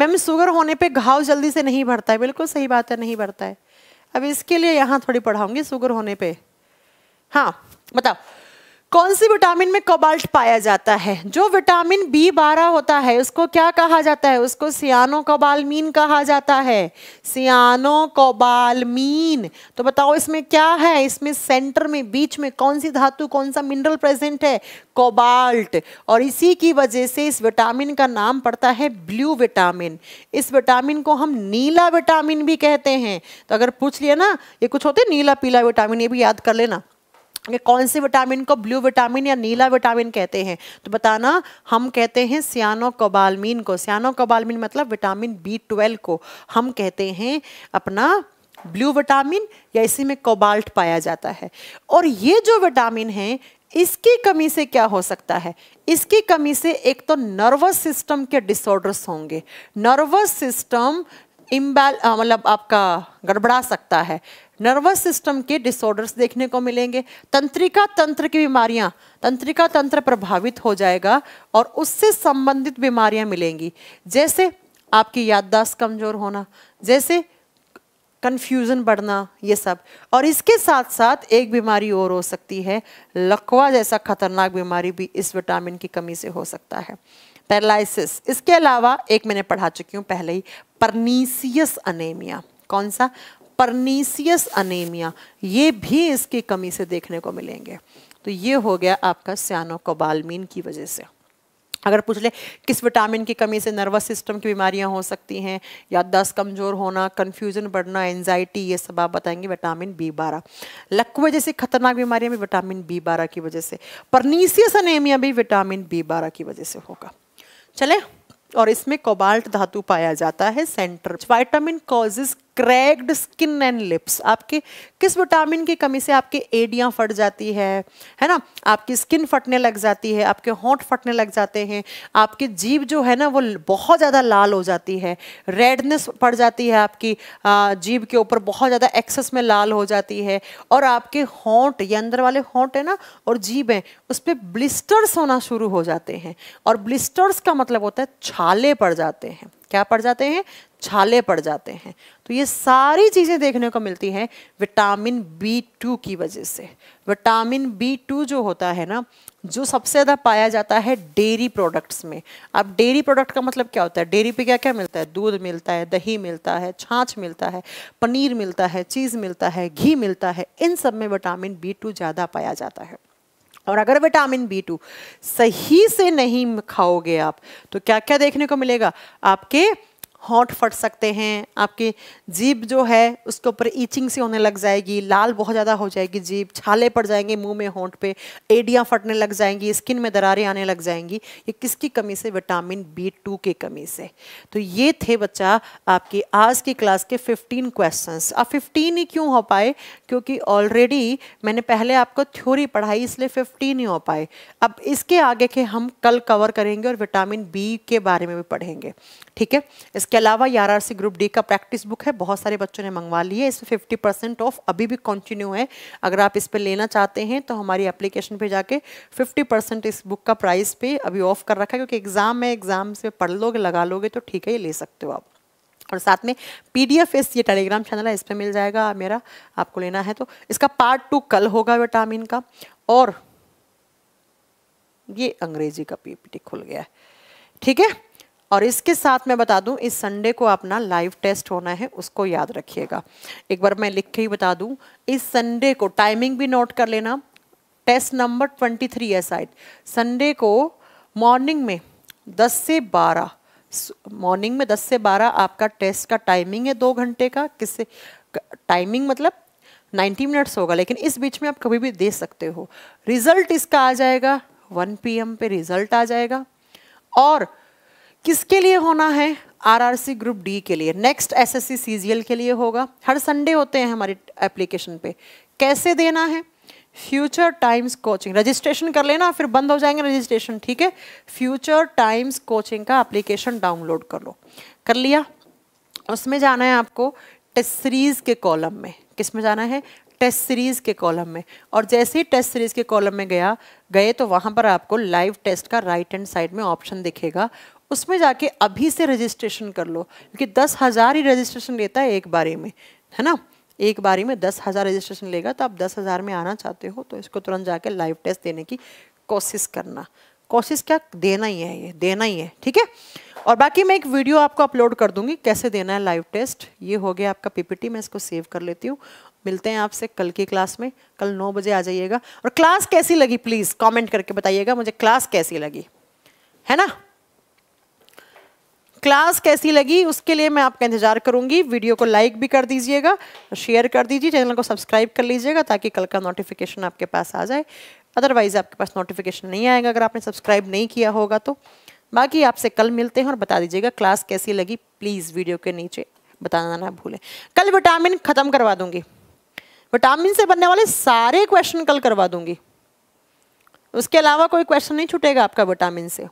Speaker 1: मैम शुगर होने पे घाव जल्दी से नहीं भरता है बिल्कुल सही बात है नहीं भरता है अब इसके लिए यहाँ थोड़ी पढ़ाऊंगी शुगर होने पे हाँ बताओ कौन सी विटामिन में कोबाल्ट पाया जाता है जो विटामिन बी बारह होता है उसको क्या कहा जाता है उसको सियानो कोबालमीन कहा जाता है सियानो कोबालमीन तो बताओ इसमें क्या है इसमें सेंटर में बीच में कौन सी धातु कौन सा मिनरल प्रेजेंट है कोबाल्ट और इसी की वजह से इस विटामिन का नाम पड़ता है ब्लू विटामिन इस विटामिन को हम नीला विटामिन भी कहते हैं तो अगर पूछ लिया ना ये कुछ होते नीला पीला विटामिन ये भी याद कर लेना कि कौन से विटामिन को ब्लू विटामिन या नीला विटामिन कहते हैं तो बताना हम कहते हैं सियानो कोबालमीन को सियानो कोबालमीन मतलब विटामिन बी ट्वेल्व को हम कहते हैं अपना ब्लू विटामिन या इसी में कोबाल्ट पाया जाता है और ये जो विटामिन है इसकी कमी से क्या हो सकता है इसकी कमी से एक तो नर्वस सिस्टम के डिसऑर्डर्स होंगे नर्वस सिस्टम इम्बैल मतलब आपका गड़बड़ा सकता है नर्वस सिस्टम के डिसऑर्डर्स देखने को मिलेंगे तंत्रिका तंत्र की बीमारियां तंत्रिका तंत्र प्रभावित हो जाएगा और उससे संबंधित बीमारियां मिलेंगी जैसे आपकी याददाश्त कमज़ोर होना जैसे कन्फ्यूज़न बढ़ना ये सब और इसके साथ साथ एक बीमारी और हो सकती है लकवा जैसा खतरनाक बीमारी भी इस विटामिन की कमी से हो सकता है पैरालिसिस इसके अलावा एक मैंने पढ़ा चुकी हूँ पहले ही परनीसियस अनेमिया कौन सा परनीसियस अनेमिया ये भी इसकी कमी से देखने को मिलेंगे तो ये हो गया आपका सियानोकोबालमीन की वजह से अगर पूछ ले किस विटामिन की कमी से नर्वस सिस्टम की बीमारियां हो सकती हैं या दस कमज़ोर होना कंफ्यूजन बढ़ना एनजाइटी ये सब आप बताएंगे विटामिन बी बारह लकवे जैसी खतरनाक बीमारियां भी विटामिन बी बारह की वजह से परनीसियस अनेमिया भी विटामिन बी बारह की वजह से होगा चले और इसमें कोबाल्ट धातु पाया जाता है centre vitamin causes cracked skin and lips आपके किस विटामिन की कमी से आपके एडियाँ फट जाती है है ना आपकी स्किन फटने लग जाती है आपके होंठ फटने लग जाते हैं आपकी जीभ जो है ना वो बहुत ज़्यादा लाल हो जाती है रेडनेस पड़ जाती है आपकी जीभ के ऊपर बहुत ज़्यादा एक्सेस में लाल हो जाती है और आपके होंठ ये अंदर वाले होंठ है ना और जीभ है उस पर ब्लिस्टर्स होना शुरू हो जाते हैं और ब्लिस्टर्स का मतलब होता है छाले पड़ जाते हैं क्या पड़ जाते हैं छाले पड़ जाते हैं तो ये सारी चीज़ें देखने को मिलती हैं विटामिन बी टू की वजह से विटामिन बी टू जो होता है ना जो सबसे ज़्यादा पाया जाता है डेयरी प्रोडक्ट्स में अब डेयरी प्रोडक्ट का मतलब क्या होता है डेयरी पे क्या क्या मिलता है दूध मिलता है दही मिलता है छाछ मिलता है पनीर मिलता है चीज़ मिलता है घी मिलता है इन सब में विटामिन बी टू ज़्यादा पाया जाता है और अगर विटामिन बी टू सही से नहीं खाओगे आप तो क्या क्या देखने को मिलेगा आपके होंठ फट सकते हैं आपकी जीप जो है उसके ऊपर ईचिंग सी होने लग जाएगी लाल बहुत ज़्यादा हो जाएगी जीप छाले पड़ जाएंगे मुंह में होंठ पे एडियाँ फटने लग जाएंगी स्किन में दरारें आने लग जाएंगी ये किसकी कमी से विटामिन बी टू की कमी से तो ये थे बच्चा आपकी आज की क्लास के फिफ्टीन क्वेश्चन अब फिफ्टीन ही क्यों हो पाए क्योंकि ऑलरेडी मैंने पहले आपको थ्योरी पढ़ाई इसलिए फिफ्टीन ही हो पाए अब इसके आगे के हम कल कवर करेंगे और विटामिन बी के बारे में भी पढ़ेंगे ठीक है इस इसके अलावा ई सी ग्रुप डी का प्रैक्टिस बुक है बहुत सारे बच्चों ने मंगवा ली है इसमें फिफ्टी परसेंट ऑफ अभी भी कंटिन्यू है अगर आप इस पर लेना चाहते हैं तो हमारी एप्लीकेशन पे जाके फिफ्टी परसेंट इस बुक का प्राइस पे अभी ऑफ कर रखा है क्योंकि एग्ज़ाम में एग्ज़ाम से पढ़ लोगे लगा लोगे तो ठीक है ये ले सकते हो आप और साथ में पी डी एफ ये टेलीग्राम चैनल है इस पर मिल जाएगा मेरा आपको लेना है तो इसका पार्ट टू कल होगा विटामिन का और ये अंग्रेजी का पीपीटी खुल गया है ठीक है और इसके साथ मैं बता दूं इस संडे को अपना लाइव टेस्ट होना है उसको याद रखिएगा एक बार मैं लिख के ही बता दूं इस संडे को टाइमिंग भी नोट कर लेना टेस्ट नंबर ट्वेंटी थ्री है शायद संडे को मॉर्निंग में दस से बारह मॉर्निंग में दस से बारह आपका टेस्ट का टाइमिंग है दो घंटे का किससे टाइमिंग मतलब 90 मिनट्स होगा लेकिन इस बीच में आप कभी भी दे सकते हो रिजल्ट इसका आ जाएगा 1 पीएम पे रिजल्ट आ जाएगा और किसके लिए होना है आरआरसी ग्रुप डी के लिए नेक्स्ट एसएससी सीजीएल के लिए होगा हर संडे होते हैं हमारे एप्लीकेशन पे कैसे देना है फ्यूचर टाइम्स कोचिंग रजिस्ट्रेशन कर लेना फिर बंद हो जाएंगे रजिस्ट्रेशन ठीक है फ्यूचर टाइम्स कोचिंग का एप्लीकेशन डाउनलोड कर लो कर लिया उसमें जाना है आपको टेस्ट सीरीज़ के कॉलम में किस में जाना है टेस्ट सीरीज़ के कॉलम में और जैसे ही टेस्ट सीरीज़ के कॉलम में गया गए तो वहाँ पर आपको लाइव टेस्ट का राइट हैंड साइड में ऑप्शन दिखेगा उसमें जाके अभी से रजिस्ट्रेशन कर लो क्योंकि दस हज़ार ही रजिस्ट्रेशन लेता है एक बारे में है ना एक बारी में दस हज़ार रजिस्ट्रेशन लेगा तो आप दस हज़ार में आना चाहते हो तो इसको तुरंत जाके लाइव टेस्ट देने की कोशिश करना कोशिश क्या देना ही है ये देना ही है ठीक है और बाकी मैं एक वीडियो आपको अपलोड कर दूंगी कैसे देना है लाइव टेस्ट ये हो गया आपका पीपीटी मैं इसको सेव कर लेती हूँ मिलते हैं आपसे कल की क्लास में कल नौ बजे आ जाइएगा और क्लास कैसी लगी प्लीज़ कॉमेंट करके बताइएगा मुझे क्लास कैसी लगी है ना क्लास कैसी लगी उसके लिए मैं आपका इंतजार करूंगी वीडियो को लाइक भी कर दीजिएगा शेयर कर दीजिए चैनल को सब्सक्राइब कर लीजिएगा ताकि कल का नोटिफिकेशन आपके पास आ जाए अदरवाइज आपके पास नोटिफिकेशन नहीं आएगा अगर आपने सब्सक्राइब नहीं किया होगा तो बाकी आपसे कल मिलते हैं और बता दीजिएगा क्लास कैसी लगी प्लीज़ वीडियो के नीचे बताना ना भूलें कल विटामिन ख़त्म करवा दूंगी विटामिन से बनने वाले सारे क्वेश्चन कल करवा दूंगी उसके अलावा कोई क्वेश्चन नहीं छूटेगा आपका विटामिन से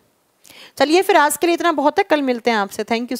Speaker 1: चलिए फिर आज के लिए इतना बहुत है कल मिलते हैं आपसे थैंक यू